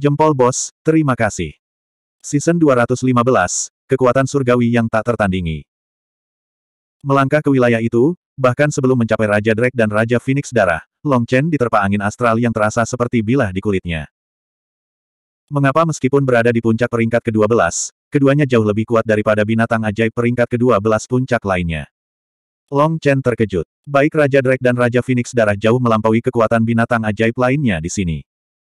Jempol bos, terima kasih. Season 215, Kekuatan Surgawi yang tak tertandingi. Melangkah ke wilayah itu, bahkan sebelum mencapai Raja Drake dan Raja Phoenix Darah, Long Chen diterpa angin astral yang terasa seperti bilah di kulitnya. Mengapa meskipun berada di puncak peringkat ke-12, keduanya jauh lebih kuat daripada binatang ajaib peringkat ke-12 puncak lainnya? Long Chen terkejut. Baik Raja Drake dan Raja Phoenix Darah jauh melampaui kekuatan binatang ajaib lainnya di sini.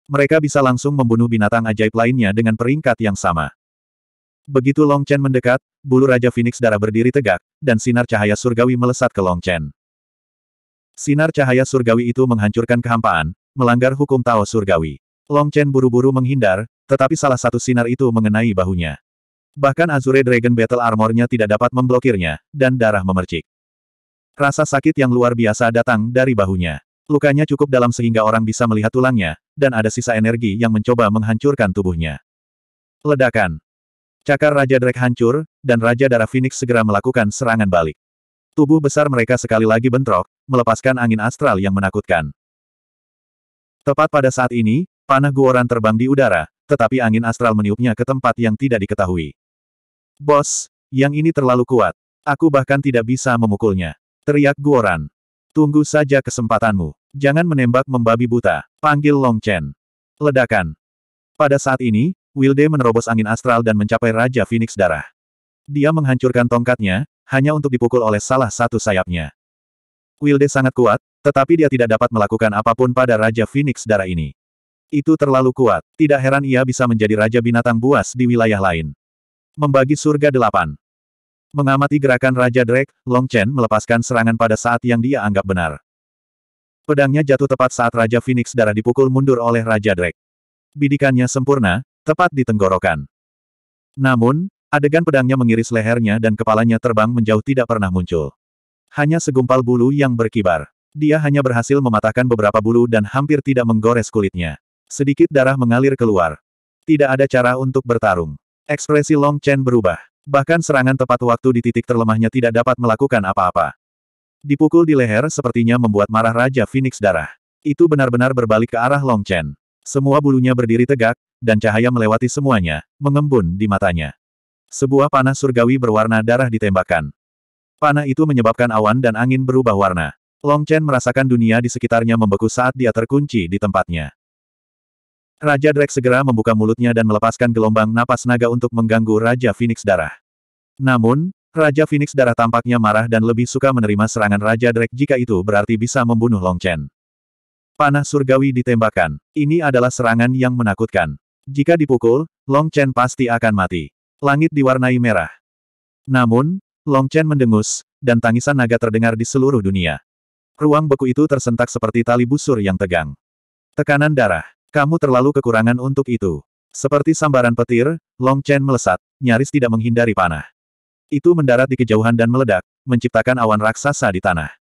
Mereka bisa langsung membunuh binatang ajaib lainnya dengan peringkat yang sama. Begitu Long Chen mendekat, bulu Raja Phoenix darah berdiri tegak, dan sinar cahaya surgawi melesat ke Long Chen. Sinar cahaya surgawi itu menghancurkan kehampaan, melanggar hukum Tao surgawi. Long Chen buru-buru menghindar, tetapi salah satu sinar itu mengenai bahunya. Bahkan Azure Dragon Battle Armornya tidak dapat memblokirnya, dan darah memercik. Rasa sakit yang luar biasa datang dari bahunya. Lukanya cukup dalam sehingga orang bisa melihat tulangnya, dan ada sisa energi yang mencoba menghancurkan tubuhnya. Ledakan. Cakar Raja Drake hancur, dan Raja Darah Phoenix segera melakukan serangan balik. Tubuh besar mereka sekali lagi bentrok, melepaskan angin astral yang menakutkan. Tepat pada saat ini, panah Guoran terbang di udara, tetapi angin astral meniupnya ke tempat yang tidak diketahui. Bos, yang ini terlalu kuat. Aku bahkan tidak bisa memukulnya. Teriak Guoran. Tunggu saja kesempatanmu. Jangan menembak membabi buta. Panggil Long Chen. Ledakan. Pada saat ini, Wilde menerobos angin astral dan mencapai Raja Phoenix Darah. Dia menghancurkan tongkatnya, hanya untuk dipukul oleh salah satu sayapnya. Wilde sangat kuat, tetapi dia tidak dapat melakukan apapun pada Raja Phoenix Darah ini. Itu terlalu kuat, tidak heran ia bisa menjadi Raja Binatang Buas di wilayah lain. Membagi Surga Delapan Mengamati gerakan Raja Drake, Long Chen melepaskan serangan pada saat yang dia anggap benar. Pedangnya jatuh tepat saat Raja Phoenix darah dipukul mundur oleh Raja Drake. Bidikannya sempurna, tepat di tenggorokan. Namun, adegan pedangnya mengiris lehernya dan kepalanya terbang menjauh tidak pernah muncul. Hanya segumpal bulu yang berkibar. Dia hanya berhasil mematahkan beberapa bulu dan hampir tidak menggores kulitnya. Sedikit darah mengalir keluar. Tidak ada cara untuk bertarung. Ekspresi Long Chen berubah. Bahkan serangan tepat waktu di titik terlemahnya tidak dapat melakukan apa-apa. Dipukul di leher sepertinya membuat marah Raja Phoenix darah. Itu benar-benar berbalik ke arah Long Chen. Semua bulunya berdiri tegak, dan cahaya melewati semuanya, mengembun di matanya. Sebuah panah surgawi berwarna darah ditembakkan. Panah itu menyebabkan awan dan angin berubah warna. Long Chen merasakan dunia di sekitarnya membeku saat dia terkunci di tempatnya. Raja Drake segera membuka mulutnya dan melepaskan gelombang napas naga untuk mengganggu Raja Phoenix Darah. Namun, Raja Phoenix Darah tampaknya marah dan lebih suka menerima serangan Raja Drake jika itu berarti bisa membunuh Long Chen. Panah surgawi ditembakkan. Ini adalah serangan yang menakutkan. Jika dipukul, Long Chen pasti akan mati. Langit diwarnai merah. Namun, Long Chen mendengus, dan tangisan naga terdengar di seluruh dunia. Ruang beku itu tersentak seperti tali busur yang tegang. Tekanan darah. Kamu terlalu kekurangan untuk itu. Seperti sambaran petir, Long Chen melesat, nyaris tidak menghindari panah. Itu mendarat di kejauhan dan meledak, menciptakan awan raksasa di tanah.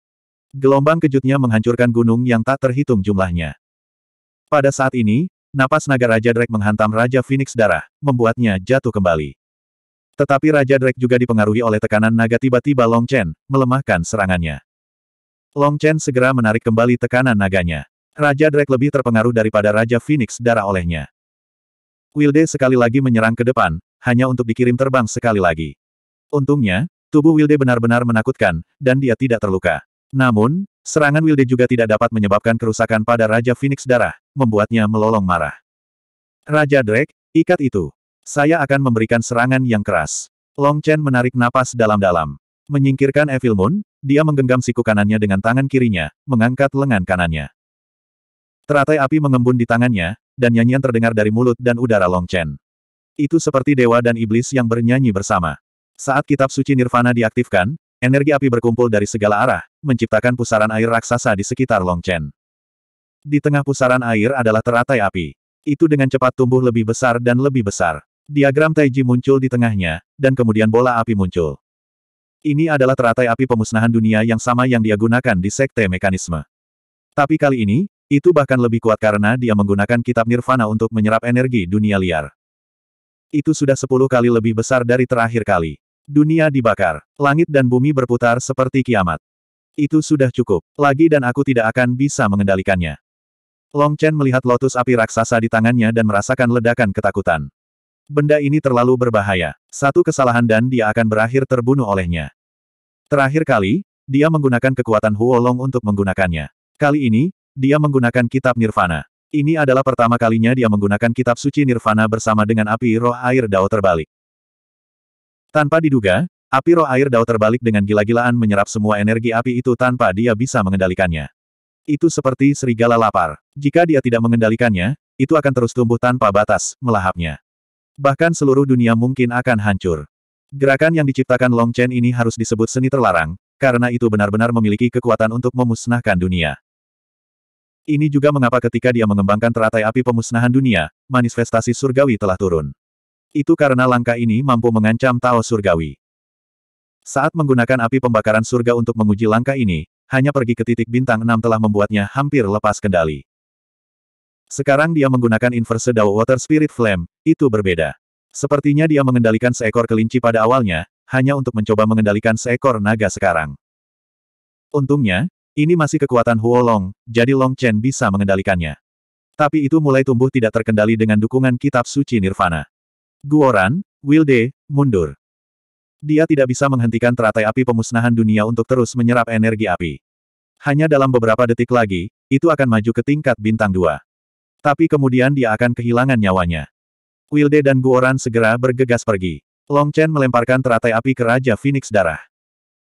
Gelombang kejutnya menghancurkan gunung yang tak terhitung jumlahnya. Pada saat ini, napas naga Raja Drake menghantam Raja Phoenix darah, membuatnya jatuh kembali. Tetapi Raja Drake juga dipengaruhi oleh tekanan naga tiba-tiba Long Chen, melemahkan serangannya. Long Chen segera menarik kembali tekanan naganya. Raja Drake lebih terpengaruh daripada Raja Phoenix darah olehnya. Wilde sekali lagi menyerang ke depan, hanya untuk dikirim terbang sekali lagi. Untungnya, tubuh Wilde benar-benar menakutkan, dan dia tidak terluka. Namun, serangan Wilde juga tidak dapat menyebabkan kerusakan pada Raja Phoenix darah, membuatnya melolong marah. Raja Drake, ikat itu. Saya akan memberikan serangan yang keras. Long Chen menarik napas dalam-dalam. Menyingkirkan Evil Moon, dia menggenggam siku kanannya dengan tangan kirinya, mengangkat lengan kanannya. Teratai api mengembun di tangannya, dan nyanyian terdengar dari mulut dan udara Long Chen. Itu seperti dewa dan iblis yang bernyanyi bersama. Saat kitab suci Nirvana diaktifkan, energi api berkumpul dari segala arah, menciptakan pusaran air raksasa di sekitar Longchen. Di tengah pusaran air adalah teratai api. Itu dengan cepat tumbuh lebih besar dan lebih besar. Diagram Taiji muncul di tengahnya, dan kemudian bola api muncul. Ini adalah teratai api pemusnahan dunia yang sama yang dia gunakan di Sekte Mekanisme. Tapi kali ini, itu bahkan lebih kuat karena dia menggunakan kitab Nirvana untuk menyerap energi dunia liar. Itu sudah sepuluh kali lebih besar dari terakhir kali. Dunia dibakar. Langit dan bumi berputar seperti kiamat. Itu sudah cukup. Lagi dan aku tidak akan bisa mengendalikannya. Long Chen melihat lotus api raksasa di tangannya dan merasakan ledakan ketakutan. Benda ini terlalu berbahaya. Satu kesalahan dan dia akan berakhir terbunuh olehnya. Terakhir kali, dia menggunakan kekuatan Huolong untuk menggunakannya. Kali ini, dia menggunakan kitab Nirvana. Ini adalah pertama kalinya dia menggunakan kitab suci Nirvana bersama dengan api roh air Dao terbalik. Tanpa diduga, api roh air Dao terbalik dengan gila-gilaan menyerap semua energi api itu tanpa dia bisa mengendalikannya. Itu seperti serigala lapar. Jika dia tidak mengendalikannya, itu akan terus tumbuh tanpa batas, melahapnya. Bahkan seluruh dunia mungkin akan hancur. Gerakan yang diciptakan Long Chen ini harus disebut seni terlarang, karena itu benar-benar memiliki kekuatan untuk memusnahkan dunia. Ini juga mengapa ketika dia mengembangkan teratai api pemusnahan dunia, manifestasi surgawi telah turun. Itu karena langkah ini mampu mengancam Tao Surgawi. Saat menggunakan api pembakaran surga untuk menguji langkah ini, hanya pergi ke titik bintang 6 telah membuatnya hampir lepas kendali. Sekarang dia menggunakan inverse Dao Water Spirit Flame, itu berbeda. Sepertinya dia mengendalikan seekor kelinci pada awalnya, hanya untuk mencoba mengendalikan seekor naga sekarang. Untungnya, ini masih kekuatan Huo Long, jadi Long Chen bisa mengendalikannya. Tapi itu mulai tumbuh tidak terkendali dengan dukungan kitab suci Nirvana. Guoran, Wilde, mundur. Dia tidak bisa menghentikan teratai api pemusnahan dunia untuk terus menyerap energi api. Hanya dalam beberapa detik lagi, itu akan maju ke tingkat bintang dua. Tapi kemudian dia akan kehilangan nyawanya. Wilde dan Guoran segera bergegas pergi. Long Chen melemparkan teratai api ke Raja Phoenix Darah.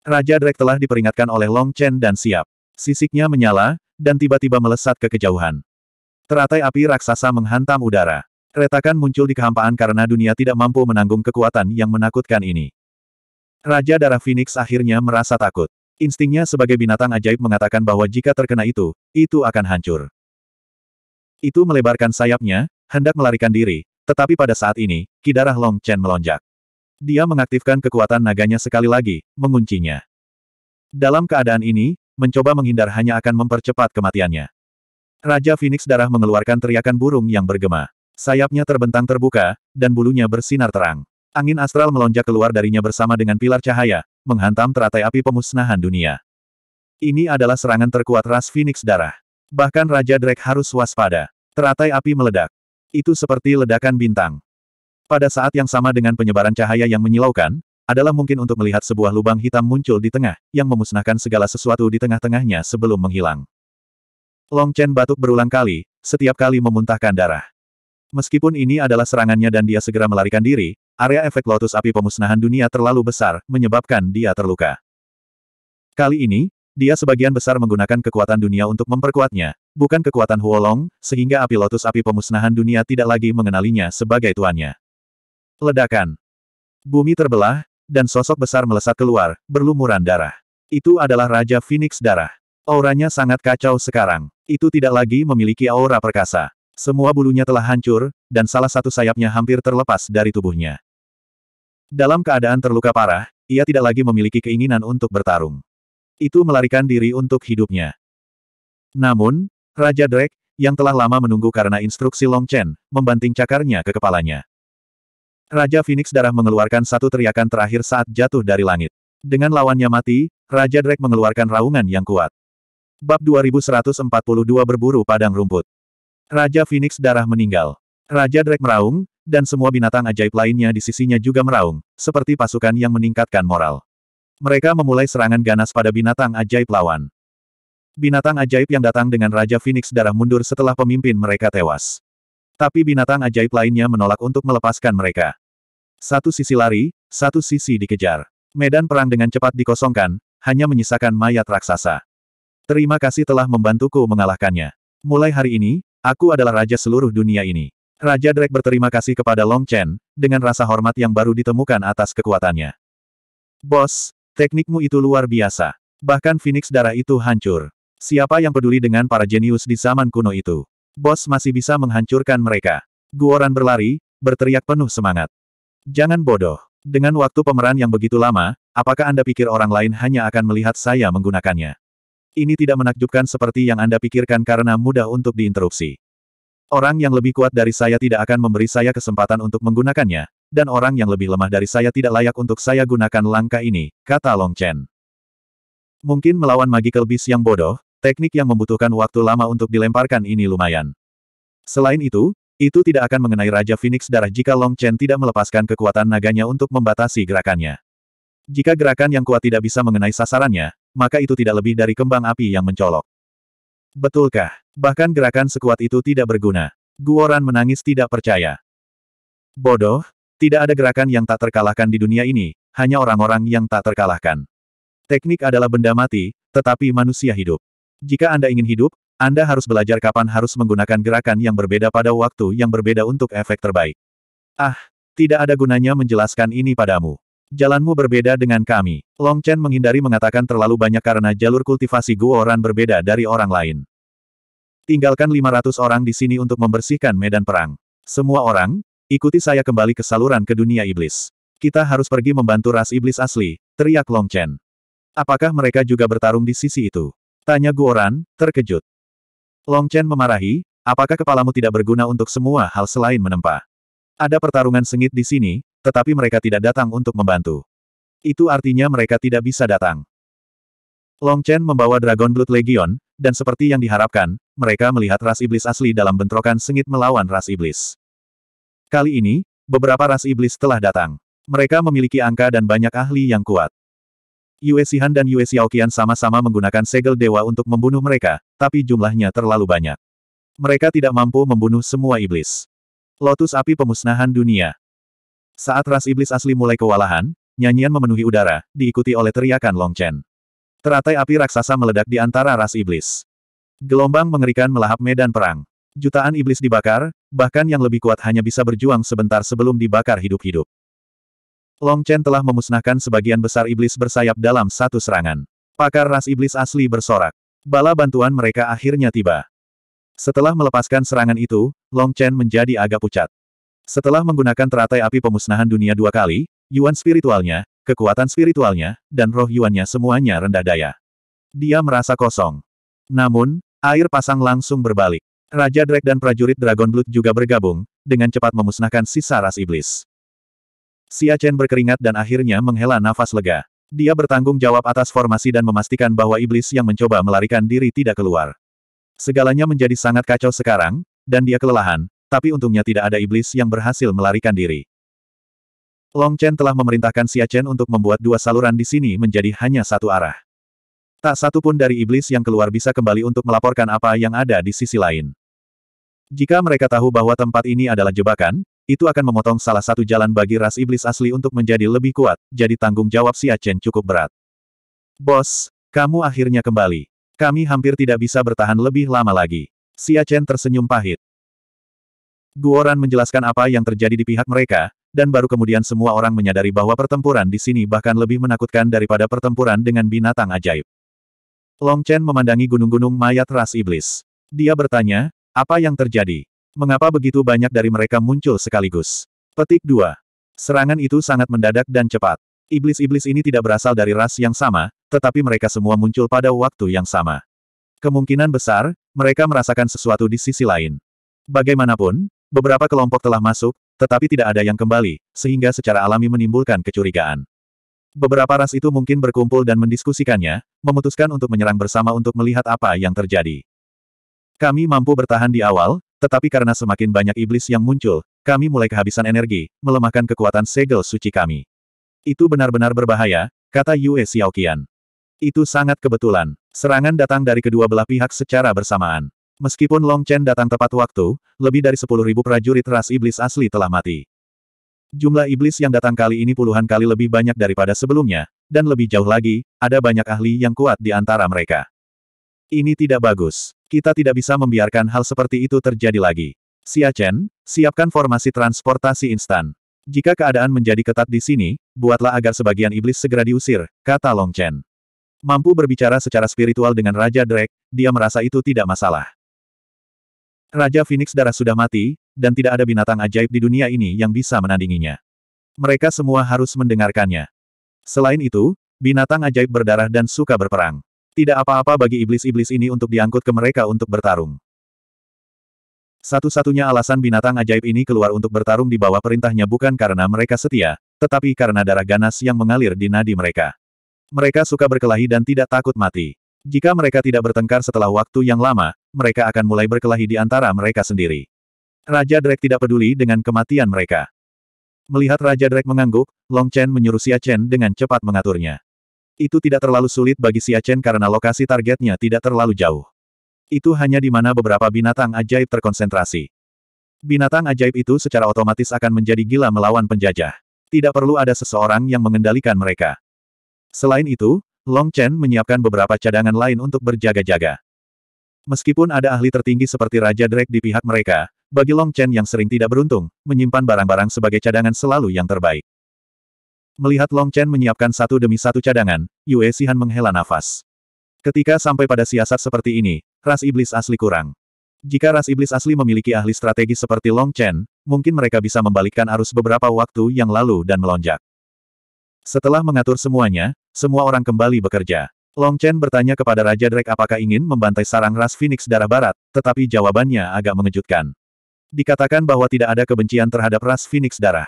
Raja Drake telah diperingatkan oleh Long Chen dan siap. Sisiknya menyala, dan tiba-tiba melesat ke kejauhan. Teratai api raksasa menghantam udara. Retakan muncul di kehampaan karena dunia tidak mampu menanggung kekuatan yang menakutkan ini. Raja Darah Phoenix akhirnya merasa takut. Instingnya sebagai binatang ajaib mengatakan bahwa jika terkena itu, itu akan hancur. Itu melebarkan sayapnya, hendak melarikan diri, tetapi pada saat ini, kidarah Long Chen melonjak. Dia mengaktifkan kekuatan naganya sekali lagi, menguncinya. Dalam keadaan ini, mencoba menghindar hanya akan mempercepat kematiannya. Raja Phoenix Darah mengeluarkan teriakan burung yang bergema. Sayapnya terbentang terbuka, dan bulunya bersinar terang. Angin astral melonjak keluar darinya bersama dengan pilar cahaya, menghantam teratai api pemusnahan dunia. Ini adalah serangan terkuat ras Phoenix darah. Bahkan Raja Drake harus waspada. Teratai api meledak. Itu seperti ledakan bintang. Pada saat yang sama dengan penyebaran cahaya yang menyilaukan, adalah mungkin untuk melihat sebuah lubang hitam muncul di tengah, yang memusnahkan segala sesuatu di tengah-tengahnya sebelum menghilang. Long Chen batuk berulang kali, setiap kali memuntahkan darah. Meskipun ini adalah serangannya dan dia segera melarikan diri, area efek lotus api pemusnahan dunia terlalu besar, menyebabkan dia terluka. Kali ini, dia sebagian besar menggunakan kekuatan dunia untuk memperkuatnya, bukan kekuatan Huolong, sehingga api lotus api pemusnahan dunia tidak lagi mengenalinya sebagai tuannya. Ledakan. Bumi terbelah, dan sosok besar melesat keluar, berlumuran darah. Itu adalah Raja Phoenix Darah. Auranya sangat kacau sekarang. Itu tidak lagi memiliki aura perkasa. Semua bulunya telah hancur, dan salah satu sayapnya hampir terlepas dari tubuhnya. Dalam keadaan terluka parah, ia tidak lagi memiliki keinginan untuk bertarung. Itu melarikan diri untuk hidupnya. Namun, Raja Drake, yang telah lama menunggu karena instruksi Long Chen, membanting cakarnya ke kepalanya. Raja Phoenix Darah mengeluarkan satu teriakan terakhir saat jatuh dari langit. Dengan lawannya mati, Raja Drake mengeluarkan raungan yang kuat. Bab 2142 berburu padang rumput. Raja Phoenix darah meninggal. Raja Drake meraung, dan semua binatang ajaib lainnya di sisinya juga meraung, seperti pasukan yang meningkatkan moral. Mereka memulai serangan ganas pada binatang ajaib lawan. Binatang ajaib yang datang dengan Raja Phoenix darah mundur setelah pemimpin mereka tewas. Tapi binatang ajaib lainnya menolak untuk melepaskan mereka. Satu sisi lari, satu sisi dikejar. Medan perang dengan cepat dikosongkan, hanya menyisakan mayat raksasa. Terima kasih telah membantuku mengalahkannya. Mulai hari ini, Aku adalah raja seluruh dunia ini. Raja Drake berterima kasih kepada Long Chen, dengan rasa hormat yang baru ditemukan atas kekuatannya. Bos, teknikmu itu luar biasa. Bahkan Phoenix darah itu hancur. Siapa yang peduli dengan para jenius di zaman kuno itu? Bos masih bisa menghancurkan mereka. Guoran berlari, berteriak penuh semangat. Jangan bodoh. Dengan waktu pemeran yang begitu lama, apakah Anda pikir orang lain hanya akan melihat saya menggunakannya? Ini tidak menakjubkan seperti yang Anda pikirkan karena mudah untuk diinterupsi. Orang yang lebih kuat dari saya tidak akan memberi saya kesempatan untuk menggunakannya, dan orang yang lebih lemah dari saya tidak layak untuk saya gunakan langkah ini, kata Long Chen. Mungkin melawan magical beast yang bodoh, teknik yang membutuhkan waktu lama untuk dilemparkan ini lumayan. Selain itu, itu tidak akan mengenai Raja Phoenix darah jika Long Chen tidak melepaskan kekuatan naganya untuk membatasi gerakannya. Jika gerakan yang kuat tidak bisa mengenai sasarannya, maka itu tidak lebih dari kembang api yang mencolok. Betulkah? Bahkan gerakan sekuat itu tidak berguna. Guoran menangis tidak percaya. Bodoh, tidak ada gerakan yang tak terkalahkan di dunia ini, hanya orang-orang yang tak terkalahkan. Teknik adalah benda mati, tetapi manusia hidup. Jika Anda ingin hidup, Anda harus belajar kapan harus menggunakan gerakan yang berbeda pada waktu yang berbeda untuk efek terbaik. Ah, tidak ada gunanya menjelaskan ini padamu. Jalanmu berbeda dengan kami. Long Chen menghindari mengatakan terlalu banyak karena jalur kultivasi Guoran berbeda dari orang lain. Tinggalkan 500 orang di sini untuk membersihkan medan perang. Semua orang, ikuti saya kembali ke saluran ke dunia iblis. Kita harus pergi membantu ras iblis asli, teriak Long Chen. Apakah mereka juga bertarung di sisi itu? Tanya Guoran, terkejut. Long Chen memarahi, apakah kepalamu tidak berguna untuk semua hal selain menempa? Ada pertarungan sengit di sini, tetapi mereka tidak datang untuk membantu. Itu artinya mereka tidak bisa datang. Long Chen membawa Dragon Blood Legion, dan seperti yang diharapkan, mereka melihat ras iblis asli dalam bentrokan sengit melawan ras iblis. Kali ini, beberapa ras iblis telah datang. Mereka memiliki angka dan banyak ahli yang kuat. Yue Sihan dan Yue Xiaoqian sama-sama menggunakan segel dewa untuk membunuh mereka, tapi jumlahnya terlalu banyak. Mereka tidak mampu membunuh semua iblis. Lotus api pemusnahan dunia. Saat ras iblis asli mulai kewalahan, nyanyian memenuhi udara, diikuti oleh teriakan Long Chen. Teratai api raksasa meledak di antara ras iblis. Gelombang mengerikan melahap medan perang. Jutaan iblis dibakar, bahkan yang lebih kuat hanya bisa berjuang sebentar sebelum dibakar hidup-hidup. Long Chen telah memusnahkan sebagian besar iblis bersayap dalam satu serangan. Pakar ras iblis asli bersorak. Bala bantuan mereka akhirnya tiba. Setelah melepaskan serangan itu, Long Chen menjadi agak pucat. Setelah menggunakan teratai api pemusnahan dunia dua kali, yuan spiritualnya, kekuatan spiritualnya, dan roh yuannya semuanya rendah daya. Dia merasa kosong. Namun, air pasang langsung berbalik. Raja Drake dan prajurit Dragon Blood juga bergabung, dengan cepat memusnahkan sisa ras iblis. Xia Chen berkeringat dan akhirnya menghela nafas lega. Dia bertanggung jawab atas formasi dan memastikan bahwa iblis yang mencoba melarikan diri tidak keluar. Segalanya menjadi sangat kacau sekarang, dan dia kelelahan, tapi untungnya tidak ada iblis yang berhasil melarikan diri. Long Chen telah memerintahkan Xia Chen untuk membuat dua saluran di sini menjadi hanya satu arah. Tak satu pun dari iblis yang keluar bisa kembali untuk melaporkan apa yang ada di sisi lain. Jika mereka tahu bahwa tempat ini adalah jebakan, itu akan memotong salah satu jalan bagi ras iblis asli untuk menjadi lebih kuat, jadi tanggung jawab Xia Chen cukup berat. Bos, kamu akhirnya kembali. Kami hampir tidak bisa bertahan lebih lama lagi. Xia Chen tersenyum pahit. Guoran menjelaskan apa yang terjadi di pihak mereka, dan baru kemudian semua orang menyadari bahwa pertempuran di sini bahkan lebih menakutkan daripada pertempuran dengan binatang ajaib. Long Chen memandangi gunung-gunung mayat ras iblis. Dia bertanya, apa yang terjadi? Mengapa begitu banyak dari mereka muncul sekaligus? Petik 2. Serangan itu sangat mendadak dan cepat. Iblis-iblis ini tidak berasal dari ras yang sama, tetapi mereka semua muncul pada waktu yang sama. Kemungkinan besar, mereka merasakan sesuatu di sisi lain. Bagaimanapun, Beberapa kelompok telah masuk, tetapi tidak ada yang kembali, sehingga secara alami menimbulkan kecurigaan. Beberapa ras itu mungkin berkumpul dan mendiskusikannya, memutuskan untuk menyerang bersama untuk melihat apa yang terjadi. Kami mampu bertahan di awal, tetapi karena semakin banyak iblis yang muncul, kami mulai kehabisan energi, melemahkan kekuatan segel suci kami. Itu benar-benar berbahaya, kata Yue Xiaoqian. Itu sangat kebetulan. Serangan datang dari kedua belah pihak secara bersamaan. Meskipun Long Chen datang tepat waktu, lebih dari 10.000 prajurit ras iblis asli telah mati. Jumlah iblis yang datang kali ini puluhan kali lebih banyak daripada sebelumnya, dan lebih jauh lagi, ada banyak ahli yang kuat di antara mereka. Ini tidak bagus. Kita tidak bisa membiarkan hal seperti itu terjadi lagi. Xia Chen, siapkan formasi transportasi instan. Jika keadaan menjadi ketat di sini, buatlah agar sebagian iblis segera diusir, kata Long Chen. Mampu berbicara secara spiritual dengan Raja Drake, dia merasa itu tidak masalah. Raja Phoenix Darah sudah mati, dan tidak ada binatang ajaib di dunia ini yang bisa menandinginya. Mereka semua harus mendengarkannya. Selain itu, binatang ajaib berdarah dan suka berperang. Tidak apa-apa bagi iblis-iblis ini untuk diangkut ke mereka untuk bertarung. Satu-satunya alasan binatang ajaib ini keluar untuk bertarung di bawah perintahnya bukan karena mereka setia, tetapi karena darah ganas yang mengalir di nadi mereka. Mereka suka berkelahi dan tidak takut mati. Jika mereka tidak bertengkar setelah waktu yang lama, mereka akan mulai berkelahi di antara mereka sendiri. Raja Drake tidak peduli dengan kematian mereka. Melihat Raja Drake mengangguk, Long Chen menyuruh Xia Chen dengan cepat mengaturnya. Itu tidak terlalu sulit bagi Xia Chen karena lokasi targetnya tidak terlalu jauh. Itu hanya di mana beberapa binatang ajaib terkonsentrasi. Binatang ajaib itu secara otomatis akan menjadi gila melawan penjajah. Tidak perlu ada seseorang yang mengendalikan mereka. Selain itu, Long Chen menyiapkan beberapa cadangan lain untuk berjaga-jaga. Meskipun ada ahli tertinggi seperti Raja Drake di pihak mereka, bagi Long Chen yang sering tidak beruntung, menyimpan barang-barang sebagai cadangan selalu yang terbaik. Melihat Long Chen menyiapkan satu demi satu cadangan, Yue Sihan menghela nafas. Ketika sampai pada siasat seperti ini, ras iblis asli kurang. Jika ras iblis asli memiliki ahli strategi seperti Long Chen, mungkin mereka bisa membalikkan arus beberapa waktu yang lalu dan melonjak. Setelah mengatur semuanya, semua orang kembali bekerja. Long Chen bertanya kepada Raja Drake apakah ingin membantai sarang ras Phoenix darah barat, tetapi jawabannya agak mengejutkan. Dikatakan bahwa tidak ada kebencian terhadap ras Phoenix darah.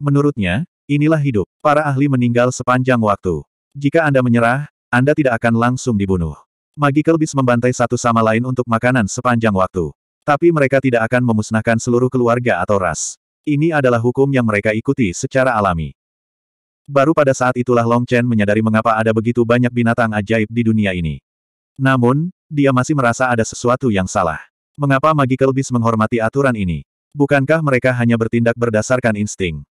Menurutnya, inilah hidup. Para ahli meninggal sepanjang waktu. Jika Anda menyerah, Anda tidak akan langsung dibunuh. Magical Beast membantai satu sama lain untuk makanan sepanjang waktu. Tapi mereka tidak akan memusnahkan seluruh keluarga atau ras. Ini adalah hukum yang mereka ikuti secara alami. Baru pada saat itulah Long Chen menyadari mengapa ada begitu banyak binatang ajaib di dunia ini. Namun, dia masih merasa ada sesuatu yang salah. Mengapa Magical Beast menghormati aturan ini? Bukankah mereka hanya bertindak berdasarkan insting?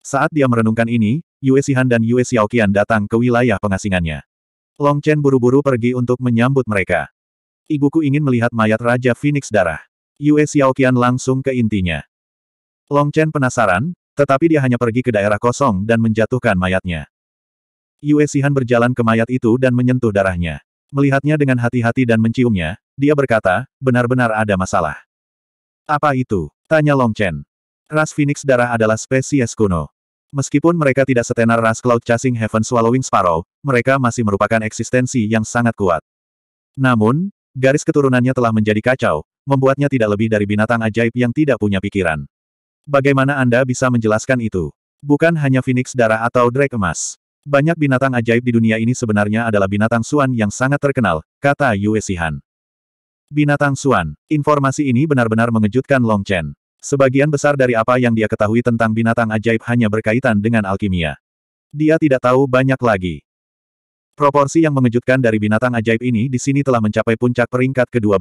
Saat dia merenungkan ini, Yue Sihan dan Yue Xiaoqian datang ke wilayah pengasingannya. Long Chen buru-buru pergi untuk menyambut mereka. Ibuku ingin melihat mayat Raja Phoenix Darah. Yue Xiaoqian langsung ke intinya. Long Chen penasaran, tetapi dia hanya pergi ke daerah kosong dan menjatuhkan mayatnya. Yue Sihan berjalan ke mayat itu dan menyentuh darahnya. Melihatnya dengan hati-hati dan menciumnya, dia berkata, benar-benar ada masalah. Apa itu? Tanya Long Chen. Ras Phoenix darah adalah spesies kuno. Meskipun mereka tidak setenar ras Cloud Chasing Heaven Swallowing Sparrow, mereka masih merupakan eksistensi yang sangat kuat. Namun, garis keturunannya telah menjadi kacau, membuatnya tidak lebih dari binatang ajaib yang tidak punya pikiran. Bagaimana Anda bisa menjelaskan itu? Bukan hanya Phoenix darah atau Drake emas. Banyak binatang ajaib di dunia ini sebenarnya adalah binatang Suan yang sangat terkenal, kata Yue Sihan. Binatang Suan, informasi ini benar-benar mengejutkan Long Chen. Sebagian besar dari apa yang dia ketahui tentang binatang ajaib hanya berkaitan dengan alkimia. Dia tidak tahu banyak lagi. Proporsi yang mengejutkan dari binatang ajaib ini di sini telah mencapai puncak peringkat ke-12.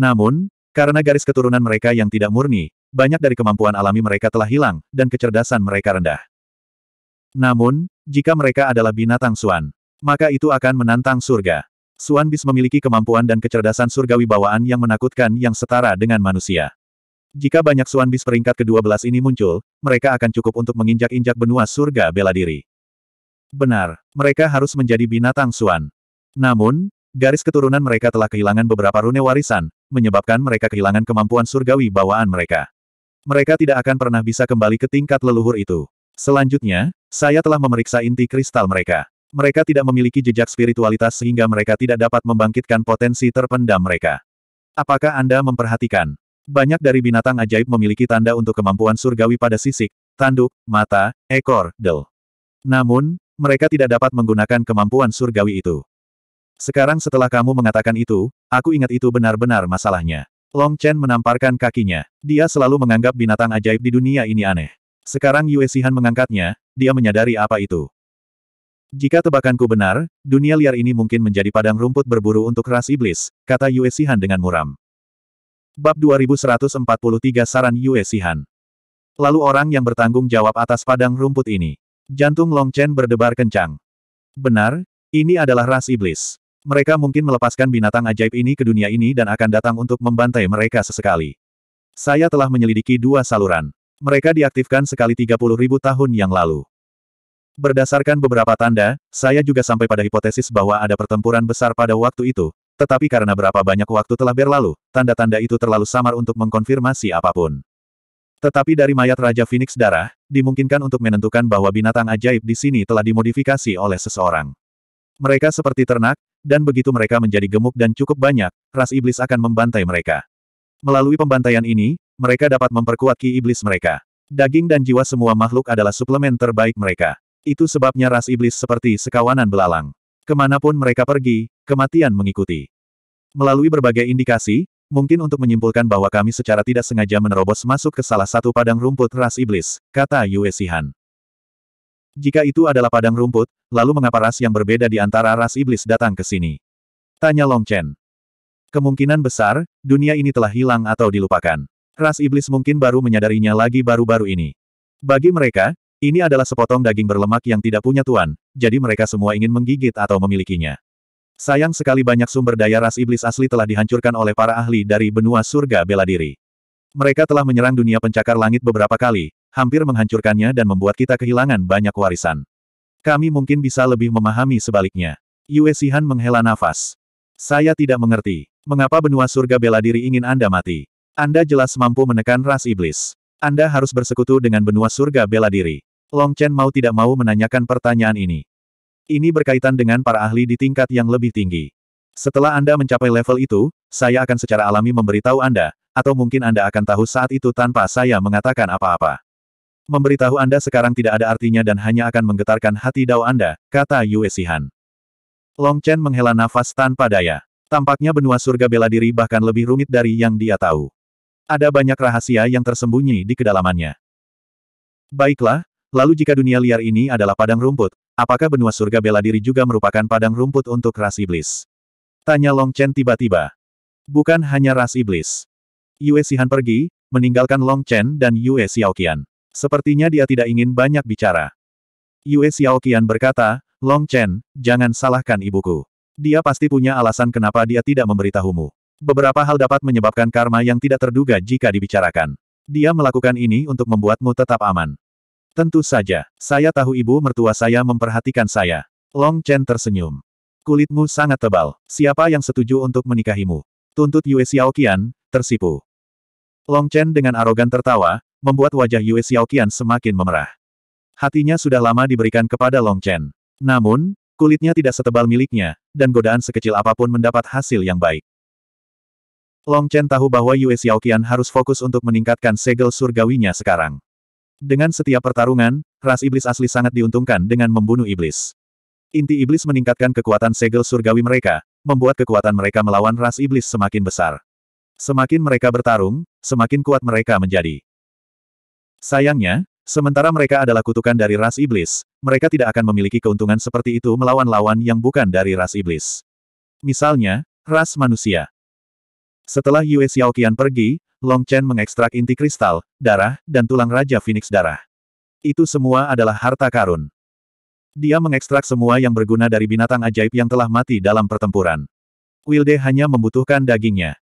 Namun, karena garis keturunan mereka yang tidak murni, banyak dari kemampuan alami mereka telah hilang, dan kecerdasan mereka rendah. Namun, jika mereka adalah binatang Suan, maka itu akan menantang surga. Suan Bis memiliki kemampuan dan kecerdasan surgawi bawaan yang menakutkan yang setara dengan manusia. Jika banyak Suan Bis peringkat ke-12 ini muncul, mereka akan cukup untuk menginjak-injak benua surga bela diri. Benar, mereka harus menjadi binatang Suan. Namun, garis keturunan mereka telah kehilangan beberapa rune warisan, menyebabkan mereka kehilangan kemampuan surgawi bawaan mereka mereka tidak akan pernah bisa kembali ke tingkat leluhur itu. Selanjutnya, saya telah memeriksa inti kristal mereka. Mereka tidak memiliki jejak spiritualitas sehingga mereka tidak dapat membangkitkan potensi terpendam mereka. Apakah Anda memperhatikan? Banyak dari binatang ajaib memiliki tanda untuk kemampuan surgawi pada sisik, tanduk, mata, ekor, del. Namun, mereka tidak dapat menggunakan kemampuan surgawi itu. Sekarang setelah kamu mengatakan itu, aku ingat itu benar-benar masalahnya. Long Chen menamparkan kakinya. Dia selalu menganggap binatang ajaib di dunia ini aneh. Sekarang Yue Sihan mengangkatnya, dia menyadari apa itu. Jika tebakanku benar, dunia liar ini mungkin menjadi padang rumput berburu untuk ras iblis, kata Yue Sihan dengan muram. Bab 2143 Saran Yue Sihan Lalu orang yang bertanggung jawab atas padang rumput ini. Jantung Long Chen berdebar kencang. Benar, ini adalah ras iblis. Mereka mungkin melepaskan binatang ajaib ini ke dunia ini dan akan datang untuk membantai mereka sesekali. Saya telah menyelidiki dua saluran. Mereka diaktifkan sekali 30 ribu tahun yang lalu. Berdasarkan beberapa tanda, saya juga sampai pada hipotesis bahwa ada pertempuran besar pada waktu itu, tetapi karena berapa banyak waktu telah berlalu, tanda-tanda itu terlalu samar untuk mengkonfirmasi apapun. Tetapi dari mayat Raja Phoenix Darah, dimungkinkan untuk menentukan bahwa binatang ajaib di sini telah dimodifikasi oleh seseorang. Mereka seperti ternak, dan begitu mereka menjadi gemuk dan cukup banyak, ras iblis akan membantai mereka. Melalui pembantaian ini, mereka dapat memperkuat ki iblis mereka. Daging dan jiwa semua makhluk adalah suplemen terbaik mereka. Itu sebabnya ras iblis seperti sekawanan belalang. Kemanapun mereka pergi, kematian mengikuti. Melalui berbagai indikasi, Mungkin untuk menyimpulkan bahwa kami secara tidak sengaja menerobos masuk ke salah satu padang rumput ras iblis, kata Yue Sihan. Jika itu adalah padang rumput, lalu mengapa ras yang berbeda di antara ras iblis datang ke sini? Tanya Long Chen. Kemungkinan besar, dunia ini telah hilang atau dilupakan. Ras iblis mungkin baru menyadarinya lagi baru-baru ini. Bagi mereka, ini adalah sepotong daging berlemak yang tidak punya tuan, jadi mereka semua ingin menggigit atau memilikinya. Sayang sekali banyak sumber daya ras iblis asli telah dihancurkan oleh para ahli dari benua surga bela diri. Mereka telah menyerang dunia pencakar langit beberapa kali, hampir menghancurkannya dan membuat kita kehilangan banyak warisan. Kami mungkin bisa lebih memahami sebaliknya. Yue Sihan menghela nafas. Saya tidak mengerti. Mengapa benua surga bela diri ingin Anda mati? Anda jelas mampu menekan ras iblis. Anda harus bersekutu dengan benua surga bela diri. Long Chen mau tidak mau menanyakan pertanyaan ini. Ini berkaitan dengan para ahli di tingkat yang lebih tinggi. Setelah Anda mencapai level itu, saya akan secara alami memberitahu Anda, atau mungkin Anda akan tahu saat itu tanpa saya mengatakan apa-apa. Memberitahu Anda sekarang tidak ada artinya dan hanya akan menggetarkan hati dao Anda, kata Yue Sihan. Long Chen menghela nafas tanpa daya. Tampaknya benua surga bela diri bahkan lebih rumit dari yang dia tahu. Ada banyak rahasia yang tersembunyi di kedalamannya. Baiklah, lalu jika dunia liar ini adalah padang rumput, apakah benua surga bela diri juga merupakan padang rumput untuk ras iblis? Tanya Long Chen tiba-tiba. Bukan hanya ras iblis. Yue Sihan pergi, meninggalkan Long Chen dan Yue Xiaoqian. Sepertinya dia tidak ingin banyak bicara. Yue Xiaoqian berkata, Long Chen, jangan salahkan ibuku. Dia pasti punya alasan kenapa dia tidak memberitahumu. Beberapa hal dapat menyebabkan karma yang tidak terduga jika dibicarakan. Dia melakukan ini untuk membuatmu tetap aman. Tentu saja, saya tahu ibu mertua saya memperhatikan saya. Long Chen tersenyum. Kulitmu sangat tebal. Siapa yang setuju untuk menikahimu? Tuntut Yue Xiaoqian, tersipu. Long Chen dengan arogan tertawa, membuat wajah Yue Xiaoqian semakin memerah. Hatinya sudah lama diberikan kepada Long Chen. Namun, kulitnya tidak setebal miliknya, dan godaan sekecil apapun mendapat hasil yang baik. Long Chen tahu bahwa Yue Xiaoqian harus fokus untuk meningkatkan segel surgawinya sekarang. Dengan setiap pertarungan, ras iblis asli sangat diuntungkan dengan membunuh iblis. Inti iblis meningkatkan kekuatan segel surgawi mereka, membuat kekuatan mereka melawan ras iblis semakin besar. Semakin mereka bertarung, semakin kuat mereka menjadi. Sayangnya, sementara mereka adalah kutukan dari ras iblis, mereka tidak akan memiliki keuntungan seperti itu melawan lawan yang bukan dari ras iblis. Misalnya, ras manusia. Setelah Yue Xiaoqian pergi, Long Chen mengekstrak inti kristal, darah, dan tulang Raja Phoenix darah. Itu semua adalah harta karun. Dia mengekstrak semua yang berguna dari binatang ajaib yang telah mati dalam pertempuran. Wilde hanya membutuhkan dagingnya.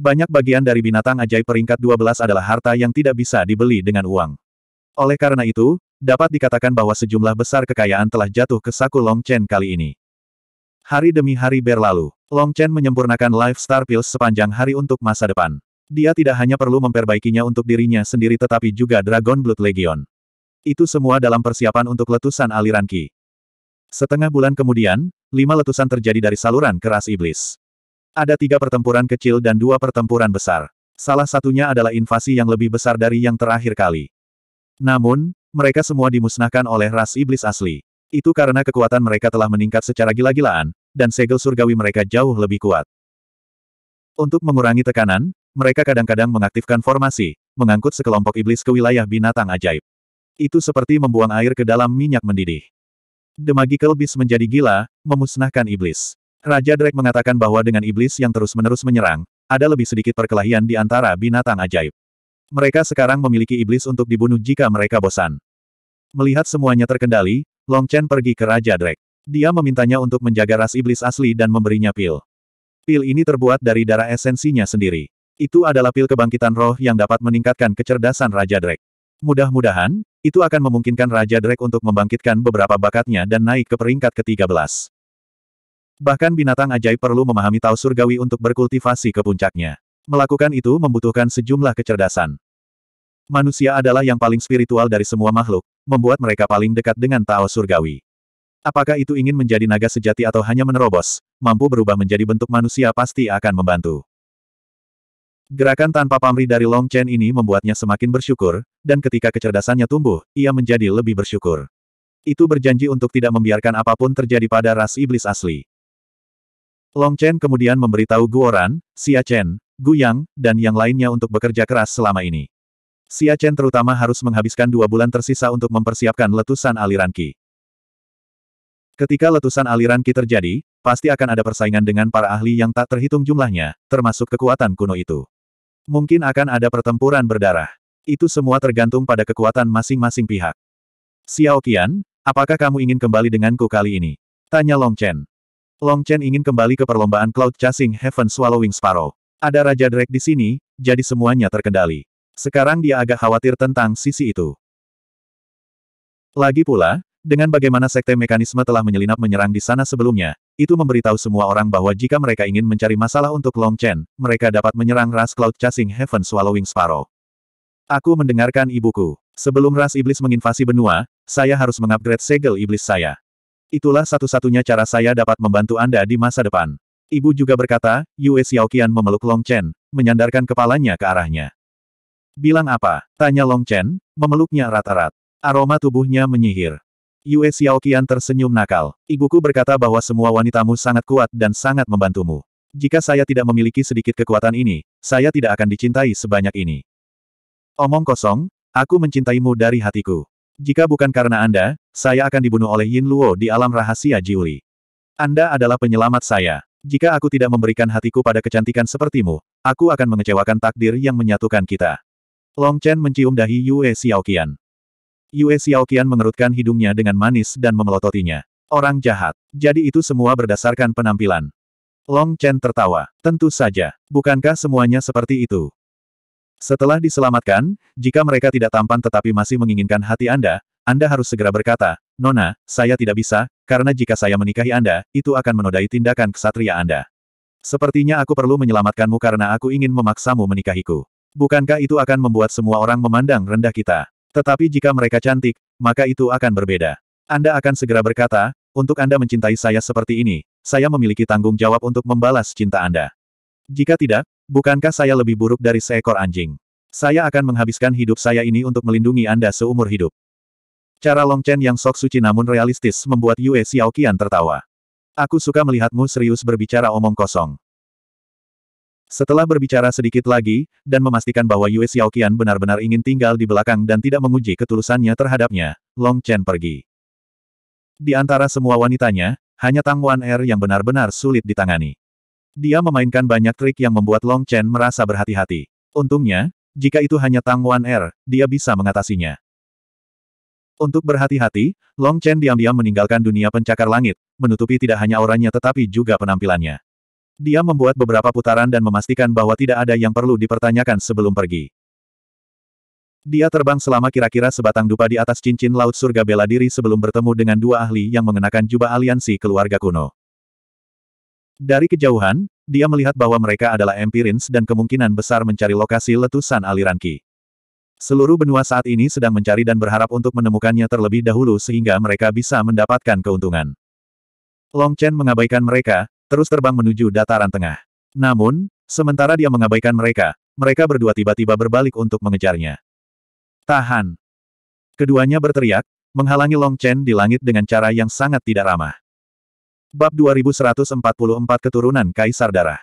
Banyak bagian dari binatang ajaib peringkat 12 adalah harta yang tidak bisa dibeli dengan uang. Oleh karena itu, dapat dikatakan bahwa sejumlah besar kekayaan telah jatuh ke saku Long Chen kali ini. Hari demi hari berlalu, Long Chen menyempurnakan Life Star Pills sepanjang hari untuk masa depan. Dia tidak hanya perlu memperbaikinya untuk dirinya sendiri tetapi juga Dragon Blood Legion. Itu semua dalam persiapan untuk letusan aliran Ki. Setengah bulan kemudian, lima letusan terjadi dari saluran keras iblis. Ada tiga pertempuran kecil dan dua pertempuran besar. Salah satunya adalah invasi yang lebih besar dari yang terakhir kali. Namun, mereka semua dimusnahkan oleh ras iblis asli. Itu karena kekuatan mereka telah meningkat secara gila-gilaan, dan segel surgawi mereka jauh lebih kuat. Untuk mengurangi tekanan, mereka kadang-kadang mengaktifkan formasi, mengangkut sekelompok iblis ke wilayah binatang ajaib. Itu seperti membuang air ke dalam minyak mendidih. The Magical menjadi gila, memusnahkan iblis. Raja Drake mengatakan bahwa dengan iblis yang terus-menerus menyerang, ada lebih sedikit perkelahian di antara binatang ajaib. Mereka sekarang memiliki iblis untuk dibunuh jika mereka bosan. Melihat semuanya terkendali, Long Chen pergi ke Raja Drake. Dia memintanya untuk menjaga ras iblis asli dan memberinya pil. Pil ini terbuat dari darah esensinya sendiri. Itu adalah pil kebangkitan roh yang dapat meningkatkan kecerdasan Raja Drake. Mudah-mudahan, itu akan memungkinkan Raja Drake untuk membangkitkan beberapa bakatnya dan naik ke peringkat ke-13. Bahkan binatang ajaib perlu memahami Tao surgawi untuk berkultivasi ke puncaknya. Melakukan itu membutuhkan sejumlah kecerdasan. Manusia adalah yang paling spiritual dari semua makhluk, membuat mereka paling dekat dengan Tao surgawi. Apakah itu ingin menjadi naga sejati atau hanya menerobos, mampu berubah menjadi bentuk manusia pasti akan membantu. Gerakan tanpa pamri dari Long Chen ini membuatnya semakin bersyukur, dan ketika kecerdasannya tumbuh, ia menjadi lebih bersyukur. Itu berjanji untuk tidak membiarkan apapun terjadi pada ras iblis asli. Long Chen kemudian memberitahu Guoran, Xia Chen, Gu Yang, dan yang lainnya untuk bekerja keras selama ini. Xia Chen terutama harus menghabiskan dua bulan tersisa untuk mempersiapkan letusan aliran Qi. Ketika letusan aliran Qi terjadi, pasti akan ada persaingan dengan para ahli yang tak terhitung jumlahnya, termasuk kekuatan kuno itu. Mungkin akan ada pertempuran berdarah. Itu semua tergantung pada kekuatan masing-masing pihak. Xiao Qian, apakah kamu ingin kembali denganku kali ini? Tanya Long Chen. Long Chen ingin kembali ke perlombaan Cloud Chasing Heaven Swallowing Sparrow. Ada Raja Drake di sini, jadi semuanya terkendali. Sekarang dia agak khawatir tentang sisi itu. Lagi pula, dengan bagaimana sekte mekanisme telah menyelinap menyerang di sana sebelumnya, itu memberitahu semua orang bahwa jika mereka ingin mencari masalah untuk Long Chen, mereka dapat menyerang ras Cloud Chasing Heaven Swallowing Sparrow. Aku mendengarkan ibuku. Sebelum ras iblis menginvasi benua, saya harus mengupgrade segel iblis saya. Itulah satu-satunya cara saya dapat membantu Anda di masa depan. Ibu juga berkata, Yue Xiaoqian memeluk Long Chen, menyandarkan kepalanya ke arahnya. Bilang apa? Tanya Long Chen, memeluknya erat-erat. Aroma tubuhnya menyihir. Yue Xiaoqian tersenyum nakal. Ibuku berkata bahwa semua wanitamu sangat kuat dan sangat membantumu. Jika saya tidak memiliki sedikit kekuatan ini, saya tidak akan dicintai sebanyak ini. Omong kosong, aku mencintaimu dari hatiku. Jika bukan karena Anda, saya akan dibunuh oleh Yin Luo di alam rahasia Jiuli. Anda adalah penyelamat saya. Jika aku tidak memberikan hatiku pada kecantikan sepertimu, aku akan mengecewakan takdir yang menyatukan kita. Long Chen mencium dahi Yue Xiaoqian. Yue Xiaoqian mengerutkan hidungnya dengan manis dan memelototinya. Orang jahat. Jadi itu semua berdasarkan penampilan. Long Chen tertawa. Tentu saja. Bukankah semuanya seperti itu? Setelah diselamatkan, jika mereka tidak tampan tetapi masih menginginkan hati Anda, anda harus segera berkata, Nona, saya tidak bisa, karena jika saya menikahi Anda, itu akan menodai tindakan kesatria Anda. Sepertinya aku perlu menyelamatkanmu karena aku ingin memaksamu menikahiku. Bukankah itu akan membuat semua orang memandang rendah kita? Tetapi jika mereka cantik, maka itu akan berbeda. Anda akan segera berkata, untuk Anda mencintai saya seperti ini, saya memiliki tanggung jawab untuk membalas cinta Anda. Jika tidak, bukankah saya lebih buruk dari seekor anjing? Saya akan menghabiskan hidup saya ini untuk melindungi Anda seumur hidup. Cara Long Chen yang sok suci namun realistis membuat Yue Xiaoqian tertawa. Aku suka melihatmu serius berbicara omong kosong. Setelah berbicara sedikit lagi, dan memastikan bahwa Yue Xiaoqian benar-benar ingin tinggal di belakang dan tidak menguji ketulusannya terhadapnya, Long Chen pergi. Di antara semua wanitanya, hanya Tang Wan Er yang benar-benar sulit ditangani. Dia memainkan banyak trik yang membuat Long Chen merasa berhati-hati. Untungnya, jika itu hanya Tang Wan Er, dia bisa mengatasinya. Untuk berhati-hati, Long Chen diam-diam meninggalkan dunia pencakar langit, menutupi tidak hanya orangnya tetapi juga penampilannya. Dia membuat beberapa putaran dan memastikan bahwa tidak ada yang perlu dipertanyakan sebelum pergi. Dia terbang selama kira-kira sebatang dupa di atas cincin laut surga bela diri sebelum bertemu dengan dua ahli yang mengenakan jubah aliansi keluarga kuno. Dari kejauhan, dia melihat bahwa mereka adalah Empirins dan kemungkinan besar mencari lokasi letusan aliran Ki. Seluruh benua saat ini sedang mencari dan berharap untuk menemukannya terlebih dahulu sehingga mereka bisa mendapatkan keuntungan. Long Chen mengabaikan mereka, terus terbang menuju dataran tengah. Namun, sementara dia mengabaikan mereka, mereka berdua tiba-tiba berbalik untuk mengejarnya. Tahan! Keduanya berteriak, menghalangi Long Chen di langit dengan cara yang sangat tidak ramah. Bab 2144 Keturunan Kaisar Darah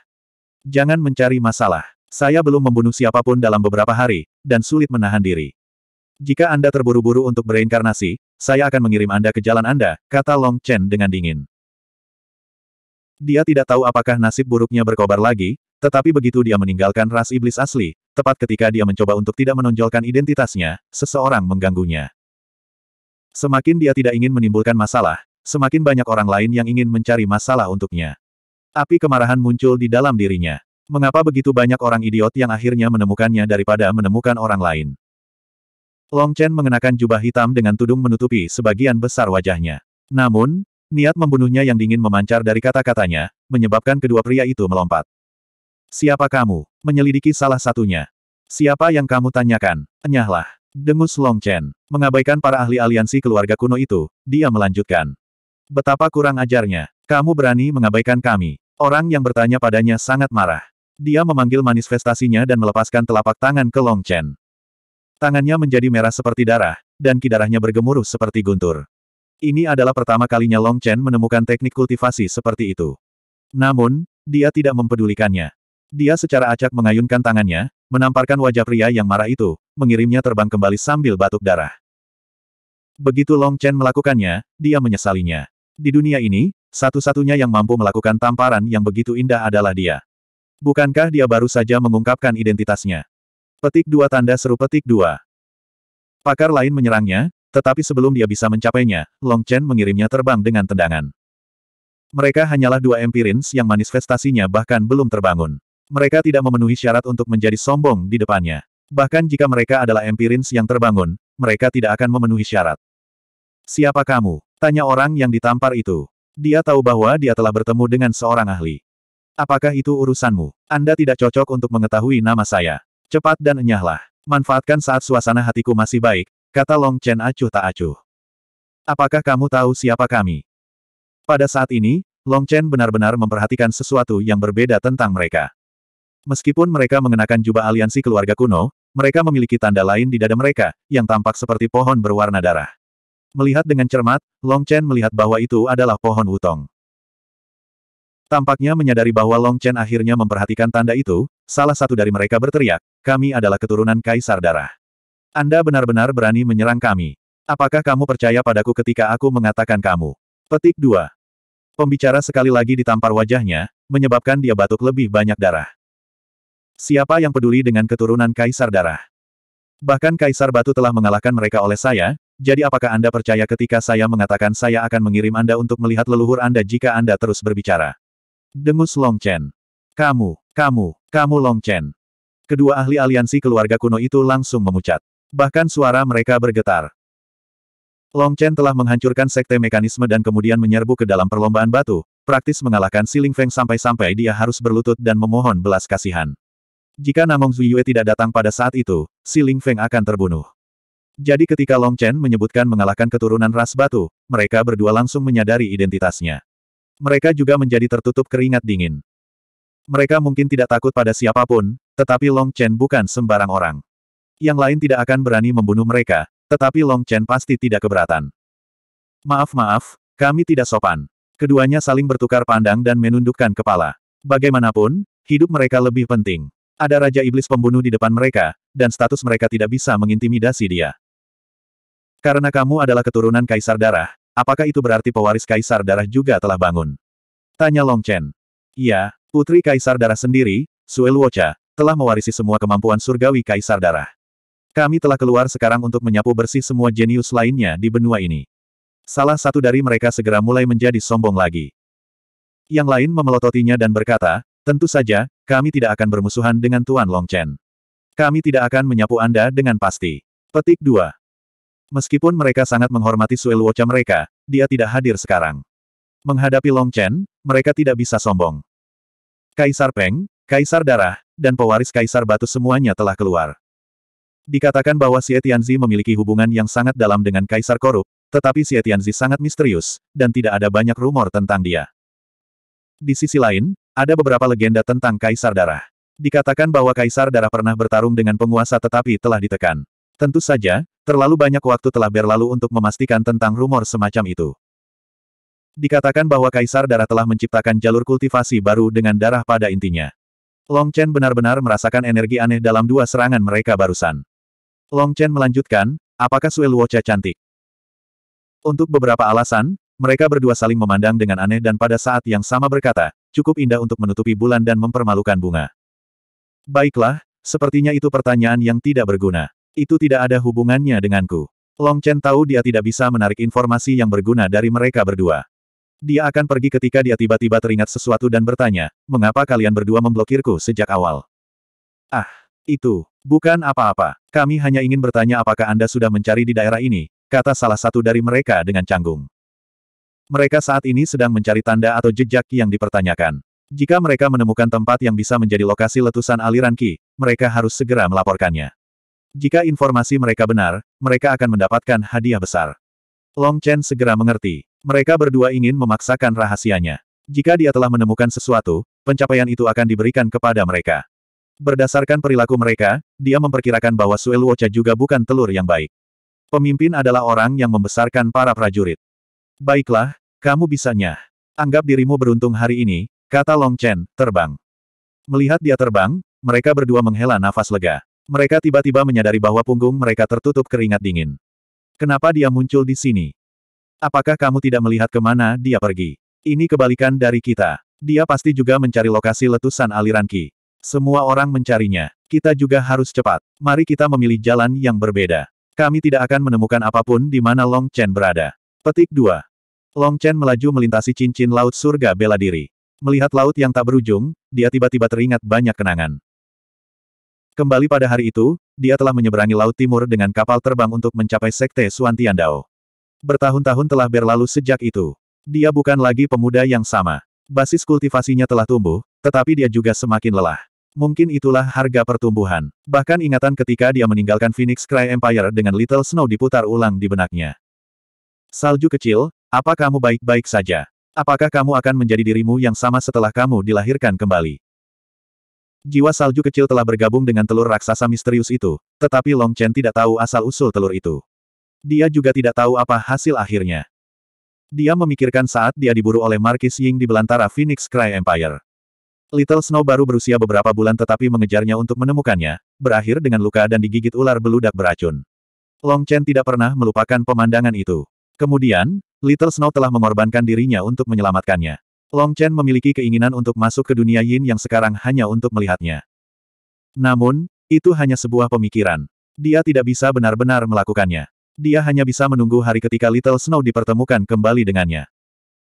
Jangan mencari masalah. Saya belum membunuh siapapun dalam beberapa hari, dan sulit menahan diri. Jika Anda terburu-buru untuk bereinkarnasi, saya akan mengirim Anda ke jalan Anda, kata Long Chen dengan dingin. Dia tidak tahu apakah nasib buruknya berkobar lagi, tetapi begitu dia meninggalkan ras iblis asli, tepat ketika dia mencoba untuk tidak menonjolkan identitasnya, seseorang mengganggunya. Semakin dia tidak ingin menimbulkan masalah, semakin banyak orang lain yang ingin mencari masalah untuknya. Api kemarahan muncul di dalam dirinya. Mengapa begitu banyak orang idiot yang akhirnya menemukannya daripada menemukan orang lain? Long Chen mengenakan jubah hitam dengan tudung menutupi sebagian besar wajahnya. Namun, niat membunuhnya yang dingin memancar dari kata-katanya, menyebabkan kedua pria itu melompat. Siapa kamu? Menyelidiki salah satunya. Siapa yang kamu tanyakan? Enyahlah. Dengus Long Chen. Mengabaikan para ahli aliansi keluarga kuno itu, dia melanjutkan. Betapa kurang ajarnya. Kamu berani mengabaikan kami. Orang yang bertanya padanya sangat marah. Dia memanggil manifestasinya dan melepaskan telapak tangan ke Long Chen. Tangannya menjadi merah seperti darah, dan kidarahnya bergemuruh seperti guntur. Ini adalah pertama kalinya Long Chen menemukan teknik kultivasi seperti itu. Namun, dia tidak mempedulikannya. Dia secara acak mengayunkan tangannya, menamparkan wajah pria yang marah itu, mengirimnya terbang kembali sambil batuk darah. Begitu Long Chen melakukannya, dia menyesalinya. Di dunia ini, satu-satunya yang mampu melakukan tamparan yang begitu indah adalah dia. Bukankah dia baru saja mengungkapkan identitasnya? Petik dua tanda seru petik dua. Pakar lain menyerangnya, tetapi sebelum dia bisa mencapainya, Long Chen mengirimnya terbang dengan tendangan. Mereka hanyalah dua empirins yang manifestasinya bahkan belum terbangun. Mereka tidak memenuhi syarat untuk menjadi sombong di depannya. Bahkan jika mereka adalah empirins yang terbangun, mereka tidak akan memenuhi syarat. Siapa kamu? Tanya orang yang ditampar itu. Dia tahu bahwa dia telah bertemu dengan seorang ahli. Apakah itu urusanmu? Anda tidak cocok untuk mengetahui nama saya. Cepat dan enyahlah. Manfaatkan saat suasana hatiku masih baik, kata Long Chen acuh tak acuh. Apakah kamu tahu siapa kami? Pada saat ini, Long Chen benar-benar memperhatikan sesuatu yang berbeda tentang mereka. Meskipun mereka mengenakan jubah aliansi keluarga kuno, mereka memiliki tanda lain di dada mereka, yang tampak seperti pohon berwarna darah. Melihat dengan cermat, Long Chen melihat bahwa itu adalah pohon wutong. Tampaknya menyadari bahwa Long Chen akhirnya memperhatikan tanda itu, salah satu dari mereka berteriak, kami adalah keturunan Kaisar Darah. Anda benar-benar berani menyerang kami. Apakah kamu percaya padaku ketika aku mengatakan kamu? Petik 2. Pembicara sekali lagi ditampar wajahnya, menyebabkan dia batuk lebih banyak darah. Siapa yang peduli dengan keturunan Kaisar Darah? Bahkan Kaisar Batu telah mengalahkan mereka oleh saya, jadi apakah Anda percaya ketika saya mengatakan saya akan mengirim Anda untuk melihat leluhur Anda jika Anda terus berbicara? Dengus Long Chen. Kamu, kamu, kamu Long Chen. Kedua ahli aliansi keluarga kuno itu langsung memucat. Bahkan suara mereka bergetar. Long Chen telah menghancurkan sekte mekanisme dan kemudian menyerbu ke dalam perlombaan batu, praktis mengalahkan Si Ling Feng sampai-sampai dia harus berlutut dan memohon belas kasihan. Jika Namong Zuyue tidak datang pada saat itu, Si Ling Feng akan terbunuh. Jadi ketika Long Chen menyebutkan mengalahkan keturunan ras batu, mereka berdua langsung menyadari identitasnya. Mereka juga menjadi tertutup keringat dingin. Mereka mungkin tidak takut pada siapapun, tetapi Long Chen bukan sembarang orang. Yang lain tidak akan berani membunuh mereka, tetapi Long Chen pasti tidak keberatan. Maaf-maaf, kami tidak sopan. Keduanya saling bertukar pandang dan menundukkan kepala. Bagaimanapun, hidup mereka lebih penting. Ada Raja Iblis pembunuh di depan mereka, dan status mereka tidak bisa mengintimidasi dia. Karena kamu adalah keturunan Kaisar Darah, Apakah itu berarti pewaris kaisar darah juga telah bangun? Tanya Long Chen. Iya, putri kaisar darah sendiri, Suel Wocha, telah mewarisi semua kemampuan surgawi kaisar darah. Kami telah keluar sekarang untuk menyapu bersih semua jenius lainnya di benua ini. Salah satu dari mereka segera mulai menjadi sombong lagi. Yang lain memelototinya dan berkata, tentu saja, kami tidak akan bermusuhan dengan Tuan Long Chen. Kami tidak akan menyapu Anda dengan pasti. Petik 2. Meskipun mereka sangat menghormati Sue Wocha mereka, dia tidak hadir sekarang. Menghadapi Long Chen, mereka tidak bisa sombong. Kaisar Peng, Kaisar Darah, dan pewaris Kaisar Batu semuanya telah keluar. Dikatakan bahwa Xie Tianzi memiliki hubungan yang sangat dalam dengan Kaisar Korup, tetapi Xie Tianzi sangat misterius, dan tidak ada banyak rumor tentang dia. Di sisi lain, ada beberapa legenda tentang Kaisar Darah. Dikatakan bahwa Kaisar Darah pernah bertarung dengan penguasa tetapi telah ditekan. Tentu saja, Terlalu banyak waktu telah berlalu untuk memastikan tentang rumor semacam itu. Dikatakan bahwa Kaisar Darah telah menciptakan jalur kultivasi baru dengan darah pada intinya. Long Chen benar-benar merasakan energi aneh dalam dua serangan mereka barusan. Long Chen melanjutkan, apakah Sue Luocha cantik? Untuk beberapa alasan, mereka berdua saling memandang dengan aneh dan pada saat yang sama berkata, cukup indah untuk menutupi bulan dan mempermalukan bunga. Baiklah, sepertinya itu pertanyaan yang tidak berguna. Itu tidak ada hubungannya denganku. Long Chen tahu dia tidak bisa menarik informasi yang berguna dari mereka berdua. Dia akan pergi ketika dia tiba-tiba teringat sesuatu dan bertanya, mengapa kalian berdua memblokirku sejak awal? Ah, itu, bukan apa-apa. Kami hanya ingin bertanya apakah Anda sudah mencari di daerah ini, kata salah satu dari mereka dengan canggung. Mereka saat ini sedang mencari tanda atau jejak yang dipertanyakan. Jika mereka menemukan tempat yang bisa menjadi lokasi letusan aliran Ki, mereka harus segera melaporkannya. Jika informasi mereka benar, mereka akan mendapatkan hadiah besar. Long Chen segera mengerti. Mereka berdua ingin memaksakan rahasianya. Jika dia telah menemukan sesuatu, pencapaian itu akan diberikan kepada mereka. Berdasarkan perilaku mereka, dia memperkirakan bahwa Sue Luocha juga bukan telur yang baik. Pemimpin adalah orang yang membesarkan para prajurit. Baiklah, kamu bisanya. Anggap dirimu beruntung hari ini, kata Long Chen, terbang. Melihat dia terbang, mereka berdua menghela nafas lega. Mereka tiba-tiba menyadari bahwa punggung mereka tertutup keringat dingin. Kenapa dia muncul di sini? Apakah kamu tidak melihat kemana dia pergi? Ini kebalikan dari kita. Dia pasti juga mencari lokasi letusan aliran Ki. Semua orang mencarinya. Kita juga harus cepat. Mari kita memilih jalan yang berbeda. Kami tidak akan menemukan apapun di mana Long Chen berada. Petik 2. Long Chen melaju melintasi cincin laut surga bela diri. Melihat laut yang tak berujung, dia tiba-tiba teringat banyak kenangan. Kembali pada hari itu, dia telah menyeberangi Laut Timur dengan kapal terbang untuk mencapai Sekte Suan Bertahun-tahun telah berlalu sejak itu. Dia bukan lagi pemuda yang sama. Basis kultivasinya telah tumbuh, tetapi dia juga semakin lelah. Mungkin itulah harga pertumbuhan. Bahkan ingatan ketika dia meninggalkan Phoenix Cry Empire dengan Little Snow diputar ulang di benaknya. Salju kecil, apa kamu baik-baik saja? Apakah kamu akan menjadi dirimu yang sama setelah kamu dilahirkan kembali? Jiwa salju kecil telah bergabung dengan telur raksasa misterius itu, tetapi Long Chen tidak tahu asal-usul telur itu. Dia juga tidak tahu apa hasil akhirnya. Dia memikirkan saat dia diburu oleh Marquis Ying di belantara Phoenix Cry Empire. Little Snow baru berusia beberapa bulan tetapi mengejarnya untuk menemukannya, berakhir dengan luka dan digigit ular beludak beracun. Long Chen tidak pernah melupakan pemandangan itu. Kemudian, Little Snow telah mengorbankan dirinya untuk menyelamatkannya. Long Chen memiliki keinginan untuk masuk ke dunia Yin yang sekarang hanya untuk melihatnya. Namun, itu hanya sebuah pemikiran. Dia tidak bisa benar-benar melakukannya. Dia hanya bisa menunggu hari ketika Little Snow dipertemukan kembali dengannya.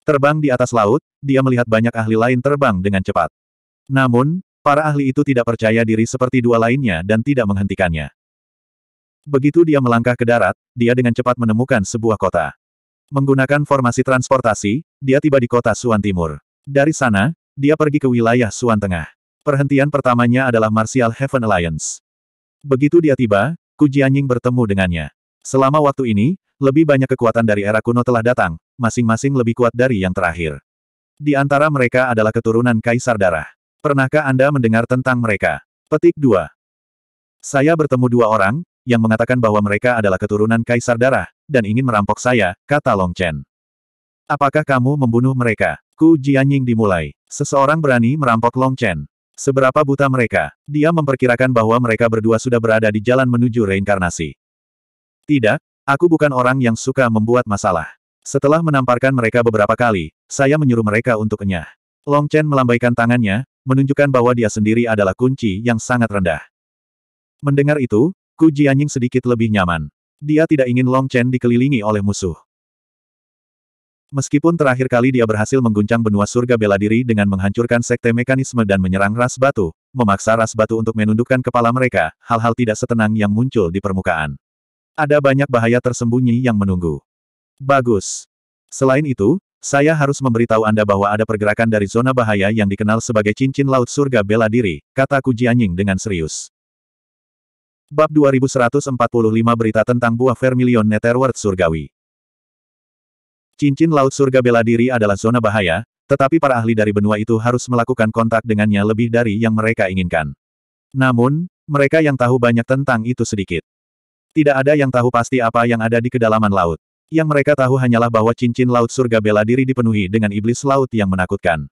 Terbang di atas laut, dia melihat banyak ahli lain terbang dengan cepat. Namun, para ahli itu tidak percaya diri seperti dua lainnya dan tidak menghentikannya. Begitu dia melangkah ke darat, dia dengan cepat menemukan sebuah kota. Menggunakan formasi transportasi, dia tiba di kota Suan Timur. Dari sana, dia pergi ke wilayah Suan Tengah. Perhentian pertamanya adalah Martial Heaven Alliance. Begitu dia tiba, Ku Jianying bertemu dengannya. Selama waktu ini, lebih banyak kekuatan dari era kuno telah datang, masing-masing lebih kuat dari yang terakhir. Di antara mereka adalah keturunan Kaisar Darah. Pernahkah Anda mendengar tentang mereka? Petik 2. Saya bertemu dua orang, yang mengatakan bahwa mereka adalah keturunan Kaisar Darah, dan ingin merampok saya, kata Long Chen. Apakah kamu membunuh mereka? Ku Jianying dimulai. Seseorang berani merampok Long Chen. Seberapa buta mereka? Dia memperkirakan bahwa mereka berdua sudah berada di jalan menuju reinkarnasi. Tidak, aku bukan orang yang suka membuat masalah. Setelah menamparkan mereka beberapa kali, saya menyuruh mereka untuk enyah. Long Chen melambaikan tangannya, menunjukkan bahwa dia sendiri adalah kunci yang sangat rendah. Mendengar itu, Ku Jianying sedikit lebih nyaman. Dia tidak ingin Long Chen dikelilingi oleh musuh. Meskipun terakhir kali dia berhasil mengguncang benua surga bela diri dengan menghancurkan sekte mekanisme dan menyerang ras batu, memaksa ras batu untuk menundukkan kepala mereka, hal-hal tidak setenang yang muncul di permukaan. Ada banyak bahaya tersembunyi yang menunggu. Bagus. Selain itu, saya harus memberitahu Anda bahwa ada pergerakan dari zona bahaya yang dikenal sebagai cincin laut surga bela diri, kata Kujianying dengan serius. Bab 2145 Berita tentang buah Vermilion Netherworld Surgawi Cincin Laut Surga Bela Diri adalah zona bahaya, tetapi para ahli dari benua itu harus melakukan kontak dengannya lebih dari yang mereka inginkan. Namun, mereka yang tahu banyak tentang itu sedikit. Tidak ada yang tahu pasti apa yang ada di kedalaman laut. Yang mereka tahu hanyalah bahwa cincin Laut Surga Bela Diri dipenuhi dengan iblis laut yang menakutkan.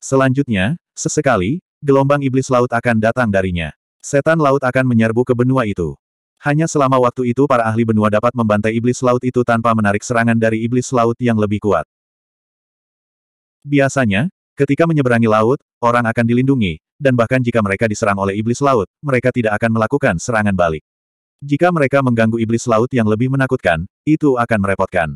Selanjutnya, sesekali, gelombang iblis laut akan datang darinya. Setan laut akan menyerbu ke benua itu. Hanya selama waktu itu para ahli benua dapat membantai iblis laut itu tanpa menarik serangan dari iblis laut yang lebih kuat. Biasanya, ketika menyeberangi laut, orang akan dilindungi, dan bahkan jika mereka diserang oleh iblis laut, mereka tidak akan melakukan serangan balik. Jika mereka mengganggu iblis laut yang lebih menakutkan, itu akan merepotkan.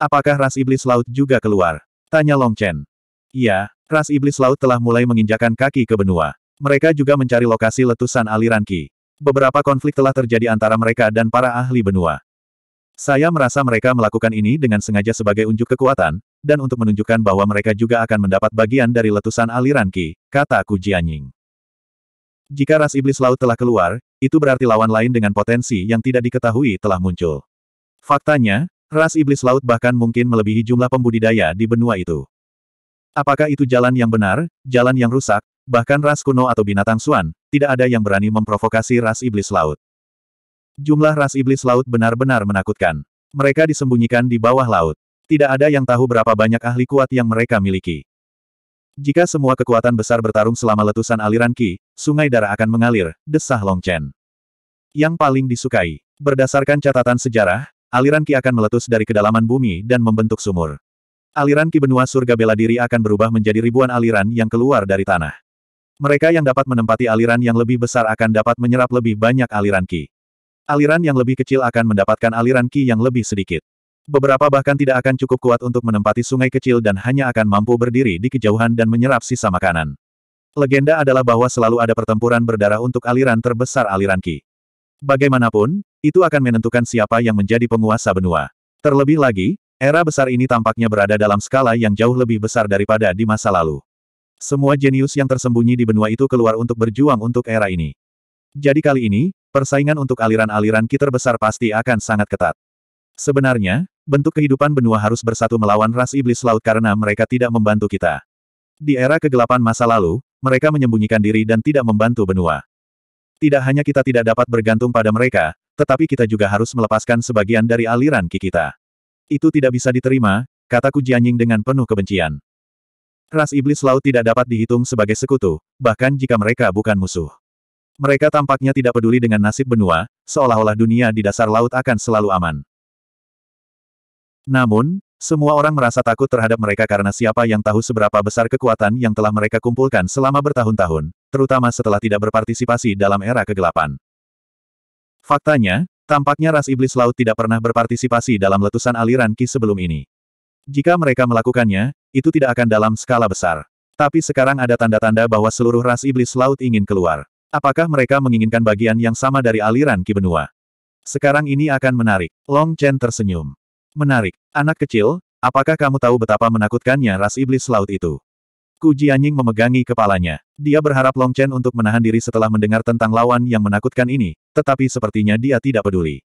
Apakah ras iblis laut juga keluar? Tanya Long Chen. Iya, ras iblis laut telah mulai menginjakan kaki ke benua. Mereka juga mencari lokasi letusan aliran Ki. Beberapa konflik telah terjadi antara mereka dan para ahli benua. Saya merasa mereka melakukan ini dengan sengaja sebagai unjuk kekuatan, dan untuk menunjukkan bahwa mereka juga akan mendapat bagian dari letusan aliran Ki, kata Kujianying. Jika ras iblis laut telah keluar, itu berarti lawan lain dengan potensi yang tidak diketahui telah muncul. Faktanya, ras iblis laut bahkan mungkin melebihi jumlah pembudidaya di benua itu. Apakah itu jalan yang benar, jalan yang rusak, Bahkan ras kuno atau binatang Suan, tidak ada yang berani memprovokasi ras iblis laut. Jumlah ras iblis laut benar-benar menakutkan. Mereka disembunyikan di bawah laut. Tidak ada yang tahu berapa banyak ahli kuat yang mereka miliki. Jika semua kekuatan besar bertarung selama letusan aliran ki, sungai darah akan mengalir, desah Long Chen. Yang paling disukai. Berdasarkan catatan sejarah, aliran ki akan meletus dari kedalaman bumi dan membentuk sumur. Aliran ki benua surga bela diri akan berubah menjadi ribuan aliran yang keluar dari tanah. Mereka yang dapat menempati aliran yang lebih besar akan dapat menyerap lebih banyak aliran Ki. Aliran yang lebih kecil akan mendapatkan aliran Ki yang lebih sedikit. Beberapa bahkan tidak akan cukup kuat untuk menempati sungai kecil dan hanya akan mampu berdiri di kejauhan dan menyerap sisa makanan. Legenda adalah bahwa selalu ada pertempuran berdarah untuk aliran terbesar aliran Ki. Bagaimanapun, itu akan menentukan siapa yang menjadi penguasa benua. Terlebih lagi, era besar ini tampaknya berada dalam skala yang jauh lebih besar daripada di masa lalu. Semua jenius yang tersembunyi di benua itu keluar untuk berjuang untuk era ini. Jadi kali ini, persaingan untuk aliran-aliran kita besar pasti akan sangat ketat. Sebenarnya, bentuk kehidupan benua harus bersatu melawan ras iblis laut karena mereka tidak membantu kita. Di era kegelapan masa lalu, mereka menyembunyikan diri dan tidak membantu benua. Tidak hanya kita tidak dapat bergantung pada mereka, tetapi kita juga harus melepaskan sebagian dari aliran ki kita. Itu tidak bisa diterima, kata Kujianying dengan penuh kebencian. Ras iblis laut tidak dapat dihitung sebagai sekutu, bahkan jika mereka bukan musuh. Mereka tampaknya tidak peduli dengan nasib benua, seolah-olah dunia di dasar laut akan selalu aman. Namun, semua orang merasa takut terhadap mereka karena siapa yang tahu seberapa besar kekuatan yang telah mereka kumpulkan selama bertahun-tahun, terutama setelah tidak berpartisipasi dalam era kegelapan. Faktanya, Tampaknya ras iblis laut tidak pernah berpartisipasi dalam letusan aliran Ki sebelum ini. Jika mereka melakukannya, itu tidak akan dalam skala besar. Tapi sekarang ada tanda-tanda bahwa seluruh ras iblis laut ingin keluar. Apakah mereka menginginkan bagian yang sama dari aliran Ki Benua? Sekarang ini akan menarik. Long Chen tersenyum. Menarik. Anak kecil, apakah kamu tahu betapa menakutkannya ras iblis laut itu? Ku Jianying memegangi kepalanya. Dia berharap Long Chen untuk menahan diri setelah mendengar tentang lawan yang menakutkan ini, tetapi sepertinya dia tidak peduli.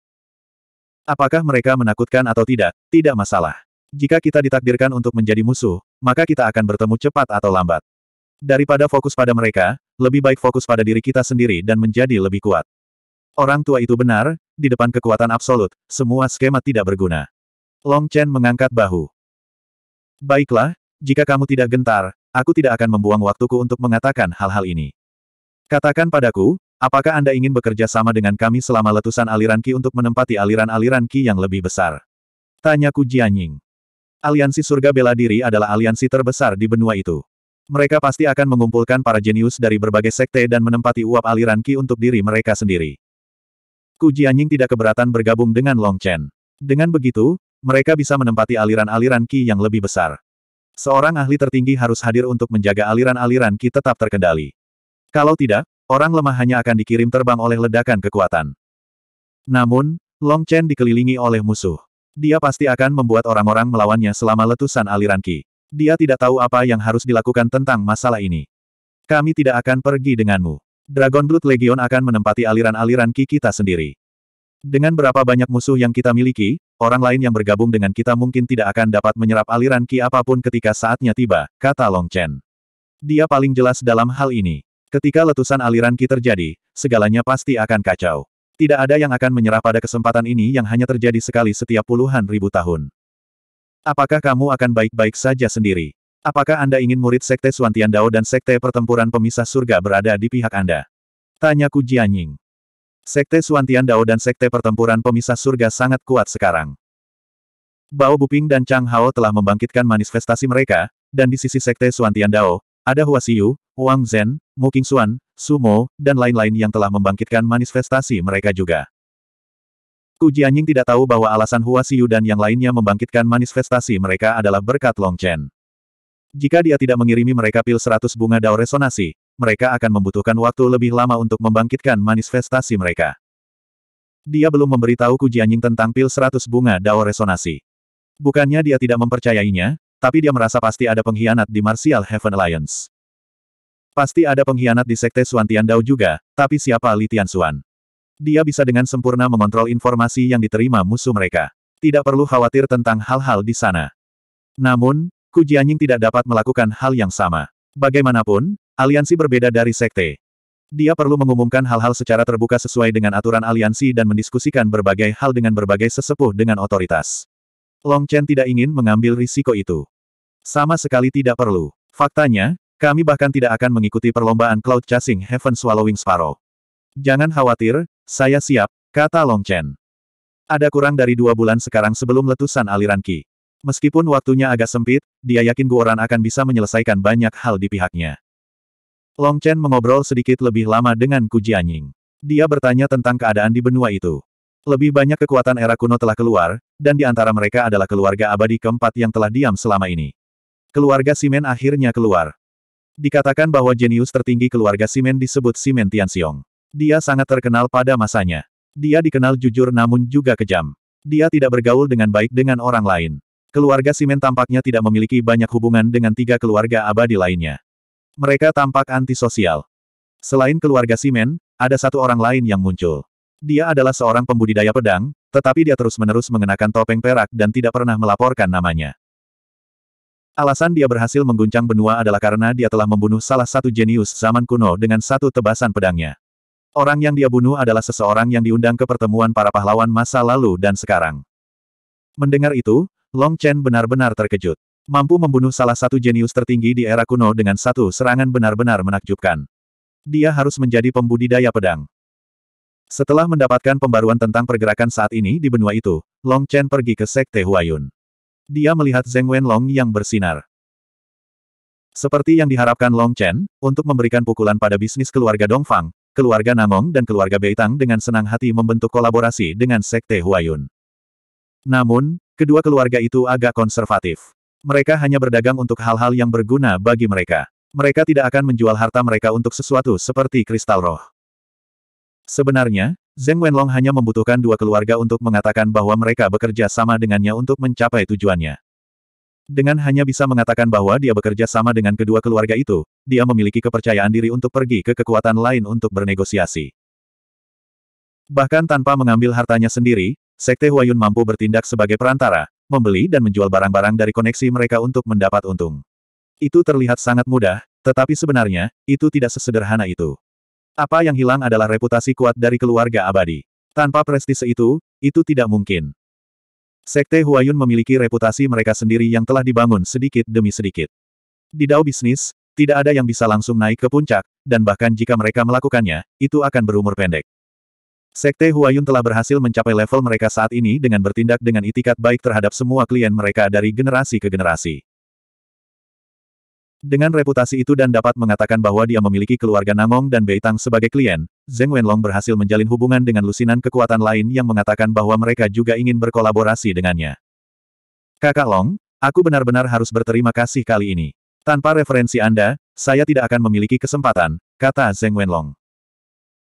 Apakah mereka menakutkan atau tidak, tidak masalah. Jika kita ditakdirkan untuk menjadi musuh, maka kita akan bertemu cepat atau lambat. Daripada fokus pada mereka, lebih baik fokus pada diri kita sendiri dan menjadi lebih kuat. Orang tua itu benar, di depan kekuatan absolut, semua skema tidak berguna. Long Chen mengangkat bahu. Baiklah, jika kamu tidak gentar, aku tidak akan membuang waktuku untuk mengatakan hal-hal ini. Katakan padaku, apakah Anda ingin bekerja sama dengan kami selama letusan aliran Ki untuk menempati aliran-aliran Ki yang lebih besar? Tanya Ku Jianying. Aliansi Surga Bela Diri adalah aliansi terbesar di benua itu. Mereka pasti akan mengumpulkan para jenius dari berbagai sekte dan menempati uap aliran Ki untuk diri mereka sendiri. Ku Jianying tidak keberatan bergabung dengan Long Chen. Dengan begitu, mereka bisa menempati aliran-aliran Ki yang lebih besar. Seorang ahli tertinggi harus hadir untuk menjaga aliran-aliran Ki tetap terkendali. Kalau tidak, orang lemah hanya akan dikirim terbang oleh ledakan kekuatan. Namun, Long Chen dikelilingi oleh musuh. Dia pasti akan membuat orang-orang melawannya selama letusan aliran Ki. Dia tidak tahu apa yang harus dilakukan tentang masalah ini. Kami tidak akan pergi denganmu. Dragon Blood Legion akan menempati aliran-aliran Ki kita sendiri. Dengan berapa banyak musuh yang kita miliki, orang lain yang bergabung dengan kita mungkin tidak akan dapat menyerap aliran Ki apapun ketika saatnya tiba, kata Long Chen. Dia paling jelas dalam hal ini. Ketika letusan aliran Ki terjadi, segalanya pasti akan kacau. Tidak ada yang akan menyerah pada kesempatan ini yang hanya terjadi sekali setiap puluhan ribu tahun. Apakah kamu akan baik-baik saja sendiri? Apakah Anda ingin murid Sekte Suantian Dao dan Sekte Pertempuran Pemisah Surga berada di pihak Anda? Tanya Ku Jianying. Sekte Suantian Dao dan Sekte Pertempuran Pemisah Surga sangat kuat sekarang. Bao Buping dan Chang Hao telah membangkitkan manifestasi mereka, dan di sisi Sekte Suantian Dao ada Hua Wang Zhen, Mu Qingxuan, sumo, dan lain-lain yang telah membangkitkan manifestasi mereka juga. Ku Jianying tidak tahu bahwa alasan Hua Siyu dan yang lainnya membangkitkan manifestasi mereka adalah berkat Long Chen. Jika dia tidak mengirimi mereka pil 100 bunga dao resonasi, mereka akan membutuhkan waktu lebih lama untuk membangkitkan manifestasi mereka. Dia belum memberitahu Ku Jianying tentang pil 100 bunga dao resonasi. Bukannya dia tidak mempercayainya, tapi dia merasa pasti ada pengkhianat di Martial Heaven Alliance. Pasti ada pengkhianat di sekte Suan Dao juga, tapi siapa Li Suan? Dia bisa dengan sempurna mengontrol informasi yang diterima musuh mereka. Tidak perlu khawatir tentang hal-hal di sana. Namun, Ku Jianying tidak dapat melakukan hal yang sama. Bagaimanapun, aliansi berbeda dari sekte. Dia perlu mengumumkan hal-hal secara terbuka sesuai dengan aturan aliansi dan mendiskusikan berbagai hal dengan berbagai sesepuh dengan otoritas. Long Chen tidak ingin mengambil risiko itu. Sama sekali tidak perlu. Faktanya, kami bahkan tidak akan mengikuti perlombaan Cloud Chasing Heaven Swallowing Sparrow. Jangan khawatir, saya siap, kata Long Chen. Ada kurang dari dua bulan sekarang sebelum letusan aliran Ki. Meskipun waktunya agak sempit, dia yakin Guoran akan bisa menyelesaikan banyak hal di pihaknya. Long Chen mengobrol sedikit lebih lama dengan Ku Jianying. Dia bertanya tentang keadaan di benua itu. Lebih banyak kekuatan era kuno telah keluar, dan di antara mereka adalah keluarga abadi keempat yang telah diam selama ini. Keluarga Simen akhirnya keluar. Dikatakan bahwa jenius tertinggi keluarga Simen disebut Simen Tianxiong. Dia sangat terkenal pada masanya. Dia dikenal jujur namun juga kejam. Dia tidak bergaul dengan baik dengan orang lain. Keluarga Simen tampaknya tidak memiliki banyak hubungan dengan tiga keluarga abadi lainnya. Mereka tampak antisosial. Selain keluarga Simen, ada satu orang lain yang muncul. Dia adalah seorang pembudidaya pedang, tetapi dia terus-menerus mengenakan topeng perak dan tidak pernah melaporkan namanya. Alasan dia berhasil mengguncang benua adalah karena dia telah membunuh salah satu jenius zaman kuno dengan satu tebasan pedangnya. Orang yang dia bunuh adalah seseorang yang diundang ke pertemuan para pahlawan masa lalu dan sekarang. Mendengar itu, Long Chen benar-benar terkejut. Mampu membunuh salah satu jenius tertinggi di era kuno dengan satu serangan benar-benar menakjubkan. Dia harus menjadi pembudidaya pedang. Setelah mendapatkan pembaruan tentang pergerakan saat ini di benua itu, Long Chen pergi ke Sekte Huayun dia melihat Zeng Wenlong yang bersinar. Seperti yang diharapkan Long Chen, untuk memberikan pukulan pada bisnis keluarga Dongfang, keluarga Namong dan keluarga Beitang dengan senang hati membentuk kolaborasi dengan Sekte Huayun. Namun, kedua keluarga itu agak konservatif. Mereka hanya berdagang untuk hal-hal yang berguna bagi mereka. Mereka tidak akan menjual harta mereka untuk sesuatu seperti kristal roh. Sebenarnya, Zeng Wenlong hanya membutuhkan dua keluarga untuk mengatakan bahwa mereka bekerja sama dengannya untuk mencapai tujuannya. Dengan hanya bisa mengatakan bahwa dia bekerja sama dengan kedua keluarga itu, dia memiliki kepercayaan diri untuk pergi ke kekuatan lain untuk bernegosiasi. Bahkan tanpa mengambil hartanya sendiri, Sekte Huayun mampu bertindak sebagai perantara, membeli dan menjual barang-barang dari koneksi mereka untuk mendapat untung. Itu terlihat sangat mudah, tetapi sebenarnya, itu tidak sesederhana itu. Apa yang hilang adalah reputasi kuat dari keluarga abadi. Tanpa prestise itu, itu tidak mungkin. Sekte Huayun memiliki reputasi mereka sendiri yang telah dibangun sedikit demi sedikit. Di Dao bisnis, tidak ada yang bisa langsung naik ke puncak, dan bahkan jika mereka melakukannya, itu akan berumur pendek. Sekte Huayun telah berhasil mencapai level mereka saat ini dengan bertindak dengan itikat baik terhadap semua klien mereka dari generasi ke generasi. Dengan reputasi itu dan dapat mengatakan bahwa dia memiliki keluarga Namong dan Beitang sebagai klien, Zeng Wenlong berhasil menjalin hubungan dengan lusinan kekuatan lain yang mengatakan bahwa mereka juga ingin berkolaborasi dengannya. Kakak Long, aku benar-benar harus berterima kasih kali ini. Tanpa referensi Anda, saya tidak akan memiliki kesempatan, kata Zeng Wenlong.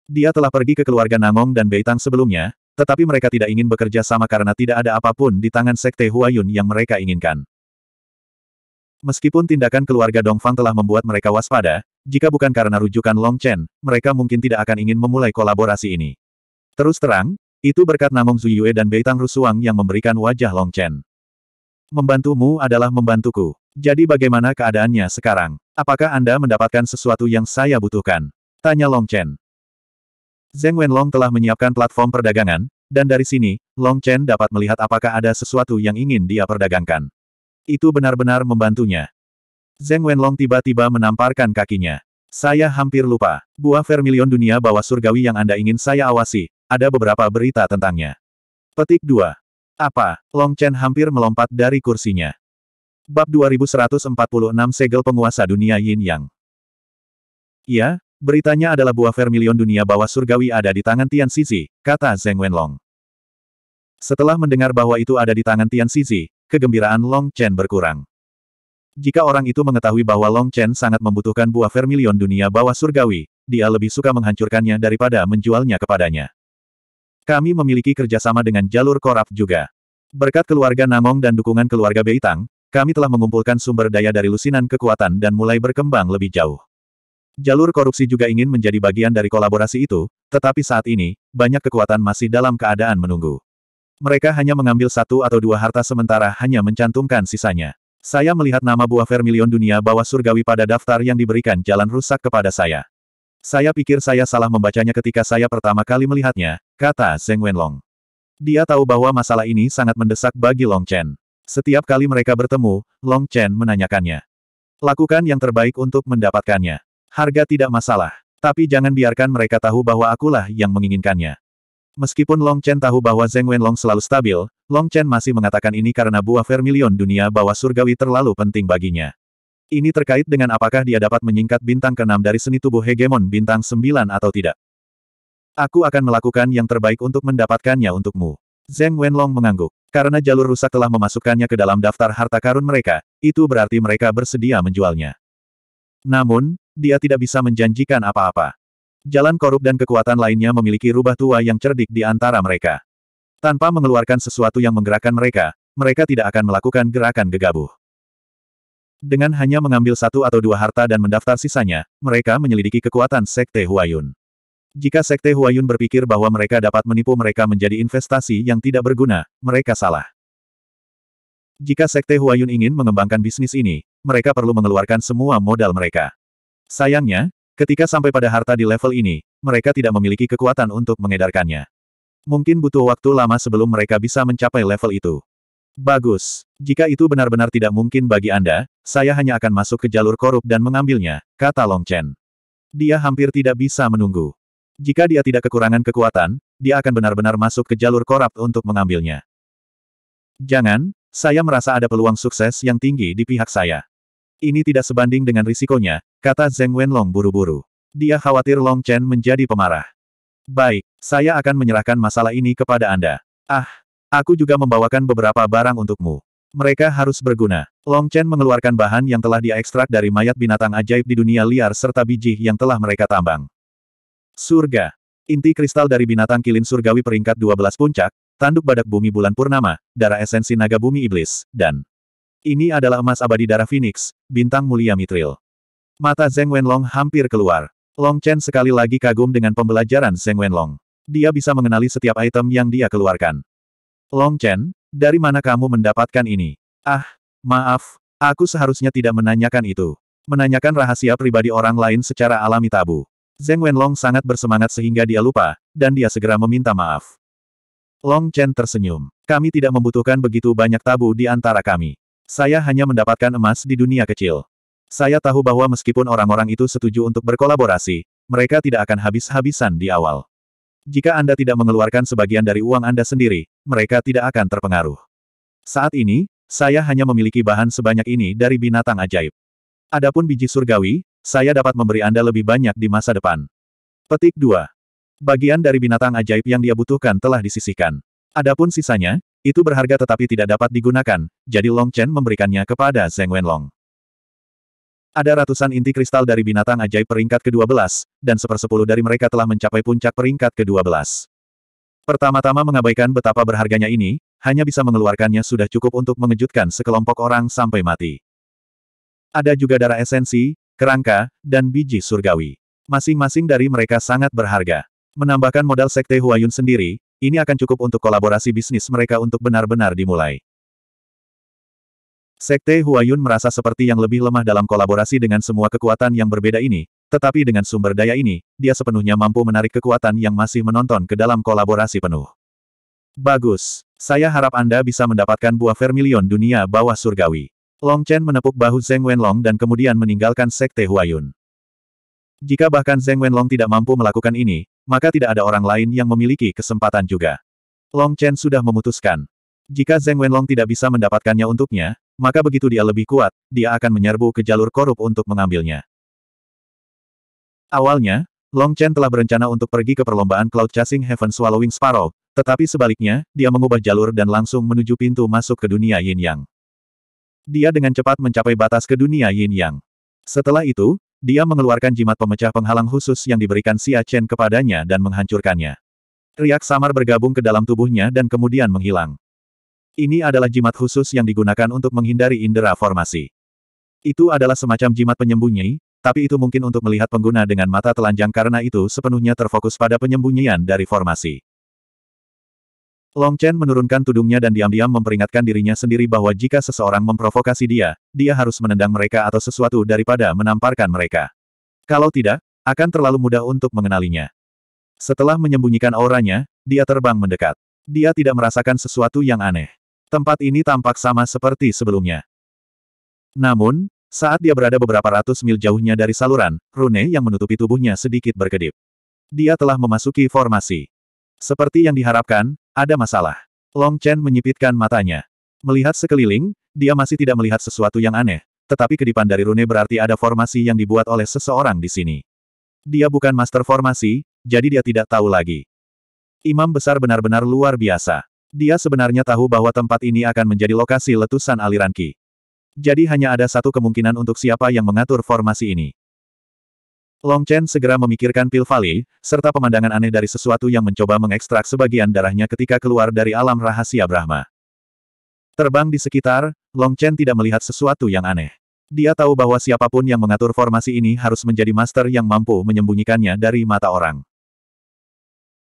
Dia telah pergi ke keluarga Namong dan Beitang sebelumnya, tetapi mereka tidak ingin bekerja sama karena tidak ada apapun di tangan Sekte Huayun yang mereka inginkan. Meskipun tindakan keluarga Dongfang telah membuat mereka waspada, jika bukan karena rujukan Long Chen, mereka mungkin tidak akan ingin memulai kolaborasi ini. Terus terang, itu berkat Namong Zuyue dan Beitang Rusuang yang memberikan wajah Long Chen. Membantumu adalah membantuku. Jadi bagaimana keadaannya sekarang? Apakah Anda mendapatkan sesuatu yang saya butuhkan? Tanya Long Chen. Zeng Wenlong telah menyiapkan platform perdagangan, dan dari sini, Long Chen dapat melihat apakah ada sesuatu yang ingin dia perdagangkan. Itu benar-benar membantunya. Zeng Wenlong tiba-tiba menamparkan kakinya. Saya hampir lupa. Buah vermilion dunia bawah surgawi yang Anda ingin saya awasi, ada beberapa berita tentangnya. Petik 2. Apa? Long Chen hampir melompat dari kursinya. Bab 2146 Segel Penguasa Dunia Yin Yang. Iya, beritanya adalah buah vermilion dunia bawah surgawi ada di tangan Tian Sisi, kata Zeng Wenlong. Setelah mendengar bahwa itu ada di tangan Tian Sisi, kegembiraan Long Chen berkurang. Jika orang itu mengetahui bahwa Long Chen sangat membutuhkan buah vermilion dunia bawah surgawi, dia lebih suka menghancurkannya daripada menjualnya kepadanya. Kami memiliki kerjasama dengan jalur korap juga. Berkat keluarga Namong dan dukungan keluarga Beitang, kami telah mengumpulkan sumber daya dari lusinan kekuatan dan mulai berkembang lebih jauh. Jalur korupsi juga ingin menjadi bagian dari kolaborasi itu, tetapi saat ini, banyak kekuatan masih dalam keadaan menunggu. Mereka hanya mengambil satu atau dua harta sementara hanya mencantumkan sisanya. Saya melihat nama buah vermilion dunia bawah surgawi pada daftar yang diberikan jalan rusak kepada saya. Saya pikir saya salah membacanya ketika saya pertama kali melihatnya, kata Zeng Wenlong. Dia tahu bahwa masalah ini sangat mendesak bagi Long Chen. Setiap kali mereka bertemu, Long Chen menanyakannya. Lakukan yang terbaik untuk mendapatkannya. Harga tidak masalah. Tapi jangan biarkan mereka tahu bahwa akulah yang menginginkannya. Meskipun Long Chen tahu bahwa Zeng Wenlong selalu stabil, Long Chen masih mengatakan ini karena buah vermilion dunia bawah surgawi terlalu penting baginya. Ini terkait dengan apakah dia dapat menyingkat bintang keenam dari seni tubuh hegemon bintang sembilan atau tidak. Aku akan melakukan yang terbaik untuk mendapatkannya untukmu. Zeng Wenlong mengangguk. Karena jalur rusak telah memasukkannya ke dalam daftar harta karun mereka, itu berarti mereka bersedia menjualnya. Namun, dia tidak bisa menjanjikan apa-apa. Jalan korup dan kekuatan lainnya memiliki rubah tua yang cerdik di antara mereka. Tanpa mengeluarkan sesuatu yang menggerakkan mereka, mereka tidak akan melakukan gerakan gegabah. Dengan hanya mengambil satu atau dua harta dan mendaftar sisanya, mereka menyelidiki kekuatan Sekte Huayun. Jika Sekte Huayun berpikir bahwa mereka dapat menipu mereka menjadi investasi yang tidak berguna, mereka salah. Jika Sekte Huayun ingin mengembangkan bisnis ini, mereka perlu mengeluarkan semua modal mereka. Sayangnya, Ketika sampai pada harta di level ini, mereka tidak memiliki kekuatan untuk mengedarkannya. Mungkin butuh waktu lama sebelum mereka bisa mencapai level itu. Bagus. Jika itu benar-benar tidak mungkin bagi Anda, saya hanya akan masuk ke jalur korup dan mengambilnya, kata Long Chen. Dia hampir tidak bisa menunggu. Jika dia tidak kekurangan kekuatan, dia akan benar-benar masuk ke jalur korup untuk mengambilnya. Jangan, saya merasa ada peluang sukses yang tinggi di pihak saya. Ini tidak sebanding dengan risikonya, kata Zeng Wenlong buru-buru. Dia khawatir Long Chen menjadi pemarah. Baik, saya akan menyerahkan masalah ini kepada Anda. Ah, aku juga membawakan beberapa barang untukmu. Mereka harus berguna. Long Chen mengeluarkan bahan yang telah dia ekstrak dari mayat binatang ajaib di dunia liar serta biji yang telah mereka tambang. Surga. Inti kristal dari binatang kilin surgawi peringkat 12 puncak, tanduk badak bumi bulan purnama, darah esensi naga bumi iblis, dan ini adalah emas abadi darah phoenix, bintang mulia mitril. Mata Zeng Wenlong hampir keluar. Long Chen sekali lagi kagum dengan pembelajaran Zeng Wenlong. Dia bisa mengenali setiap item yang dia keluarkan. Long Chen, dari mana kamu mendapatkan ini? Ah, maaf, aku seharusnya tidak menanyakan itu. Menanyakan rahasia pribadi orang lain secara alami tabu. Zeng Wenlong sangat bersemangat sehingga dia lupa, dan dia segera meminta maaf. Long Chen tersenyum. Kami tidak membutuhkan begitu banyak tabu di antara kami. Saya hanya mendapatkan emas di dunia kecil. Saya tahu bahwa meskipun orang-orang itu setuju untuk berkolaborasi, mereka tidak akan habis-habisan di awal. Jika Anda tidak mengeluarkan sebagian dari uang Anda sendiri, mereka tidak akan terpengaruh. Saat ini, saya hanya memiliki bahan sebanyak ini dari binatang ajaib. Adapun biji surgawi, saya dapat memberi Anda lebih banyak di masa depan. Petik 2. Bagian dari binatang ajaib yang dia butuhkan telah disisihkan. Adapun sisanya, itu berharga tetapi tidak dapat digunakan, jadi Long Chen memberikannya kepada Zeng Wenlong. Ada ratusan inti kristal dari binatang ajaib peringkat ke-12, dan sepersepuluh dari mereka telah mencapai puncak peringkat ke-12. Pertama-tama mengabaikan betapa berharganya ini, hanya bisa mengeluarkannya sudah cukup untuk mengejutkan sekelompok orang sampai mati. Ada juga darah esensi, kerangka, dan biji surgawi. Masing-masing dari mereka sangat berharga. Menambahkan modal sekte Huayun sendiri, ini akan cukup untuk kolaborasi bisnis mereka untuk benar-benar dimulai. Sekte Huayun merasa seperti yang lebih lemah dalam kolaborasi dengan semua kekuatan yang berbeda ini, tetapi dengan sumber daya ini, dia sepenuhnya mampu menarik kekuatan yang masih menonton ke dalam kolaborasi penuh. Bagus. Saya harap Anda bisa mendapatkan buah vermilion dunia bawah surgawi. Long Chen menepuk bahu Zeng Wenlong dan kemudian meninggalkan Sekte Huayun. Jika bahkan Zeng Wenlong tidak mampu melakukan ini, maka tidak ada orang lain yang memiliki kesempatan juga. Long Chen sudah memutuskan. Jika Zeng Wenlong tidak bisa mendapatkannya untuknya, maka begitu dia lebih kuat, dia akan menyerbu ke jalur korup untuk mengambilnya. Awalnya, Long Chen telah berencana untuk pergi ke perlombaan Cloud Chasing Heaven Swallowing Sparrow, tetapi sebaliknya, dia mengubah jalur dan langsung menuju pintu masuk ke dunia Yin Yang. Dia dengan cepat mencapai batas ke dunia Yin Yang. Setelah itu, dia mengeluarkan jimat pemecah penghalang khusus yang diberikan Xia Chen kepadanya dan menghancurkannya. Riak samar bergabung ke dalam tubuhnya dan kemudian menghilang. Ini adalah jimat khusus yang digunakan untuk menghindari indera formasi. Itu adalah semacam jimat penyembunyi, tapi itu mungkin untuk melihat pengguna dengan mata telanjang karena itu sepenuhnya terfokus pada penyembunyian dari formasi. Long Chen menurunkan tudungnya dan diam-diam memperingatkan dirinya sendiri bahwa jika seseorang memprovokasi dia, dia harus menendang mereka atau sesuatu daripada menamparkan mereka. Kalau tidak, akan terlalu mudah untuk mengenalinya. Setelah menyembunyikan auranya, dia terbang mendekat. Dia tidak merasakan sesuatu yang aneh tempat ini tampak sama seperti sebelumnya. Namun, saat dia berada beberapa ratus mil jauhnya dari saluran, rune yang menutupi tubuhnya sedikit berkedip. Dia telah memasuki formasi. Seperti yang diharapkan, ada masalah. Long Chen menyipitkan matanya. Melihat sekeliling, dia masih tidak melihat sesuatu yang aneh, tetapi kedipan dari rune berarti ada formasi yang dibuat oleh seseorang di sini. Dia bukan master formasi, jadi dia tidak tahu lagi. Imam besar benar-benar luar biasa. Dia sebenarnya tahu bahwa tempat ini akan menjadi lokasi letusan aliran Ki. Jadi hanya ada satu kemungkinan untuk siapa yang mengatur formasi ini. Long Chen segera memikirkan pil Valley, serta pemandangan aneh dari sesuatu yang mencoba mengekstrak sebagian darahnya ketika keluar dari alam rahasia Brahma. Terbang di sekitar, Long Chen tidak melihat sesuatu yang aneh. Dia tahu bahwa siapapun yang mengatur formasi ini harus menjadi master yang mampu menyembunyikannya dari mata orang.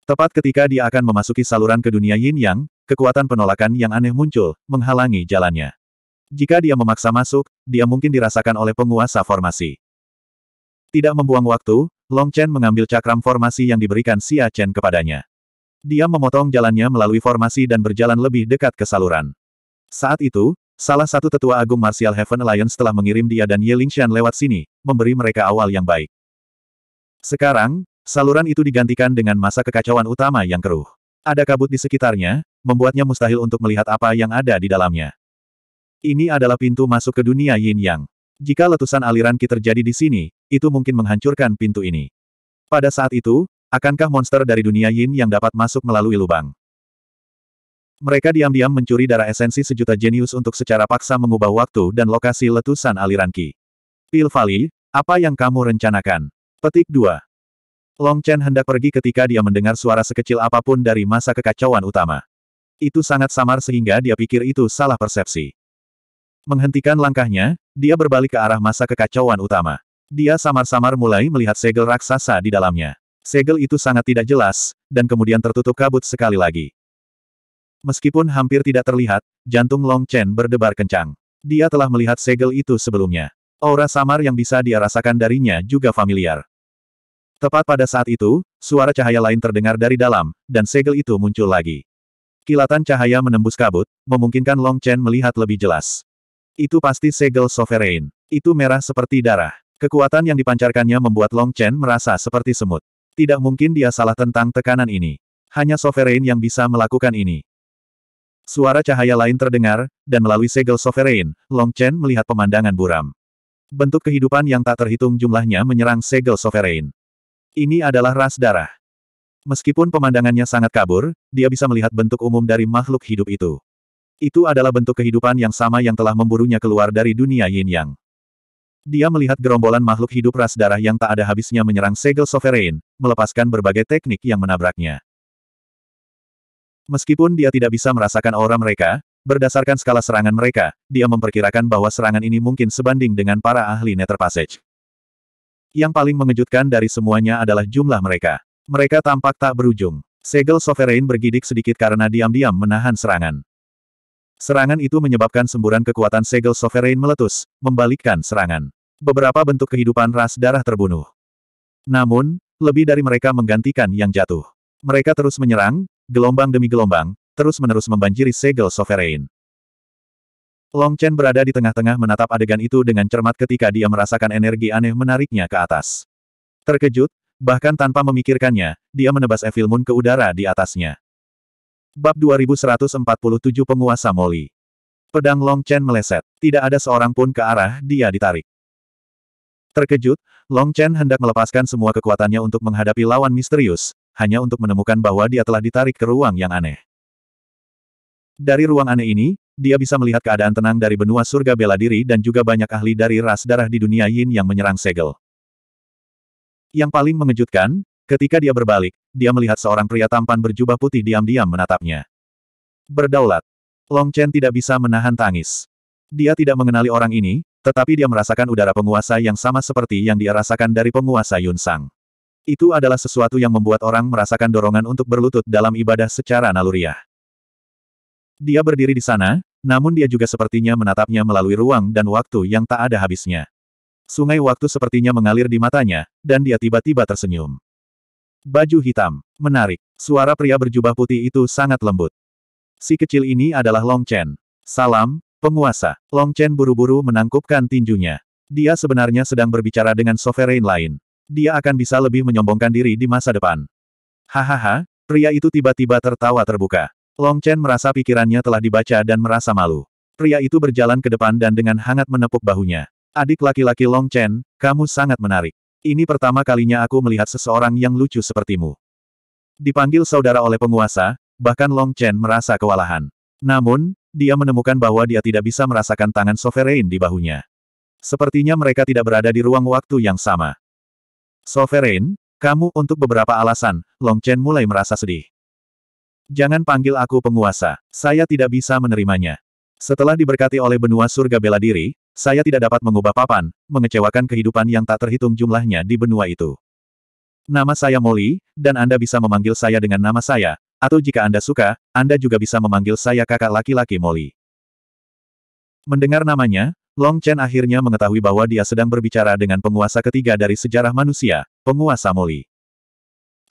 Tepat ketika dia akan memasuki saluran ke dunia yin yang, kekuatan penolakan yang aneh muncul, menghalangi jalannya. Jika dia memaksa masuk, dia mungkin dirasakan oleh penguasa formasi. Tidak membuang waktu, Long Chen mengambil cakram formasi yang diberikan Xia Chen kepadanya. Dia memotong jalannya melalui formasi dan berjalan lebih dekat ke saluran. Saat itu, salah satu tetua agung Martial Heaven Alliance telah mengirim dia dan Ye Lingxian lewat sini, memberi mereka awal yang baik. Sekarang, saluran itu digantikan dengan masa kekacauan utama yang keruh. Ada kabut di sekitarnya, membuatnya mustahil untuk melihat apa yang ada di dalamnya. Ini adalah pintu masuk ke dunia yin yang. Jika letusan aliran Ki terjadi di sini, itu mungkin menghancurkan pintu ini. Pada saat itu, akankah monster dari dunia yin yang dapat masuk melalui lubang? Mereka diam-diam mencuri darah esensi sejuta jenius untuk secara paksa mengubah waktu dan lokasi letusan aliran Ki. Pil apa yang kamu rencanakan? Petik 2. Long Chen hendak pergi ketika dia mendengar suara sekecil apapun dari masa kekacauan utama. Itu sangat samar sehingga dia pikir itu salah persepsi. Menghentikan langkahnya, dia berbalik ke arah masa kekacauan utama. Dia samar-samar mulai melihat segel raksasa di dalamnya. Segel itu sangat tidak jelas, dan kemudian tertutup kabut sekali lagi. Meskipun hampir tidak terlihat, jantung Long Chen berdebar kencang. Dia telah melihat segel itu sebelumnya. Aura samar yang bisa dia rasakan darinya juga familiar. Tepat pada saat itu, suara cahaya lain terdengar dari dalam, dan segel itu muncul lagi. Kilatan cahaya menembus kabut, memungkinkan Long Chen melihat lebih jelas. Itu pasti segel sovereign. Itu merah seperti darah. Kekuatan yang dipancarkannya membuat Long Chen merasa seperti semut. Tidak mungkin dia salah tentang tekanan ini. Hanya sovereign yang bisa melakukan ini. Suara cahaya lain terdengar, dan melalui segel sovereign, Long Chen melihat pemandangan buram. Bentuk kehidupan yang tak terhitung jumlahnya menyerang segel sovereign. Ini adalah ras darah. Meskipun pemandangannya sangat kabur, dia bisa melihat bentuk umum dari makhluk hidup itu. Itu adalah bentuk kehidupan yang sama yang telah memburunya keluar dari dunia yin yang. Dia melihat gerombolan makhluk hidup ras darah yang tak ada habisnya menyerang segel sovereign, melepaskan berbagai teknik yang menabraknya. Meskipun dia tidak bisa merasakan aura mereka, berdasarkan skala serangan mereka, dia memperkirakan bahwa serangan ini mungkin sebanding dengan para ahli Nether Passage. Yang paling mengejutkan dari semuanya adalah jumlah mereka. Mereka tampak tak berujung. Segel Sovereign bergidik sedikit karena diam-diam menahan serangan. Serangan itu menyebabkan semburan kekuatan segel Sovereign meletus, membalikkan serangan. Beberapa bentuk kehidupan ras darah terbunuh. Namun, lebih dari mereka menggantikan yang jatuh. Mereka terus menyerang, gelombang demi gelombang, terus-menerus membanjiri segel Sovereign. Long Chen berada di tengah-tengah menatap adegan itu dengan cermat ketika dia merasakan energi aneh menariknya ke atas. Terkejut, Bahkan tanpa memikirkannya, dia menebas Evil Moon ke udara di atasnya. Bab 2147 Penguasa Moli Pedang Long Chen meleset. Tidak ada seorang pun ke arah dia ditarik. Terkejut, Long Chen hendak melepaskan semua kekuatannya untuk menghadapi lawan misterius, hanya untuk menemukan bahwa dia telah ditarik ke ruang yang aneh. Dari ruang aneh ini, dia bisa melihat keadaan tenang dari benua surga bela diri dan juga banyak ahli dari ras darah di dunia Yin yang menyerang segel. Yang paling mengejutkan, ketika dia berbalik, dia melihat seorang pria tampan berjubah putih diam-diam menatapnya. Berdaulat. Long Chen tidak bisa menahan tangis. Dia tidak mengenali orang ini, tetapi dia merasakan udara penguasa yang sama seperti yang dia rasakan dari penguasa Yun Sang. Itu adalah sesuatu yang membuat orang merasakan dorongan untuk berlutut dalam ibadah secara naluriah. Dia berdiri di sana, namun dia juga sepertinya menatapnya melalui ruang dan waktu yang tak ada habisnya. Sungai waktu sepertinya mengalir di matanya, dan dia tiba-tiba tersenyum. Baju hitam. Menarik. Suara pria berjubah putih itu sangat lembut. Si kecil ini adalah Long Chen. Salam, penguasa. Long Chen buru-buru menangkupkan tinjunya. Dia sebenarnya sedang berbicara dengan sovereign lain. Dia akan bisa lebih menyombongkan diri di masa depan. Hahaha, pria itu tiba-tiba tertawa terbuka. Long Chen merasa pikirannya telah dibaca dan merasa malu. Pria itu berjalan ke depan dan dengan hangat menepuk bahunya. Adik laki-laki Long Chen, kamu sangat menarik. Ini pertama kalinya aku melihat seseorang yang lucu sepertimu. Dipanggil saudara oleh penguasa, bahkan Long Chen merasa kewalahan. Namun, dia menemukan bahwa dia tidak bisa merasakan tangan Sovereign di bahunya. Sepertinya mereka tidak berada di ruang waktu yang sama. Sovereign, kamu untuk beberapa alasan, Long Chen mulai merasa sedih. Jangan panggil aku penguasa, saya tidak bisa menerimanya. Setelah diberkati oleh benua surga bela diri, saya tidak dapat mengubah papan, mengecewakan kehidupan yang tak terhitung jumlahnya di benua itu. Nama saya Molly, dan Anda bisa memanggil saya dengan nama saya, atau jika Anda suka, Anda juga bisa memanggil saya kakak laki-laki Molly. Mendengar namanya, Long Chen akhirnya mengetahui bahwa dia sedang berbicara dengan penguasa ketiga dari sejarah manusia, penguasa Molly.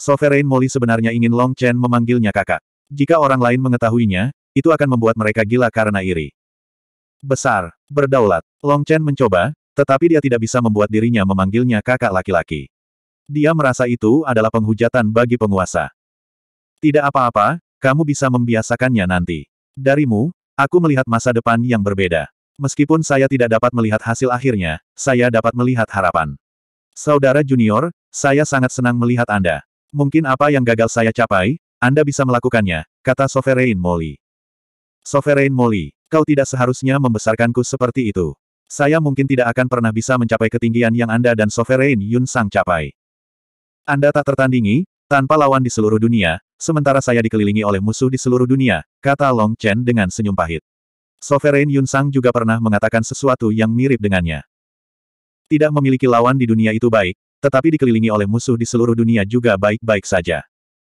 Sovereign Molly sebenarnya ingin Long Chen memanggilnya kakak. Jika orang lain mengetahuinya, itu akan membuat mereka gila karena iri. Besar, berdaulat, Long Chen mencoba, tetapi dia tidak bisa membuat dirinya memanggilnya kakak laki-laki. Dia merasa itu adalah penghujatan bagi penguasa. Tidak apa-apa, kamu bisa membiasakannya nanti. Darimu, aku melihat masa depan yang berbeda. Meskipun saya tidak dapat melihat hasil akhirnya, saya dapat melihat harapan. Saudara junior, saya sangat senang melihat Anda. Mungkin apa yang gagal saya capai, Anda bisa melakukannya, kata Sovereign Molly. Sovereign Molly, kau tidak seharusnya membesarkanku seperti itu. Saya mungkin tidak akan pernah bisa mencapai ketinggian yang Anda dan Sovereign Yun Sang capai. Anda tak tertandingi, tanpa lawan di seluruh dunia, sementara saya dikelilingi oleh musuh di seluruh dunia, kata Long Chen dengan senyum pahit. Sovereign Yun Sang juga pernah mengatakan sesuatu yang mirip dengannya. Tidak memiliki lawan di dunia itu baik, tetapi dikelilingi oleh musuh di seluruh dunia juga baik-baik saja.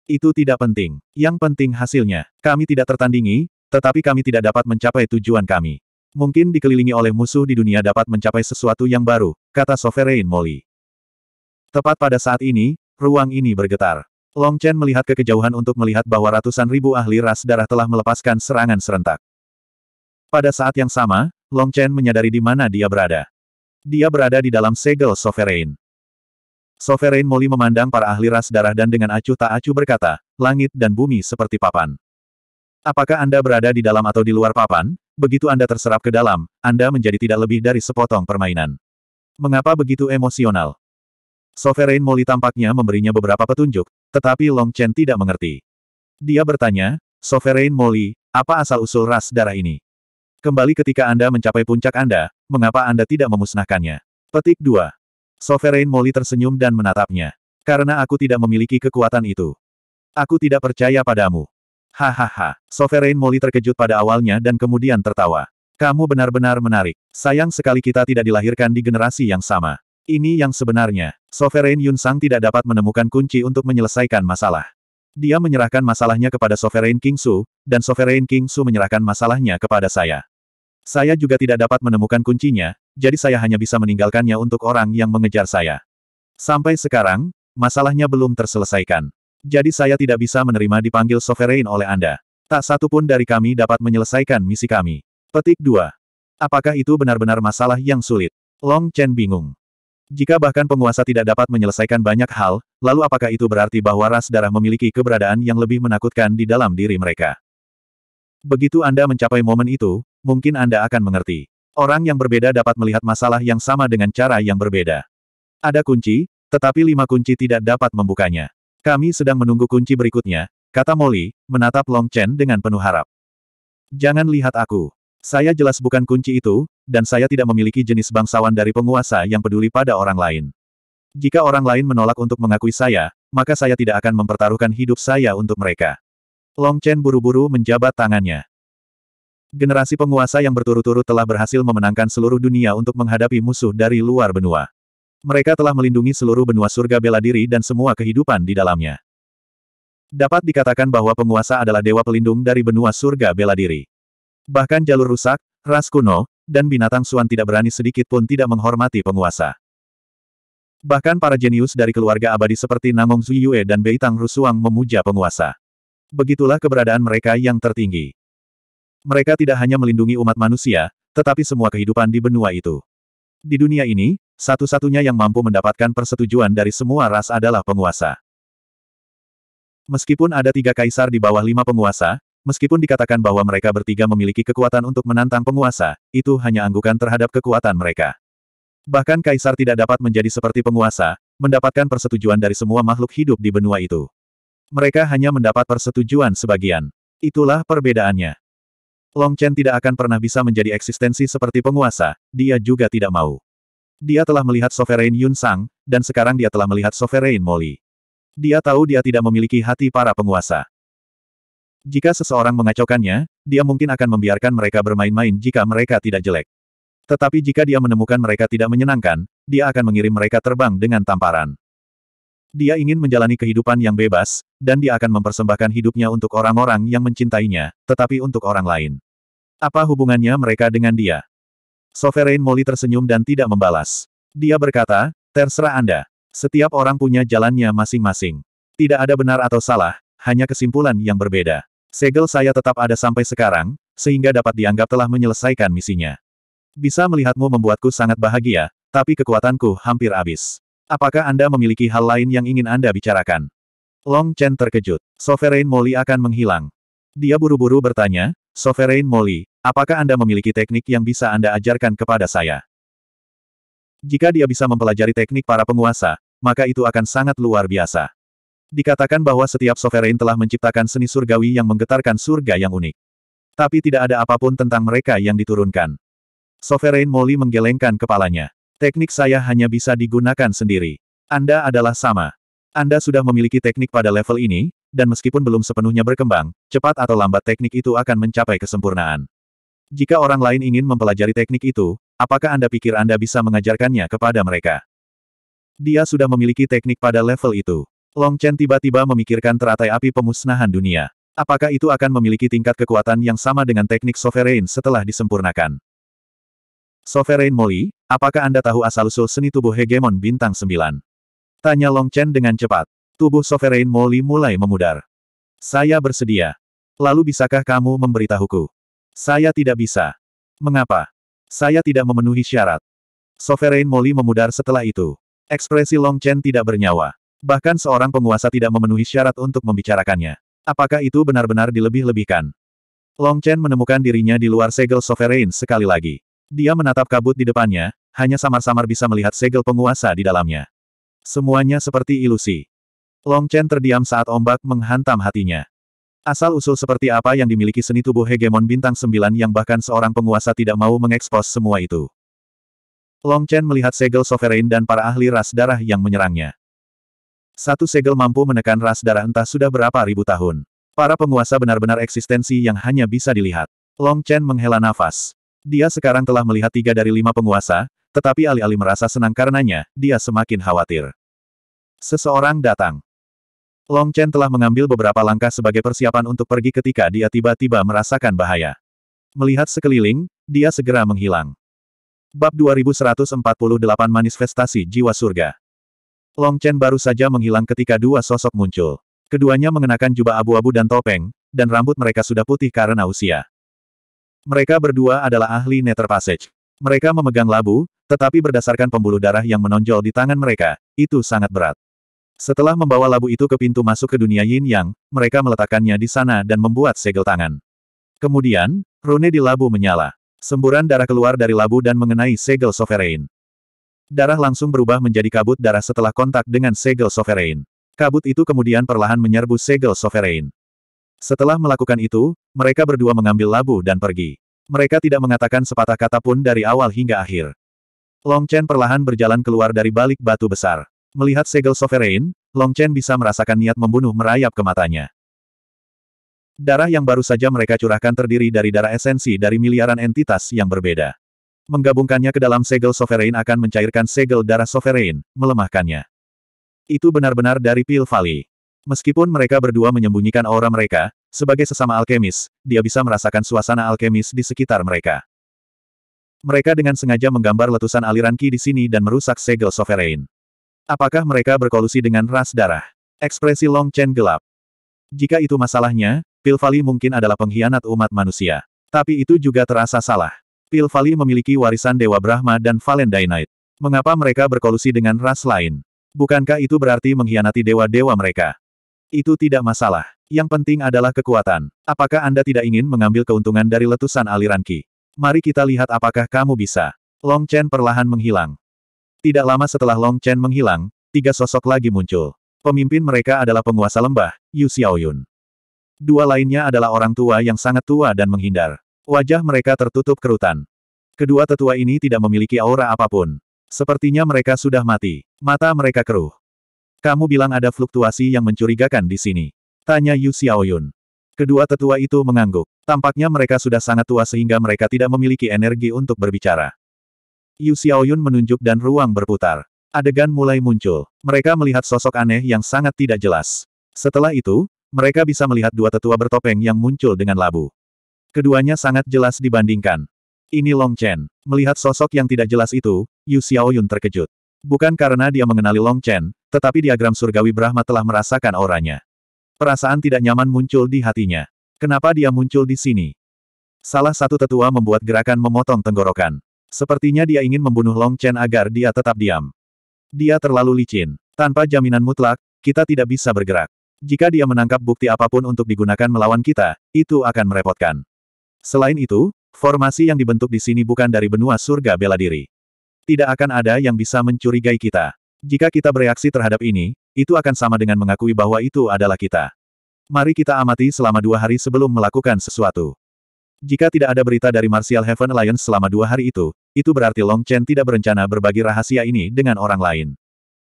Itu tidak penting. Yang penting hasilnya. Kami tidak tertandingi, tetapi kami tidak dapat mencapai tujuan kami. Mungkin dikelilingi oleh musuh di dunia dapat mencapai sesuatu yang baru, kata Sovereign Molly. Tepat pada saat ini, ruang ini bergetar. Long Chen melihat ke kejauhan untuk melihat bahwa ratusan ribu ahli ras darah telah melepaskan serangan serentak. Pada saat yang sama, Long Chen menyadari di mana dia berada. Dia berada di dalam segel Sovereign. Sovereign Molly memandang para ahli ras darah dan dengan acuh tak acuh berkata, langit dan bumi seperti papan. Apakah Anda berada di dalam atau di luar papan, begitu Anda terserap ke dalam, Anda menjadi tidak lebih dari sepotong permainan. Mengapa begitu emosional? Sovereign Molly tampaknya memberinya beberapa petunjuk, tetapi Long Chen tidak mengerti. Dia bertanya, Sovereign Molly, apa asal-usul ras darah ini? Kembali ketika Anda mencapai puncak Anda, mengapa Anda tidak memusnahkannya? Petik 2. Sovereign Molly tersenyum dan menatapnya. Karena aku tidak memiliki kekuatan itu. Aku tidak percaya padamu. Hahaha, Sovereign Molly terkejut pada awalnya dan kemudian tertawa. Kamu benar-benar menarik. Sayang sekali kita tidak dilahirkan di generasi yang sama. Ini yang sebenarnya. Sovereign Yun Sang tidak dapat menemukan kunci untuk menyelesaikan masalah. Dia menyerahkan masalahnya kepada Sovereign King Su, dan Sovereign King Su menyerahkan masalahnya kepada saya. Saya juga tidak dapat menemukan kuncinya, jadi saya hanya bisa meninggalkannya untuk orang yang mengejar saya. Sampai sekarang, masalahnya belum terselesaikan. Jadi saya tidak bisa menerima dipanggil sovereign oleh Anda. Tak satu pun dari kami dapat menyelesaikan misi kami. Petik 2. Apakah itu benar-benar masalah yang sulit? Long Chen bingung. Jika bahkan penguasa tidak dapat menyelesaikan banyak hal, lalu apakah itu berarti bahwa ras darah memiliki keberadaan yang lebih menakutkan di dalam diri mereka? Begitu Anda mencapai momen itu, mungkin Anda akan mengerti. Orang yang berbeda dapat melihat masalah yang sama dengan cara yang berbeda. Ada kunci, tetapi lima kunci tidak dapat membukanya. Kami sedang menunggu kunci berikutnya, kata Molly, menatap Long Chen dengan penuh harap. Jangan lihat aku. Saya jelas bukan kunci itu, dan saya tidak memiliki jenis bangsawan dari penguasa yang peduli pada orang lain. Jika orang lain menolak untuk mengakui saya, maka saya tidak akan mempertaruhkan hidup saya untuk mereka. Long Chen buru-buru menjabat tangannya. Generasi penguasa yang berturut-turut telah berhasil memenangkan seluruh dunia untuk menghadapi musuh dari luar benua. Mereka telah melindungi seluruh benua surga bela diri dan semua kehidupan di dalamnya. Dapat dikatakan bahwa penguasa adalah dewa pelindung dari benua surga bela diri. Bahkan jalur rusak, ras kuno, dan binatang suan tidak berani sedikit pun tidak menghormati penguasa. Bahkan para jenius dari keluarga abadi seperti Namong Zuyue dan Beitang Rusuang memuja penguasa. Begitulah keberadaan mereka yang tertinggi. Mereka tidak hanya melindungi umat manusia, tetapi semua kehidupan di benua itu. Di dunia ini, satu-satunya yang mampu mendapatkan persetujuan dari semua ras adalah penguasa. Meskipun ada tiga kaisar di bawah lima penguasa, meskipun dikatakan bahwa mereka bertiga memiliki kekuatan untuk menantang penguasa, itu hanya anggukan terhadap kekuatan mereka. Bahkan kaisar tidak dapat menjadi seperti penguasa, mendapatkan persetujuan dari semua makhluk hidup di benua itu. Mereka hanya mendapat persetujuan sebagian. Itulah perbedaannya. Long Chen tidak akan pernah bisa menjadi eksistensi seperti penguasa, dia juga tidak mau. Dia telah melihat Sovereign Yun Sang, dan sekarang dia telah melihat Sovereign Molly. Dia tahu dia tidak memiliki hati para penguasa. Jika seseorang mengacaukannya, dia mungkin akan membiarkan mereka bermain-main jika mereka tidak jelek. Tetapi jika dia menemukan mereka tidak menyenangkan, dia akan mengirim mereka terbang dengan tamparan. Dia ingin menjalani kehidupan yang bebas, dan dia akan mempersembahkan hidupnya untuk orang-orang yang mencintainya, tetapi untuk orang lain. Apa hubungannya mereka dengan dia? Sovereign Molly tersenyum dan tidak membalas. Dia berkata, terserah Anda. Setiap orang punya jalannya masing-masing. Tidak ada benar atau salah, hanya kesimpulan yang berbeda. Segel saya tetap ada sampai sekarang, sehingga dapat dianggap telah menyelesaikan misinya. Bisa melihatmu membuatku sangat bahagia, tapi kekuatanku hampir habis. Apakah Anda memiliki hal lain yang ingin Anda bicarakan? Long Chen terkejut. Sovereign Molly akan menghilang. Dia buru-buru bertanya, Sovereign Molly, apakah Anda memiliki teknik yang bisa Anda ajarkan kepada saya? Jika dia bisa mempelajari teknik para penguasa, maka itu akan sangat luar biasa. Dikatakan bahwa setiap sovereign telah menciptakan seni surgawi yang menggetarkan surga yang unik. Tapi tidak ada apapun tentang mereka yang diturunkan. Sovereign Molly menggelengkan kepalanya. Teknik saya hanya bisa digunakan sendiri. Anda adalah sama. Anda sudah memiliki teknik pada level ini, dan meskipun belum sepenuhnya berkembang, cepat atau lambat teknik itu akan mencapai kesempurnaan. Jika orang lain ingin mempelajari teknik itu, apakah Anda pikir Anda bisa mengajarkannya kepada mereka? Dia sudah memiliki teknik pada level itu. Long Chen tiba-tiba memikirkan teratai api pemusnahan dunia. Apakah itu akan memiliki tingkat kekuatan yang sama dengan teknik sovereign setelah disempurnakan? Sovereign Molly, Apakah Anda tahu asal-usul seni tubuh hegemon bintang 9? Tanya Long Chen dengan cepat. Tubuh Sovereign Molly mulai memudar. Saya bersedia. Lalu bisakah kamu memberitahuku? Saya tidak bisa. Mengapa? Saya tidak memenuhi syarat. Sovereign Molly memudar setelah itu. Ekspresi Long Chen tidak bernyawa. Bahkan seorang penguasa tidak memenuhi syarat untuk membicarakannya. Apakah itu benar-benar dilebih-lebihkan? Long Chen menemukan dirinya di luar segel Sovereign sekali lagi. Dia menatap kabut di depannya, hanya samar-samar bisa melihat segel penguasa di dalamnya. Semuanya seperti ilusi. Long Chen terdiam saat ombak menghantam hatinya. Asal-usul seperti apa yang dimiliki seni tubuh hegemon bintang sembilan yang bahkan seorang penguasa tidak mau mengekspos semua itu. Long Chen melihat segel sovereign dan para ahli ras darah yang menyerangnya. Satu segel mampu menekan ras darah entah sudah berapa ribu tahun. Para penguasa benar-benar eksistensi yang hanya bisa dilihat. Long Chen menghela nafas. Dia sekarang telah melihat tiga dari lima penguasa, tetapi alih-alih merasa senang karenanya, dia semakin khawatir. Seseorang datang. Long Chen telah mengambil beberapa langkah sebagai persiapan untuk pergi ketika dia tiba-tiba merasakan bahaya. Melihat sekeliling, dia segera menghilang. Bab 2148 Manifestasi Jiwa Surga Long Chen baru saja menghilang ketika dua sosok muncul. Keduanya mengenakan jubah abu-abu dan topeng, dan rambut mereka sudah putih karena usia. Mereka berdua adalah ahli Nether Passage. Mereka memegang labu, tetapi berdasarkan pembuluh darah yang menonjol di tangan mereka, itu sangat berat. Setelah membawa labu itu ke pintu masuk ke dunia yin yang, mereka meletakkannya di sana dan membuat segel tangan. Kemudian, rune di labu menyala. Semburan darah keluar dari labu dan mengenai segel sovereign. Darah langsung berubah menjadi kabut darah setelah kontak dengan segel sovereign. Kabut itu kemudian perlahan menyerbu segel sovereign. Setelah melakukan itu, mereka berdua mengambil labu dan pergi. Mereka tidak mengatakan sepatah kata pun dari awal hingga akhir. Long Chen perlahan berjalan keluar dari balik batu besar. Melihat segel sovereign, Long Chen bisa merasakan niat membunuh merayap ke matanya. Darah yang baru saja mereka curahkan terdiri dari darah esensi dari miliaran entitas yang berbeda. Menggabungkannya ke dalam segel sovereign akan mencairkan segel darah sovereign, melemahkannya. Itu benar-benar dari Pil Valley. Meskipun mereka berdua menyembunyikan aura mereka, sebagai sesama alkemis, dia bisa merasakan suasana alkemis di sekitar mereka. Mereka dengan sengaja menggambar letusan aliran Ki di sini dan merusak segel sovereign. Apakah mereka berkolusi dengan ras darah? Ekspresi Long Chen gelap. Jika itu masalahnya, Pilvali mungkin adalah pengkhianat umat manusia. Tapi itu juga terasa salah. Pilvali memiliki warisan Dewa Brahma dan Valendainite. Mengapa mereka berkolusi dengan ras lain? Bukankah itu berarti mengkhianati dewa-dewa mereka? Itu tidak masalah. Yang penting adalah kekuatan. Apakah Anda tidak ingin mengambil keuntungan dari letusan aliran Ki? Mari kita lihat apakah kamu bisa. Long Chen perlahan menghilang. Tidak lama setelah Long Chen menghilang, tiga sosok lagi muncul. Pemimpin mereka adalah penguasa lembah, Yu Xiaoyun. Dua lainnya adalah orang tua yang sangat tua dan menghindar. Wajah mereka tertutup kerutan. Kedua tetua ini tidak memiliki aura apapun. Sepertinya mereka sudah mati. Mata mereka keruh. Kamu bilang ada fluktuasi yang mencurigakan di sini. Tanya Yu Xiaoyun. Kedua tetua itu mengangguk. Tampaknya mereka sudah sangat tua sehingga mereka tidak memiliki energi untuk berbicara. Yu Xiaoyun menunjuk dan ruang berputar. Adegan mulai muncul. Mereka melihat sosok aneh yang sangat tidak jelas. Setelah itu, mereka bisa melihat dua tetua bertopeng yang muncul dengan labu. Keduanya sangat jelas dibandingkan. Ini Long Chen. Melihat sosok yang tidak jelas itu, Yu Xiaoyun terkejut. Bukan karena dia mengenali Long Chen, tetapi diagram surgawi Brahma telah merasakan auranya. Perasaan tidak nyaman muncul di hatinya. Kenapa dia muncul di sini? Salah satu tetua membuat gerakan memotong tenggorokan. Sepertinya dia ingin membunuh Long Chen agar dia tetap diam. Dia terlalu licin. Tanpa jaminan mutlak, kita tidak bisa bergerak. Jika dia menangkap bukti apapun untuk digunakan melawan kita, itu akan merepotkan. Selain itu, formasi yang dibentuk di sini bukan dari benua surga bela diri. Tidak akan ada yang bisa mencurigai kita. Jika kita bereaksi terhadap ini, itu akan sama dengan mengakui bahwa itu adalah kita. Mari kita amati selama dua hari sebelum melakukan sesuatu. Jika tidak ada berita dari Martial Heaven Alliance selama dua hari itu, itu berarti Long Chen tidak berencana berbagi rahasia ini dengan orang lain.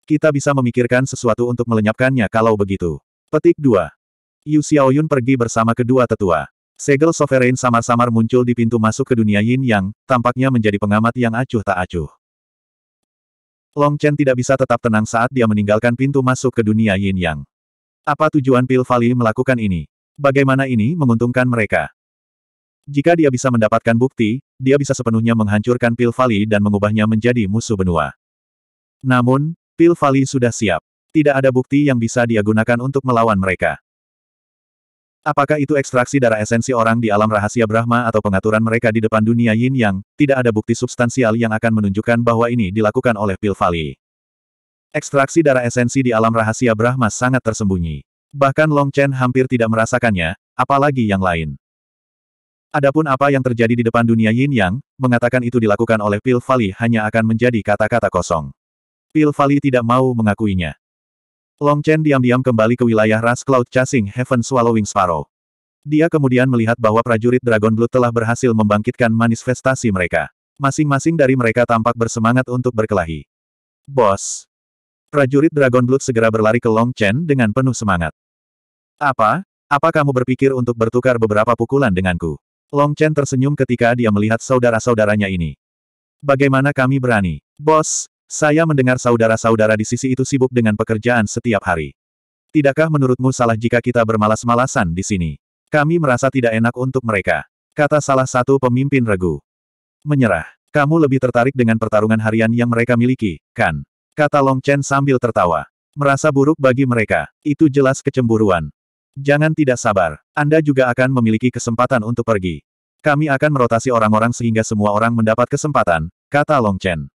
Kita bisa memikirkan sesuatu untuk melenyapkannya kalau begitu. Petik 2. Yu Xiaoyun pergi bersama kedua tetua. Segel Sovereign samar-samar muncul di pintu masuk ke dunia Yin Yang, tampaknya menjadi pengamat yang acuh tak acuh. Long Chen tidak bisa tetap tenang saat dia meninggalkan pintu masuk ke dunia Yin Yang. Apa tujuan Pil Valley melakukan ini? Bagaimana ini menguntungkan mereka? Jika dia bisa mendapatkan bukti, dia bisa sepenuhnya menghancurkan Pil Valley dan mengubahnya menjadi musuh benua. Namun, Pil Valley sudah siap. Tidak ada bukti yang bisa dia gunakan untuk melawan mereka. Apakah itu ekstraksi darah esensi orang di alam rahasia Brahma atau pengaturan mereka di depan dunia yin yang, tidak ada bukti substansial yang akan menunjukkan bahwa ini dilakukan oleh Pilvali. Ekstraksi darah esensi di alam rahasia Brahma sangat tersembunyi. Bahkan Long Chen hampir tidak merasakannya, apalagi yang lain. Adapun apa yang terjadi di depan dunia yin yang, mengatakan itu dilakukan oleh Pilvali hanya akan menjadi kata-kata kosong. Pilvali tidak mau mengakuinya. Long Chen diam-diam kembali ke wilayah ras Cloud Chasing Heaven Swallowing Sparrow. Dia kemudian melihat bahwa prajurit Dragon Blood telah berhasil membangkitkan manifestasi mereka. Masing-masing dari mereka tampak bersemangat untuk berkelahi. Bos. Prajurit Dragon Blood segera berlari ke Long Chen dengan penuh semangat. Apa? Apa kamu berpikir untuk bertukar beberapa pukulan denganku? Long Chen tersenyum ketika dia melihat saudara-saudaranya ini. Bagaimana kami berani? Bos, saya mendengar saudara-saudara di sisi itu sibuk dengan pekerjaan setiap hari. Tidakkah menurutmu salah jika kita bermalas-malasan di sini? Kami merasa tidak enak untuk mereka. Kata salah satu pemimpin regu. Menyerah. Kamu lebih tertarik dengan pertarungan harian yang mereka miliki, kan? Kata Long Chen sambil tertawa. Merasa buruk bagi mereka. Itu jelas kecemburuan. Jangan tidak sabar. Anda juga akan memiliki kesempatan untuk pergi. Kami akan merotasi orang-orang sehingga semua orang mendapat kesempatan, kata Long Chen.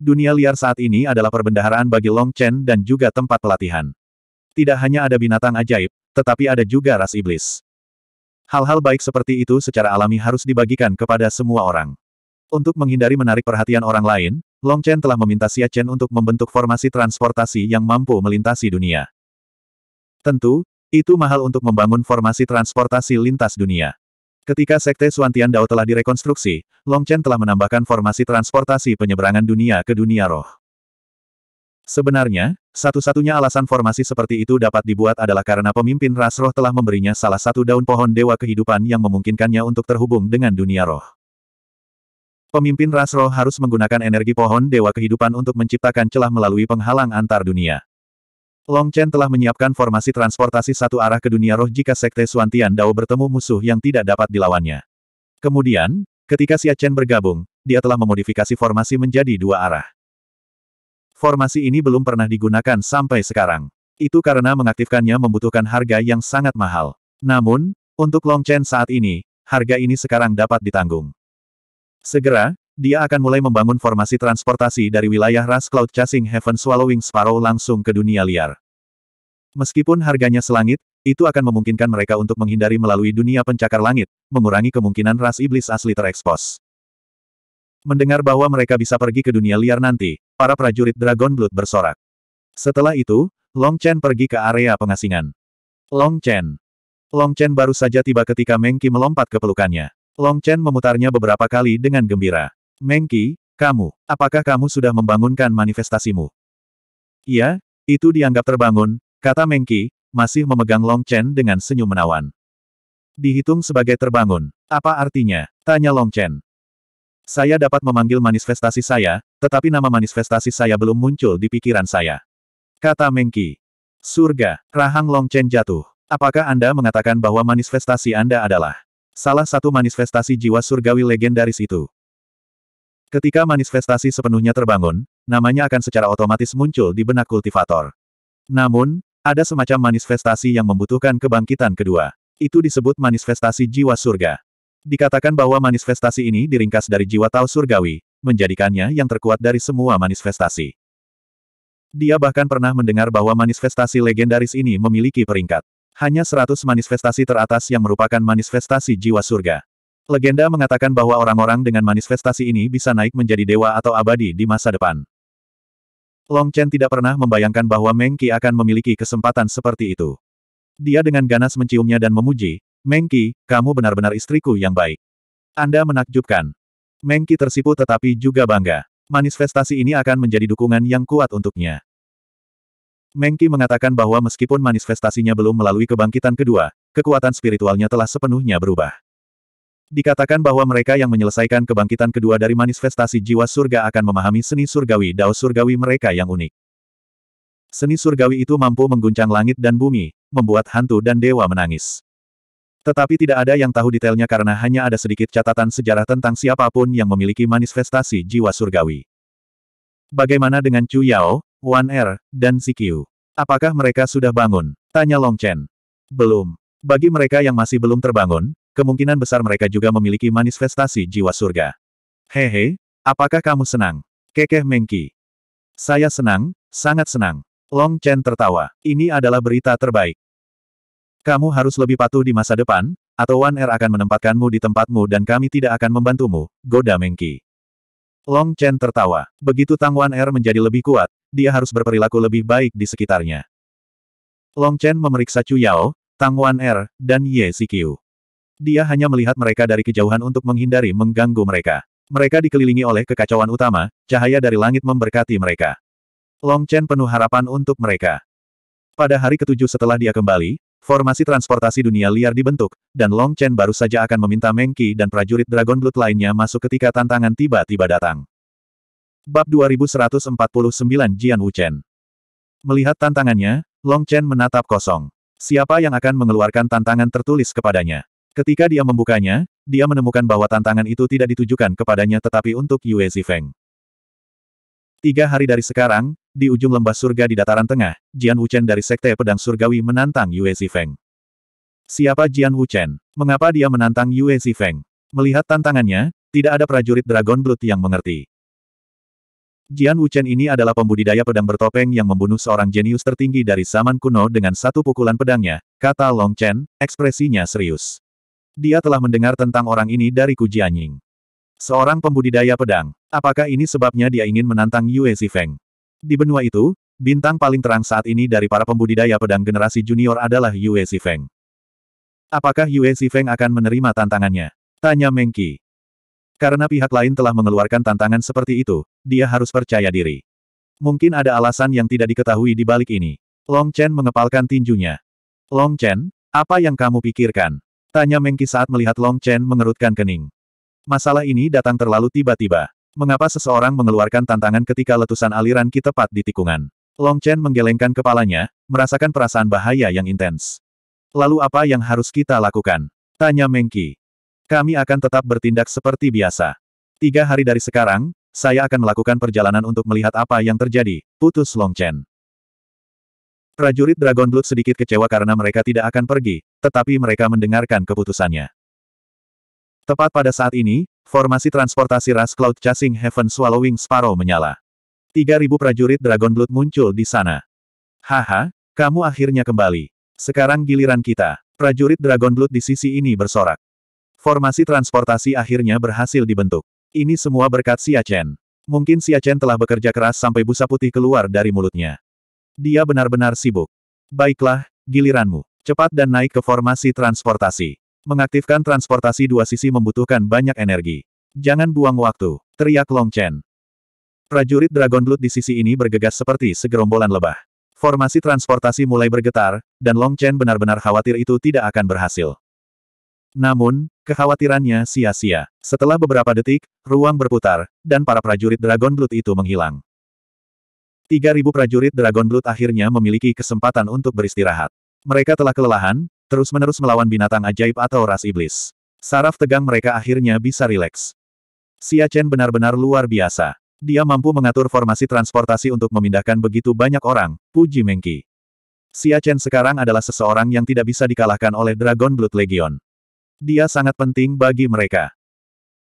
Dunia liar saat ini adalah perbendaharaan bagi Long Chen dan juga tempat pelatihan. Tidak hanya ada binatang ajaib, tetapi ada juga ras iblis. Hal-hal baik seperti itu secara alami harus dibagikan kepada semua orang. Untuk menghindari menarik perhatian orang lain, Long Chen telah meminta Xia Chen untuk membentuk formasi transportasi yang mampu melintasi dunia. Tentu, itu mahal untuk membangun formasi transportasi lintas dunia. Ketika Sekte Suantian Dao telah direkonstruksi, Long Chen telah menambahkan formasi transportasi penyeberangan dunia ke dunia roh. Sebenarnya, satu-satunya alasan formasi seperti itu dapat dibuat adalah karena pemimpin ras roh telah memberinya salah satu daun pohon dewa kehidupan yang memungkinkannya untuk terhubung dengan dunia roh. Pemimpin ras roh harus menggunakan energi pohon dewa kehidupan untuk menciptakan celah melalui penghalang antar dunia. Long Chen telah menyiapkan formasi transportasi satu arah ke dunia roh jika Sekte Suantian Dao bertemu musuh yang tidak dapat dilawannya. Kemudian, ketika Xia Chen bergabung, dia telah memodifikasi formasi menjadi dua arah. Formasi ini belum pernah digunakan sampai sekarang. Itu karena mengaktifkannya membutuhkan harga yang sangat mahal. Namun, untuk Long Chen saat ini, harga ini sekarang dapat ditanggung. Segera, dia akan mulai membangun formasi transportasi dari wilayah Ras Cloud Chasing Heaven Swallowing Sparrow langsung ke dunia liar. Meskipun harganya selangit, itu akan memungkinkan mereka untuk menghindari melalui dunia pencakar langit, mengurangi kemungkinan ras iblis asli terekspos. Mendengar bahwa mereka bisa pergi ke dunia liar nanti, para prajurit Dragon Blood bersorak. Setelah itu, Long Chen pergi ke area pengasingan. Long Chen. Long Chen baru saja tiba ketika Mengki melompat ke pelukannya. Long Chen memutarnya beberapa kali dengan gembira. Mengki, kamu, apakah kamu sudah membangunkan manifestasimu? Iya, itu dianggap terbangun, Kata Mengki, masih memegang Long Chen dengan senyum menawan. Dihitung sebagai terbangun. Apa artinya? Tanya Long Chen. Saya dapat memanggil manifestasi saya, tetapi nama manifestasi saya belum muncul di pikiran saya. Kata Mengki. Surga, rahang Long Chen jatuh. Apakah Anda mengatakan bahwa manifestasi Anda adalah salah satu manifestasi jiwa surgawi legendaris itu? Ketika manifestasi sepenuhnya terbangun, namanya akan secara otomatis muncul di benak kultivator. Namun, ada semacam manifestasi yang membutuhkan kebangkitan kedua. Itu disebut manifestasi jiwa surga. Dikatakan bahwa manifestasi ini diringkas dari jiwa Tao surgawi, menjadikannya yang terkuat dari semua manifestasi. Dia bahkan pernah mendengar bahwa manifestasi legendaris ini memiliki peringkat. Hanya 100 manifestasi teratas yang merupakan manifestasi jiwa surga. Legenda mengatakan bahwa orang-orang dengan manifestasi ini bisa naik menjadi dewa atau abadi di masa depan. Long Chen tidak pernah membayangkan bahwa Meng Qi akan memiliki kesempatan seperti itu. Dia dengan ganas menciumnya dan memuji, Meng Qi, kamu benar-benar istriku yang baik. Anda menakjubkan. Meng Qi tersipu tetapi juga bangga. Manifestasi ini akan menjadi dukungan yang kuat untuknya. Meng Qi mengatakan bahwa meskipun manifestasinya belum melalui kebangkitan kedua, kekuatan spiritualnya telah sepenuhnya berubah. Dikatakan bahwa mereka yang menyelesaikan kebangkitan kedua dari manifestasi jiwa surga akan memahami seni surgawi dao surgawi mereka yang unik. Seni surgawi itu mampu mengguncang langit dan bumi, membuat hantu dan dewa menangis. Tetapi tidak ada yang tahu detailnya karena hanya ada sedikit catatan sejarah tentang siapapun yang memiliki manifestasi jiwa surgawi. Bagaimana dengan Chu Yao, Wan Er, dan Qiu? Apakah mereka sudah bangun? Tanya Long Chen. Belum. Bagi mereka yang masih belum terbangun, kemungkinan besar mereka juga memiliki manifestasi jiwa surga. Hehe, apakah kamu senang? Kekeh Mengki. Saya senang, sangat senang. Long Chen tertawa. Ini adalah berita terbaik. Kamu harus lebih patuh di masa depan, atau Wan Er akan menempatkanmu di tempatmu dan kami tidak akan membantumu, goda Mengki. Long Chen tertawa. Begitu Tang Wan Er menjadi lebih kuat, dia harus berperilaku lebih baik di sekitarnya. Long Chen memeriksa Chu Yao, Tang Wan Er, dan Ye Zikyu. Dia hanya melihat mereka dari kejauhan untuk menghindari mengganggu mereka. Mereka dikelilingi oleh kekacauan utama, cahaya dari langit memberkati mereka. Long Chen penuh harapan untuk mereka. Pada hari ketujuh setelah dia kembali, formasi transportasi dunia liar dibentuk, dan Long Chen baru saja akan meminta Mengki dan prajurit Dragon Blood lainnya masuk ketika tantangan tiba-tiba datang. Bab 2149 Jian Wuchen Melihat tantangannya, Long Chen menatap kosong. Siapa yang akan mengeluarkan tantangan tertulis kepadanya? Ketika dia membukanya, dia menemukan bahwa tantangan itu tidak ditujukan kepadanya tetapi untuk Yue Zifeng. Tiga hari dari sekarang, di ujung lembah surga di dataran tengah, Jian Wuchen dari Sekte Pedang Surgawi menantang Yue Zifeng. Siapa Jian Wuchen? Mengapa dia menantang Yue Zifeng? Melihat tantangannya, tidak ada prajurit Dragon Blood yang mengerti. Jian Wuchen ini adalah pembudidaya pedang bertopeng yang membunuh seorang jenius tertinggi dari zaman kuno dengan satu pukulan pedangnya, kata Long Chen, ekspresinya serius. Dia telah mendengar tentang orang ini dari Ku Jianying. Seorang pembudidaya pedang. Apakah ini sebabnya dia ingin menantang Yue Zifeng? Di benua itu, bintang paling terang saat ini dari para pembudidaya pedang generasi junior adalah Yue Zifeng. Apakah Yue Zifeng akan menerima tantangannya? Tanya Mengki. Karena pihak lain telah mengeluarkan tantangan seperti itu, dia harus percaya diri. Mungkin ada alasan yang tidak diketahui di balik ini. Long Chen mengepalkan tinjunya. Long Chen, apa yang kamu pikirkan? Tanya Mengki saat melihat Long Chen mengerutkan kening. Masalah ini datang terlalu tiba-tiba. Mengapa seseorang mengeluarkan tantangan ketika letusan aliran Ki tepat di tikungan? Long Chen menggelengkan kepalanya, merasakan perasaan bahaya yang intens. Lalu apa yang harus kita lakukan? Tanya Mengki. Kami akan tetap bertindak seperti biasa. Tiga hari dari sekarang, saya akan melakukan perjalanan untuk melihat apa yang terjadi, putus Long Chen. Prajurit Dragon Blood sedikit kecewa karena mereka tidak akan pergi, tetapi mereka mendengarkan keputusannya. Tepat pada saat ini, formasi transportasi ras Cloud Chasing Heaven Swallowing Sparrow menyala. 3.000 prajurit Dragon Blood muncul di sana. Haha, kamu akhirnya kembali. Sekarang giliran kita. Prajurit Dragon Blood di sisi ini bersorak. Formasi transportasi akhirnya berhasil dibentuk. Ini semua berkat Xia Chen. Mungkin Xia Chen telah bekerja keras sampai busa putih keluar dari mulutnya. Dia benar-benar sibuk. Baiklah, giliranmu. Cepat dan naik ke formasi transportasi. Mengaktifkan transportasi dua sisi membutuhkan banyak energi. Jangan buang waktu, teriak Long Chen. Prajurit Dragon Blood di sisi ini bergegas seperti segerombolan lebah. Formasi transportasi mulai bergetar, dan Long Chen benar-benar khawatir itu tidak akan berhasil. Namun, kekhawatirannya sia-sia. Setelah beberapa detik, ruang berputar, dan para prajurit Dragon Blood itu menghilang. 3.000 prajurit Dragon Blood akhirnya memiliki kesempatan untuk beristirahat. Mereka telah kelelahan, terus-menerus melawan binatang ajaib atau ras iblis. Saraf tegang mereka akhirnya bisa rileks. Xia Chen benar-benar luar biasa. Dia mampu mengatur formasi transportasi untuk memindahkan begitu banyak orang, puji Mengki. Xia Chen sekarang adalah seseorang yang tidak bisa dikalahkan oleh Dragon Blood Legion. Dia sangat penting bagi mereka.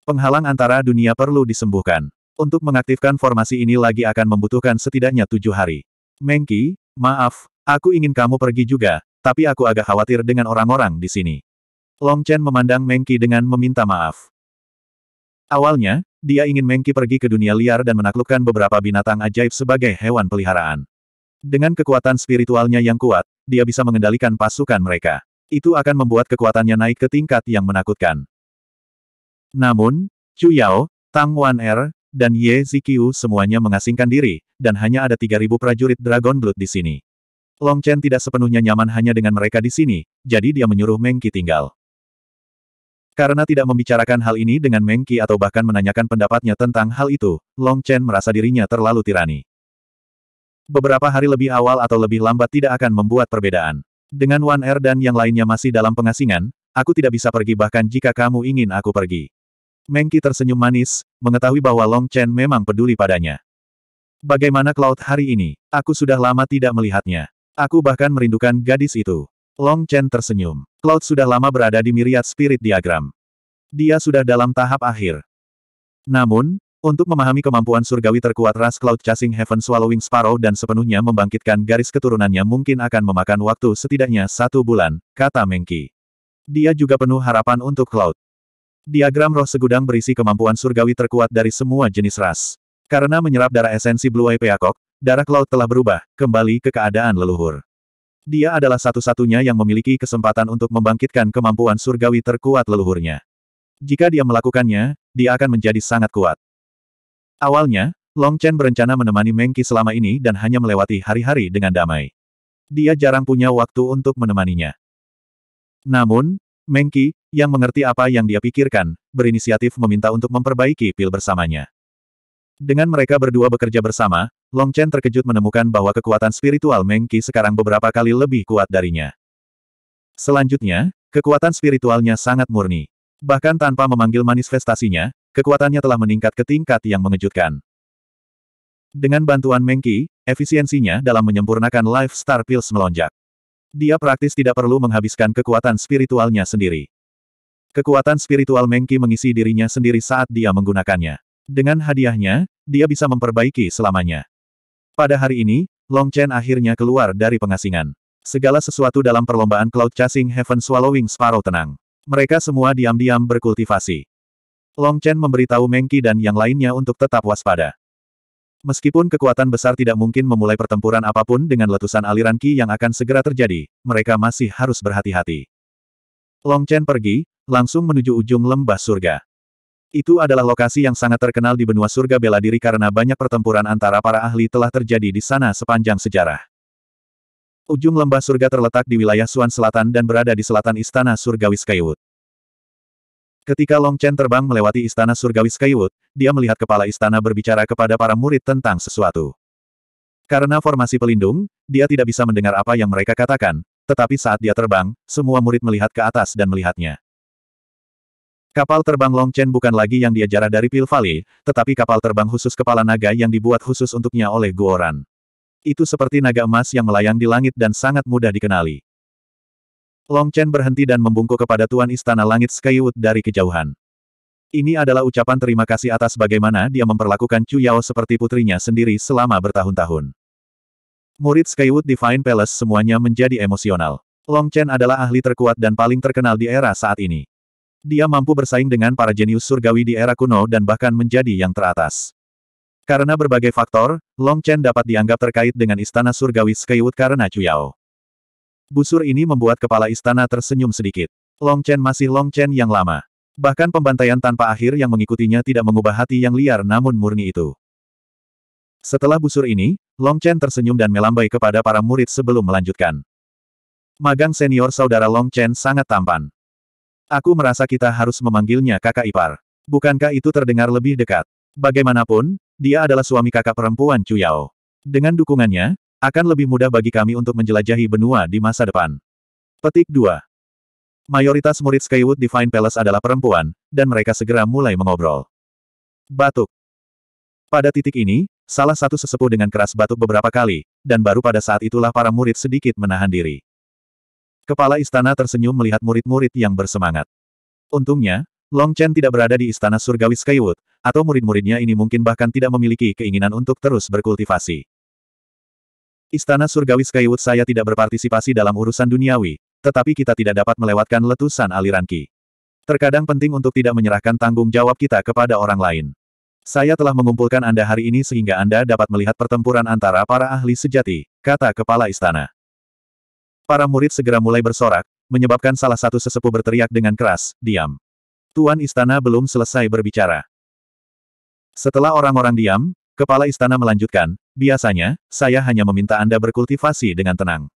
Penghalang antara dunia perlu disembuhkan. Untuk mengaktifkan formasi ini lagi akan membutuhkan setidaknya tujuh hari. Mengki, maaf, aku ingin kamu pergi juga, tapi aku agak khawatir dengan orang-orang di sini. Long Chen memandang Mengki dengan meminta maaf. Awalnya, dia ingin Mengki pergi ke dunia liar dan menaklukkan beberapa binatang ajaib sebagai hewan peliharaan. Dengan kekuatan spiritualnya yang kuat, dia bisa mengendalikan pasukan mereka. Itu akan membuat kekuatannya naik ke tingkat yang menakutkan. Namun, Chu Yao, Tang Wan Er, dan Ye Zikiu semuanya mengasingkan diri, dan hanya ada 3.000 prajurit Dragon Blood di sini. Long Chen tidak sepenuhnya nyaman hanya dengan mereka di sini, jadi dia menyuruh Mengki tinggal. Karena tidak membicarakan hal ini dengan Mengki atau bahkan menanyakan pendapatnya tentang hal itu, Long Chen merasa dirinya terlalu tirani. Beberapa hari lebih awal atau lebih lambat tidak akan membuat perbedaan. Dengan Wan Er dan yang lainnya masih dalam pengasingan, aku tidak bisa pergi bahkan jika kamu ingin aku pergi. Mengki tersenyum manis, mengetahui bahwa Long Chen memang peduli padanya. Bagaimana Cloud hari ini? Aku sudah lama tidak melihatnya. Aku bahkan merindukan gadis itu. Long Chen tersenyum. Cloud sudah lama berada di miriat spirit diagram. Dia sudah dalam tahap akhir. Namun, untuk memahami kemampuan surgawi terkuat ras Cloud Chasing Heaven Swallowing Sparrow dan sepenuhnya membangkitkan garis keturunannya mungkin akan memakan waktu setidaknya satu bulan, kata Mengki. Dia juga penuh harapan untuk Cloud. Diagram roh segudang berisi kemampuan surgawi terkuat dari semua jenis ras. Karena menyerap darah esensi Blue Eye Peacock, darah Cloud telah berubah, kembali ke keadaan leluhur. Dia adalah satu-satunya yang memiliki kesempatan untuk membangkitkan kemampuan surgawi terkuat leluhurnya. Jika dia melakukannya, dia akan menjadi sangat kuat. Awalnya, Long Chen berencana menemani Mengki selama ini dan hanya melewati hari-hari dengan damai. Dia jarang punya waktu untuk menemaninya. Namun, Mengki, yang mengerti apa yang dia pikirkan, berinisiatif meminta untuk memperbaiki pil bersamanya. Dengan mereka berdua bekerja bersama, Long Chen terkejut menemukan bahwa kekuatan spiritual Mengki sekarang beberapa kali lebih kuat darinya. Selanjutnya, kekuatan spiritualnya sangat murni. Bahkan tanpa memanggil manifestasinya, kekuatannya telah meningkat ke tingkat yang mengejutkan. Dengan bantuan Mengki, efisiensinya dalam menyempurnakan Life Star Pills melonjak. Dia praktis tidak perlu menghabiskan kekuatan spiritualnya sendiri. Kekuatan spiritual Mengki mengisi dirinya sendiri saat dia menggunakannya. Dengan hadiahnya, dia bisa memperbaiki selamanya. Pada hari ini, Long Chen akhirnya keluar dari pengasingan. Segala sesuatu dalam perlombaan Cloud Chasing Heaven Swallowing Sparrow tenang. Mereka semua diam-diam berkultivasi. Long Chen memberitahu Mengki dan yang lainnya untuk tetap waspada. Meskipun kekuatan besar tidak mungkin memulai pertempuran apapun dengan letusan aliran Ki yang akan segera terjadi, mereka masih harus berhati-hati. Long Chen pergi, langsung menuju ujung lembah surga. Itu adalah lokasi yang sangat terkenal di benua surga bela diri karena banyak pertempuran antara para ahli telah terjadi di sana sepanjang sejarah. Ujung lembah surga terletak di wilayah Suan Selatan dan berada di selatan Istana Surgawi Skywood. Ketika Long Chen terbang melewati istana surgawi Skywood, dia melihat kepala istana berbicara kepada para murid tentang sesuatu. Karena formasi pelindung, dia tidak bisa mendengar apa yang mereka katakan, tetapi saat dia terbang, semua murid melihat ke atas dan melihatnya. Kapal terbang Long Chen bukan lagi yang dia jarah dari Pil Valley, tetapi kapal terbang khusus kepala naga yang dibuat khusus untuknya oleh Guoran. Itu seperti naga emas yang melayang di langit dan sangat mudah dikenali. Long Chen berhenti dan membungkuk kepada Tuan Istana Langit Skywood dari kejauhan. Ini adalah ucapan terima kasih atas bagaimana dia memperlakukan Chu Yao seperti putrinya sendiri selama bertahun-tahun. Murid Skywood Divine Palace semuanya menjadi emosional. Long Chen adalah ahli terkuat dan paling terkenal di era saat ini. Dia mampu bersaing dengan para jenius surgawi di era kuno dan bahkan menjadi yang teratas. Karena berbagai faktor, Long Chen dapat dianggap terkait dengan istana surgawi Skywood karena Chu Yao. Busur ini membuat kepala istana tersenyum sedikit. Long Chen masih Long Chen yang lama. Bahkan pembantaian tanpa akhir yang mengikutinya tidak mengubah hati yang liar namun murni itu. Setelah busur ini, Long Chen tersenyum dan melambai kepada para murid sebelum melanjutkan. Magang senior saudara Long Chen sangat tampan. Aku merasa kita harus memanggilnya kakak ipar. Bukankah itu terdengar lebih dekat? Bagaimanapun, dia adalah suami kakak perempuan Chu Yao. Dengan dukungannya, akan lebih mudah bagi kami untuk menjelajahi benua di masa depan. Petik 2. Mayoritas murid Skywood Divine Palace adalah perempuan, dan mereka segera mulai mengobrol. Batuk. Pada titik ini, salah satu sesepuh dengan keras batuk beberapa kali, dan baru pada saat itulah para murid sedikit menahan diri. Kepala istana tersenyum melihat murid-murid yang bersemangat. Untungnya, Long Chen tidak berada di istana surgawi Skywood, atau murid-muridnya ini mungkin bahkan tidak memiliki keinginan untuk terus berkultivasi. Istana Surgawi Skywood saya tidak berpartisipasi dalam urusan duniawi, tetapi kita tidak dapat melewatkan letusan aliran Ki. Terkadang penting untuk tidak menyerahkan tanggung jawab kita kepada orang lain. Saya telah mengumpulkan Anda hari ini sehingga Anda dapat melihat pertempuran antara para ahli sejati, kata kepala istana. Para murid segera mulai bersorak, menyebabkan salah satu sesepuh berteriak dengan keras, diam. Tuan istana belum selesai berbicara. Setelah orang-orang diam, Kepala istana melanjutkan, biasanya, saya hanya meminta Anda berkultivasi dengan tenang.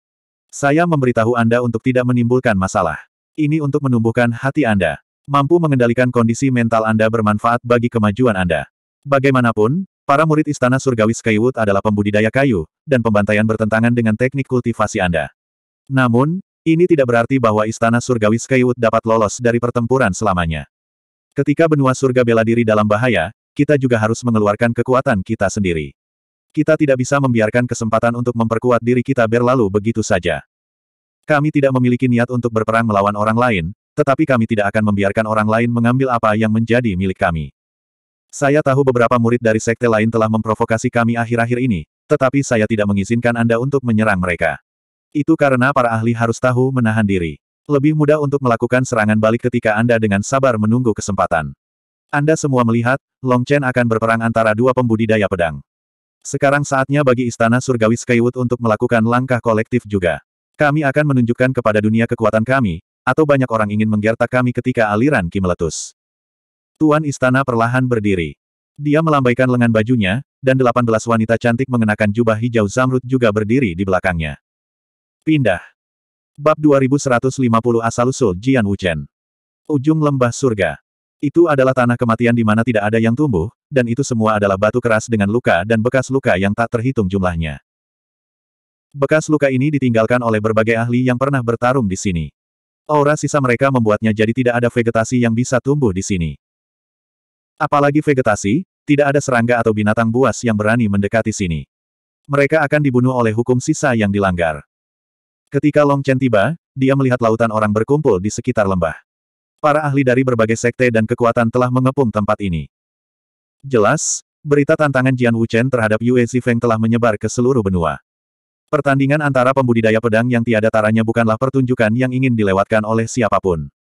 Saya memberitahu Anda untuk tidak menimbulkan masalah. Ini untuk menumbuhkan hati Anda. Mampu mengendalikan kondisi mental Anda bermanfaat bagi kemajuan Anda. Bagaimanapun, para murid istana surgawi Skywood adalah pembudidaya kayu, dan pembantaian bertentangan dengan teknik kultivasi Anda. Namun, ini tidak berarti bahwa istana surgawi Skywood dapat lolos dari pertempuran selamanya. Ketika benua surga bela diri dalam bahaya, kita juga harus mengeluarkan kekuatan kita sendiri. Kita tidak bisa membiarkan kesempatan untuk memperkuat diri kita berlalu begitu saja. Kami tidak memiliki niat untuk berperang melawan orang lain, tetapi kami tidak akan membiarkan orang lain mengambil apa yang menjadi milik kami. Saya tahu beberapa murid dari sekte lain telah memprovokasi kami akhir-akhir ini, tetapi saya tidak mengizinkan Anda untuk menyerang mereka. Itu karena para ahli harus tahu menahan diri. Lebih mudah untuk melakukan serangan balik ketika Anda dengan sabar menunggu kesempatan. Anda semua melihat, Long Chen akan berperang antara dua pembudidaya pedang. Sekarang saatnya bagi Istana Surgawi Skywood untuk melakukan langkah kolektif juga. Kami akan menunjukkan kepada dunia kekuatan kami, atau banyak orang ingin menggertak kami ketika aliran Ki meletus. Tuan Istana perlahan berdiri. Dia melambaikan lengan bajunya, dan delapan belas wanita cantik mengenakan jubah hijau zamrud juga berdiri di belakangnya. Pindah. Bab 2150 Asal-Usul Jian Wuchen. Ujung Lembah Surga. Itu adalah tanah kematian di mana tidak ada yang tumbuh, dan itu semua adalah batu keras dengan luka dan bekas luka yang tak terhitung jumlahnya. Bekas luka ini ditinggalkan oleh berbagai ahli yang pernah bertarung di sini. Aura sisa mereka membuatnya jadi tidak ada vegetasi yang bisa tumbuh di sini. Apalagi vegetasi, tidak ada serangga atau binatang buas yang berani mendekati sini. Mereka akan dibunuh oleh hukum sisa yang dilanggar. Ketika Long Chen tiba, dia melihat lautan orang berkumpul di sekitar lembah. Para ahli dari berbagai sekte dan kekuatan telah mengepung tempat ini. Jelas, berita tantangan Jian Wuchen terhadap Yue Zifeng telah menyebar ke seluruh benua. Pertandingan antara pembudidaya pedang yang tiada taranya bukanlah pertunjukan yang ingin dilewatkan oleh siapapun.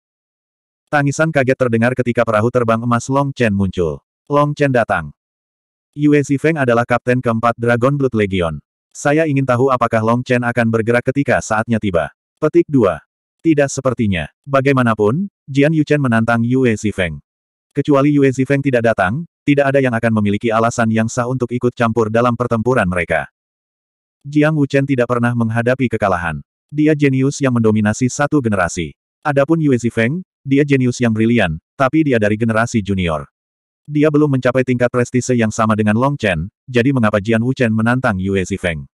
Tangisan kaget terdengar ketika perahu terbang emas Long Chen muncul. Long Chen datang. Yue Zifeng adalah kapten keempat Dragon Blood Legion. Saya ingin tahu apakah Long Chen akan bergerak ketika saatnya tiba. Petik 2. Tidak sepertinya. Bagaimanapun, Jian Yuchen menantang Yue Zifeng. Kecuali Yue Zifeng tidak datang, tidak ada yang akan memiliki alasan yang sah untuk ikut campur dalam pertempuran mereka. Jiang Wuchen tidak pernah menghadapi kekalahan. Dia jenius yang mendominasi satu generasi. Adapun Yue Zifeng, dia jenius yang brilian, tapi dia dari generasi junior. Dia belum mencapai tingkat prestise yang sama dengan Long Chen, jadi mengapa Jian Wuchen menantang Yue Zifeng?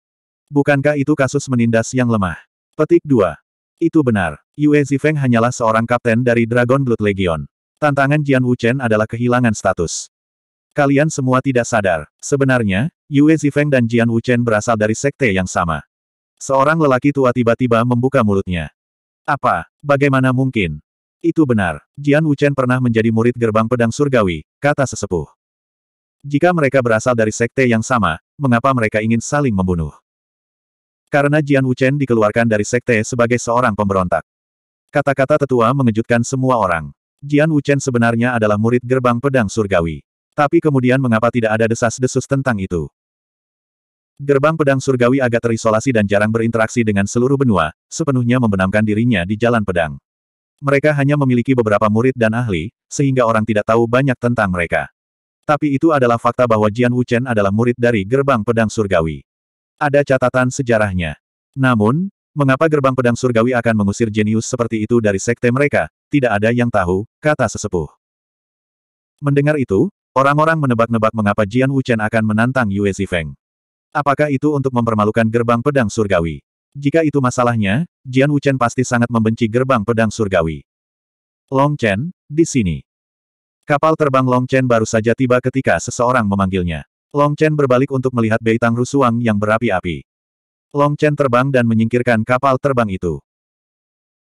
Bukankah itu kasus menindas yang lemah? Petik 2. Itu benar, Yue Zifeng hanyalah seorang kapten dari Dragon Blood Legion. Tantangan Jian Wuchen adalah kehilangan status. Kalian semua tidak sadar, sebenarnya, Yue Zifeng dan Jian Wuchen berasal dari sekte yang sama. Seorang lelaki tua tiba-tiba membuka mulutnya. Apa? Bagaimana mungkin? Itu benar, Jian Wuchen pernah menjadi murid gerbang pedang surgawi, kata sesepuh. Jika mereka berasal dari sekte yang sama, mengapa mereka ingin saling membunuh? Karena Jian Wuchen dikeluarkan dari sekte sebagai seorang pemberontak. Kata-kata tetua mengejutkan semua orang. Jian Wuchen sebenarnya adalah murid gerbang pedang surgawi. Tapi kemudian mengapa tidak ada desas-desus tentang itu? Gerbang pedang surgawi agak terisolasi dan jarang berinteraksi dengan seluruh benua, sepenuhnya membenamkan dirinya di jalan pedang. Mereka hanya memiliki beberapa murid dan ahli, sehingga orang tidak tahu banyak tentang mereka. Tapi itu adalah fakta bahwa Jian Wuchen adalah murid dari gerbang pedang surgawi. Ada catatan sejarahnya. Namun, mengapa gerbang pedang surgawi akan mengusir jenius seperti itu dari sekte mereka, tidak ada yang tahu, kata sesepuh. Mendengar itu, orang-orang menebak-nebak mengapa Jian Wuchen akan menantang Yue Zifeng. Apakah itu untuk mempermalukan gerbang pedang surgawi? Jika itu masalahnya, Jian Wuchen pasti sangat membenci gerbang pedang surgawi. Long Chen, di sini. Kapal terbang Long Chen baru saja tiba ketika seseorang memanggilnya. Long Chen berbalik untuk melihat Beitang Rusuang yang berapi-api. Long Chen terbang dan menyingkirkan kapal terbang itu.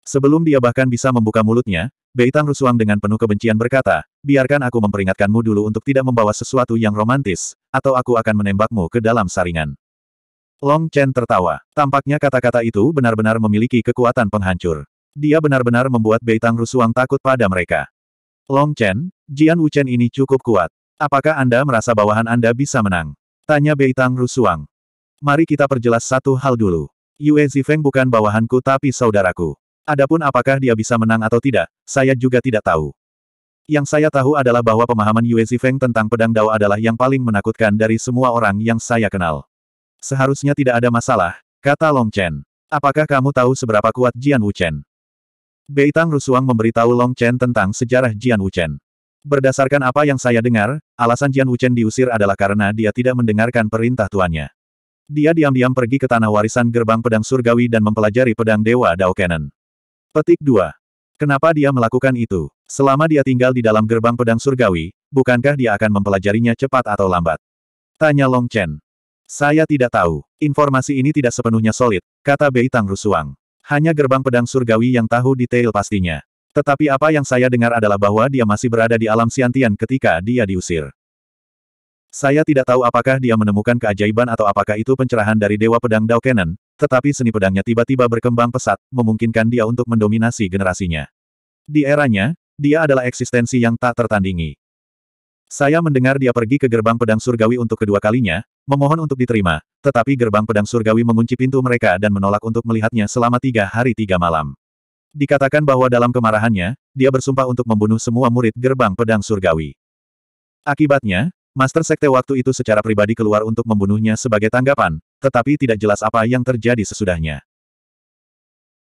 Sebelum dia bahkan bisa membuka mulutnya, Beitang Rusuang dengan penuh kebencian berkata, biarkan aku memperingatkanmu dulu untuk tidak membawa sesuatu yang romantis, atau aku akan menembakmu ke dalam saringan. Long Chen tertawa. Tampaknya kata-kata itu benar-benar memiliki kekuatan penghancur. Dia benar-benar membuat Beitang Rusuang takut pada mereka. Long Chen, Jian Wuchen ini cukup kuat. Apakah Anda merasa bawahan Anda bisa menang? Tanya Bei Tang Rusuang. Mari kita perjelas satu hal dulu. Yue Zifeng bukan bawahanku tapi saudaraku. Adapun apakah dia bisa menang atau tidak, saya juga tidak tahu. Yang saya tahu adalah bahwa pemahaman Yue Zifeng tentang pedang Dao adalah yang paling menakutkan dari semua orang yang saya kenal. Seharusnya tidak ada masalah, kata Long Chen. Apakah kamu tahu seberapa kuat Jian Wuchen? Chen? Beitang Rusuang memberitahu Long Chen tentang sejarah Jian Wuchen. Berdasarkan apa yang saya dengar, alasan Jian Wuchen diusir adalah karena dia tidak mendengarkan perintah tuannya. Dia diam-diam pergi ke tanah warisan gerbang pedang surgawi dan mempelajari pedang Dewa Dao Cannon. Petik 2. Kenapa dia melakukan itu? Selama dia tinggal di dalam gerbang pedang surgawi, bukankah dia akan mempelajarinya cepat atau lambat? Tanya Long Chen. Saya tidak tahu. Informasi ini tidak sepenuhnya solid, kata Bei Tang Rusuang. Hanya gerbang pedang surgawi yang tahu detail pastinya. Tetapi apa yang saya dengar adalah bahwa dia masih berada di alam siantian ketika dia diusir. Saya tidak tahu apakah dia menemukan keajaiban atau apakah itu pencerahan dari Dewa Pedang Dao Kenan, tetapi seni pedangnya tiba-tiba berkembang pesat, memungkinkan dia untuk mendominasi generasinya. Di eranya, dia adalah eksistensi yang tak tertandingi. Saya mendengar dia pergi ke gerbang pedang surgawi untuk kedua kalinya, memohon untuk diterima, tetapi gerbang pedang surgawi mengunci pintu mereka dan menolak untuk melihatnya selama tiga hari tiga malam. Dikatakan bahwa dalam kemarahannya, dia bersumpah untuk membunuh semua murid gerbang pedang surgawi. Akibatnya, Master Sekte waktu itu secara pribadi keluar untuk membunuhnya sebagai tanggapan, tetapi tidak jelas apa yang terjadi sesudahnya.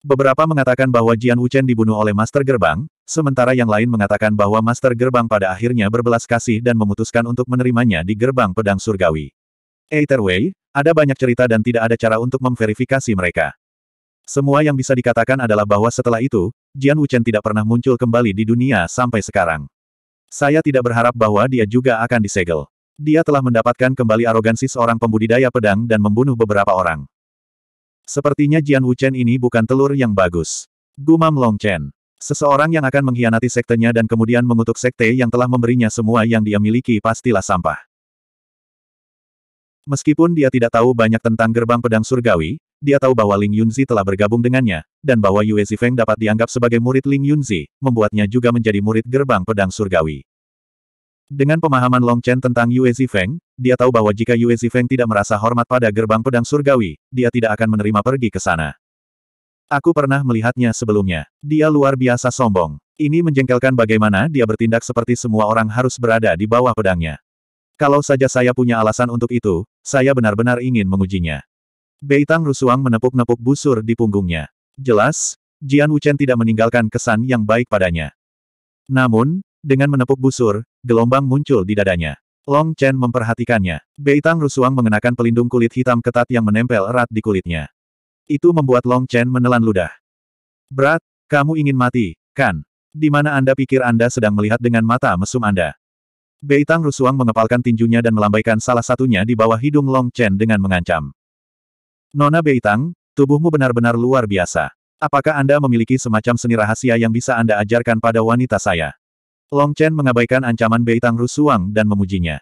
Beberapa mengatakan bahwa Jian Wuchen dibunuh oleh Master Gerbang, sementara yang lain mengatakan bahwa Master Gerbang pada akhirnya berbelas kasih dan memutuskan untuk menerimanya di Gerbang Pedang Surgawi. Either way, ada banyak cerita dan tidak ada cara untuk memverifikasi mereka. Semua yang bisa dikatakan adalah bahwa setelah itu, Jian Wuchen tidak pernah muncul kembali di dunia sampai sekarang. Saya tidak berharap bahwa dia juga akan disegel. Dia telah mendapatkan kembali arogansi seorang pembudidaya pedang dan membunuh beberapa orang. Sepertinya Jian Wuchen ini bukan telur yang bagus. Gumam Long Chen. Seseorang yang akan mengkhianati sektenya dan kemudian mengutuk sekte yang telah memberinya semua yang dia miliki pastilah sampah. Meskipun dia tidak tahu banyak tentang gerbang pedang surgawi, dia tahu bahwa Ling Yunzi telah bergabung dengannya, dan bahwa Yue Zifeng dapat dianggap sebagai murid Ling Yunzi, membuatnya juga menjadi murid gerbang pedang surgawi. Dengan pemahaman Long Chen tentang Yue Zifeng, dia tahu bahwa jika Yue Zifeng tidak merasa hormat pada gerbang pedang surgawi, dia tidak akan menerima pergi ke sana. Aku pernah melihatnya sebelumnya. Dia luar biasa sombong. Ini menjengkelkan bagaimana dia bertindak seperti semua orang harus berada di bawah pedangnya. Kalau saja saya punya alasan untuk itu, saya benar-benar ingin mengujinya. Beitang Rusuang menepuk-nepuk busur di punggungnya. Jelas, Jian Wuchen tidak meninggalkan kesan yang baik padanya. Namun, dengan menepuk busur, gelombang muncul di dadanya. Long Chen memperhatikannya. Beitang Rusuang mengenakan pelindung kulit hitam ketat yang menempel erat di kulitnya. Itu membuat Long Chen menelan ludah. Berat, kamu ingin mati, kan? Di mana Anda pikir Anda sedang melihat dengan mata mesum Anda? Beitang Rusuang mengepalkan tinjunya dan melambaikan salah satunya di bawah hidung Long Chen dengan mengancam. Nona Beitang, tubuhmu benar-benar luar biasa. Apakah Anda memiliki semacam seni rahasia yang bisa Anda ajarkan pada wanita saya? Long Chen mengabaikan ancaman Beitang Rusuang dan memujinya.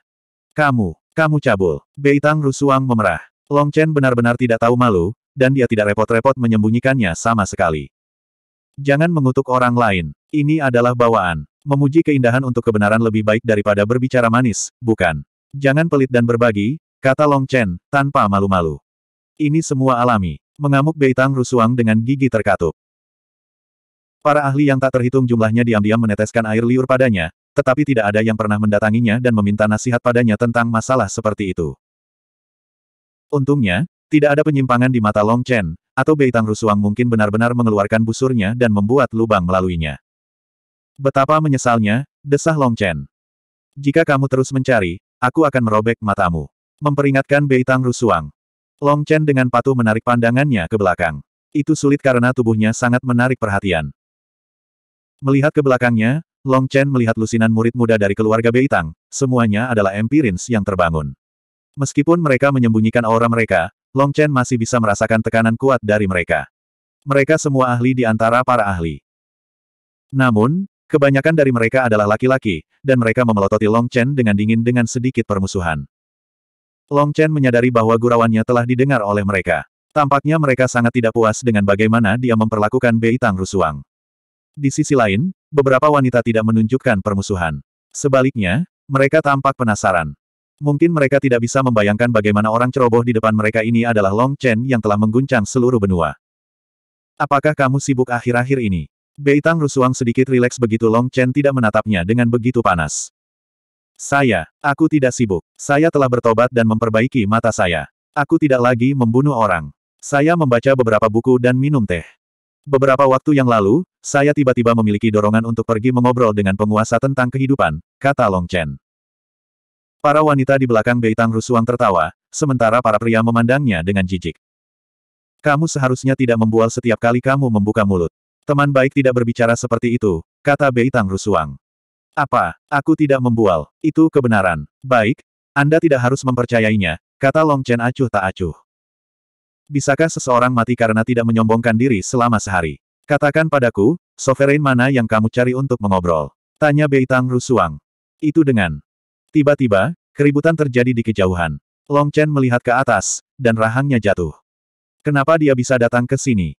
Kamu, kamu cabul. Beitang Rusuang memerah. Long Chen benar-benar tidak tahu malu, dan dia tidak repot-repot menyembunyikannya sama sekali. Jangan mengutuk orang lain. Ini adalah bawaan. Memuji keindahan untuk kebenaran lebih baik daripada berbicara manis, bukan? Jangan pelit dan berbagi, kata Long Chen, tanpa malu-malu. Ini semua alami. Mengamuk Beitang Rusuang dengan gigi terkatup. Para ahli yang tak terhitung jumlahnya diam-diam meneteskan air liur padanya, tetapi tidak ada yang pernah mendatanginya dan meminta nasihat padanya tentang masalah seperti itu. Untungnya, tidak ada penyimpangan di mata Long Chen, atau Beitang Rusuang mungkin benar-benar mengeluarkan busurnya dan membuat lubang melaluinya. Betapa menyesalnya, desah Long Chen. Jika kamu terus mencari, aku akan merobek matamu. Memperingatkan Beitang Rusuang. Long Chen dengan patuh menarik pandangannya ke belakang. Itu sulit karena tubuhnya sangat menarik perhatian. Melihat ke belakangnya, Long Chen melihat lusinan murid muda dari keluarga Beitang, semuanya adalah empirins yang terbangun. Meskipun mereka menyembunyikan aura mereka, Long Chen masih bisa merasakan tekanan kuat dari mereka. Mereka semua ahli di antara para ahli. Namun, kebanyakan dari mereka adalah laki-laki, dan mereka memelototi Long Chen dengan dingin dengan sedikit permusuhan. Long Chen menyadari bahwa gurauannya telah didengar oleh mereka. Tampaknya mereka sangat tidak puas dengan bagaimana dia memperlakukan Bei Tang Rusuang. Di sisi lain, beberapa wanita tidak menunjukkan permusuhan. Sebaliknya, mereka tampak penasaran. Mungkin mereka tidak bisa membayangkan bagaimana orang ceroboh di depan mereka ini adalah Long Chen yang telah mengguncang seluruh benua. Apakah kamu sibuk akhir-akhir ini? Bei Tang Rusuang sedikit rileks begitu Long Chen tidak menatapnya dengan begitu panas. Saya, aku tidak sibuk. Saya telah bertobat dan memperbaiki mata saya. Aku tidak lagi membunuh orang. Saya membaca beberapa buku dan minum teh. Beberapa waktu yang lalu, saya tiba-tiba memiliki dorongan untuk pergi mengobrol dengan penguasa tentang kehidupan, kata Long Chen. Para wanita di belakang Beitang Rusuang tertawa, sementara para pria memandangnya dengan jijik. Kamu seharusnya tidak membual setiap kali kamu membuka mulut. Teman baik tidak berbicara seperti itu, kata Beitang Rusuang. Apa? Aku tidak membual. Itu kebenaran. Baik, Anda tidak harus mempercayainya, kata Long Chen acuh tak acuh. Bisakah seseorang mati karena tidak menyombongkan diri selama sehari? Katakan padaku, sovereign mana yang kamu cari untuk mengobrol? Tanya Bei Beitang Rusuang. Itu dengan. Tiba-tiba, keributan terjadi di kejauhan. Long Chen melihat ke atas, dan rahangnya jatuh. Kenapa dia bisa datang ke sini?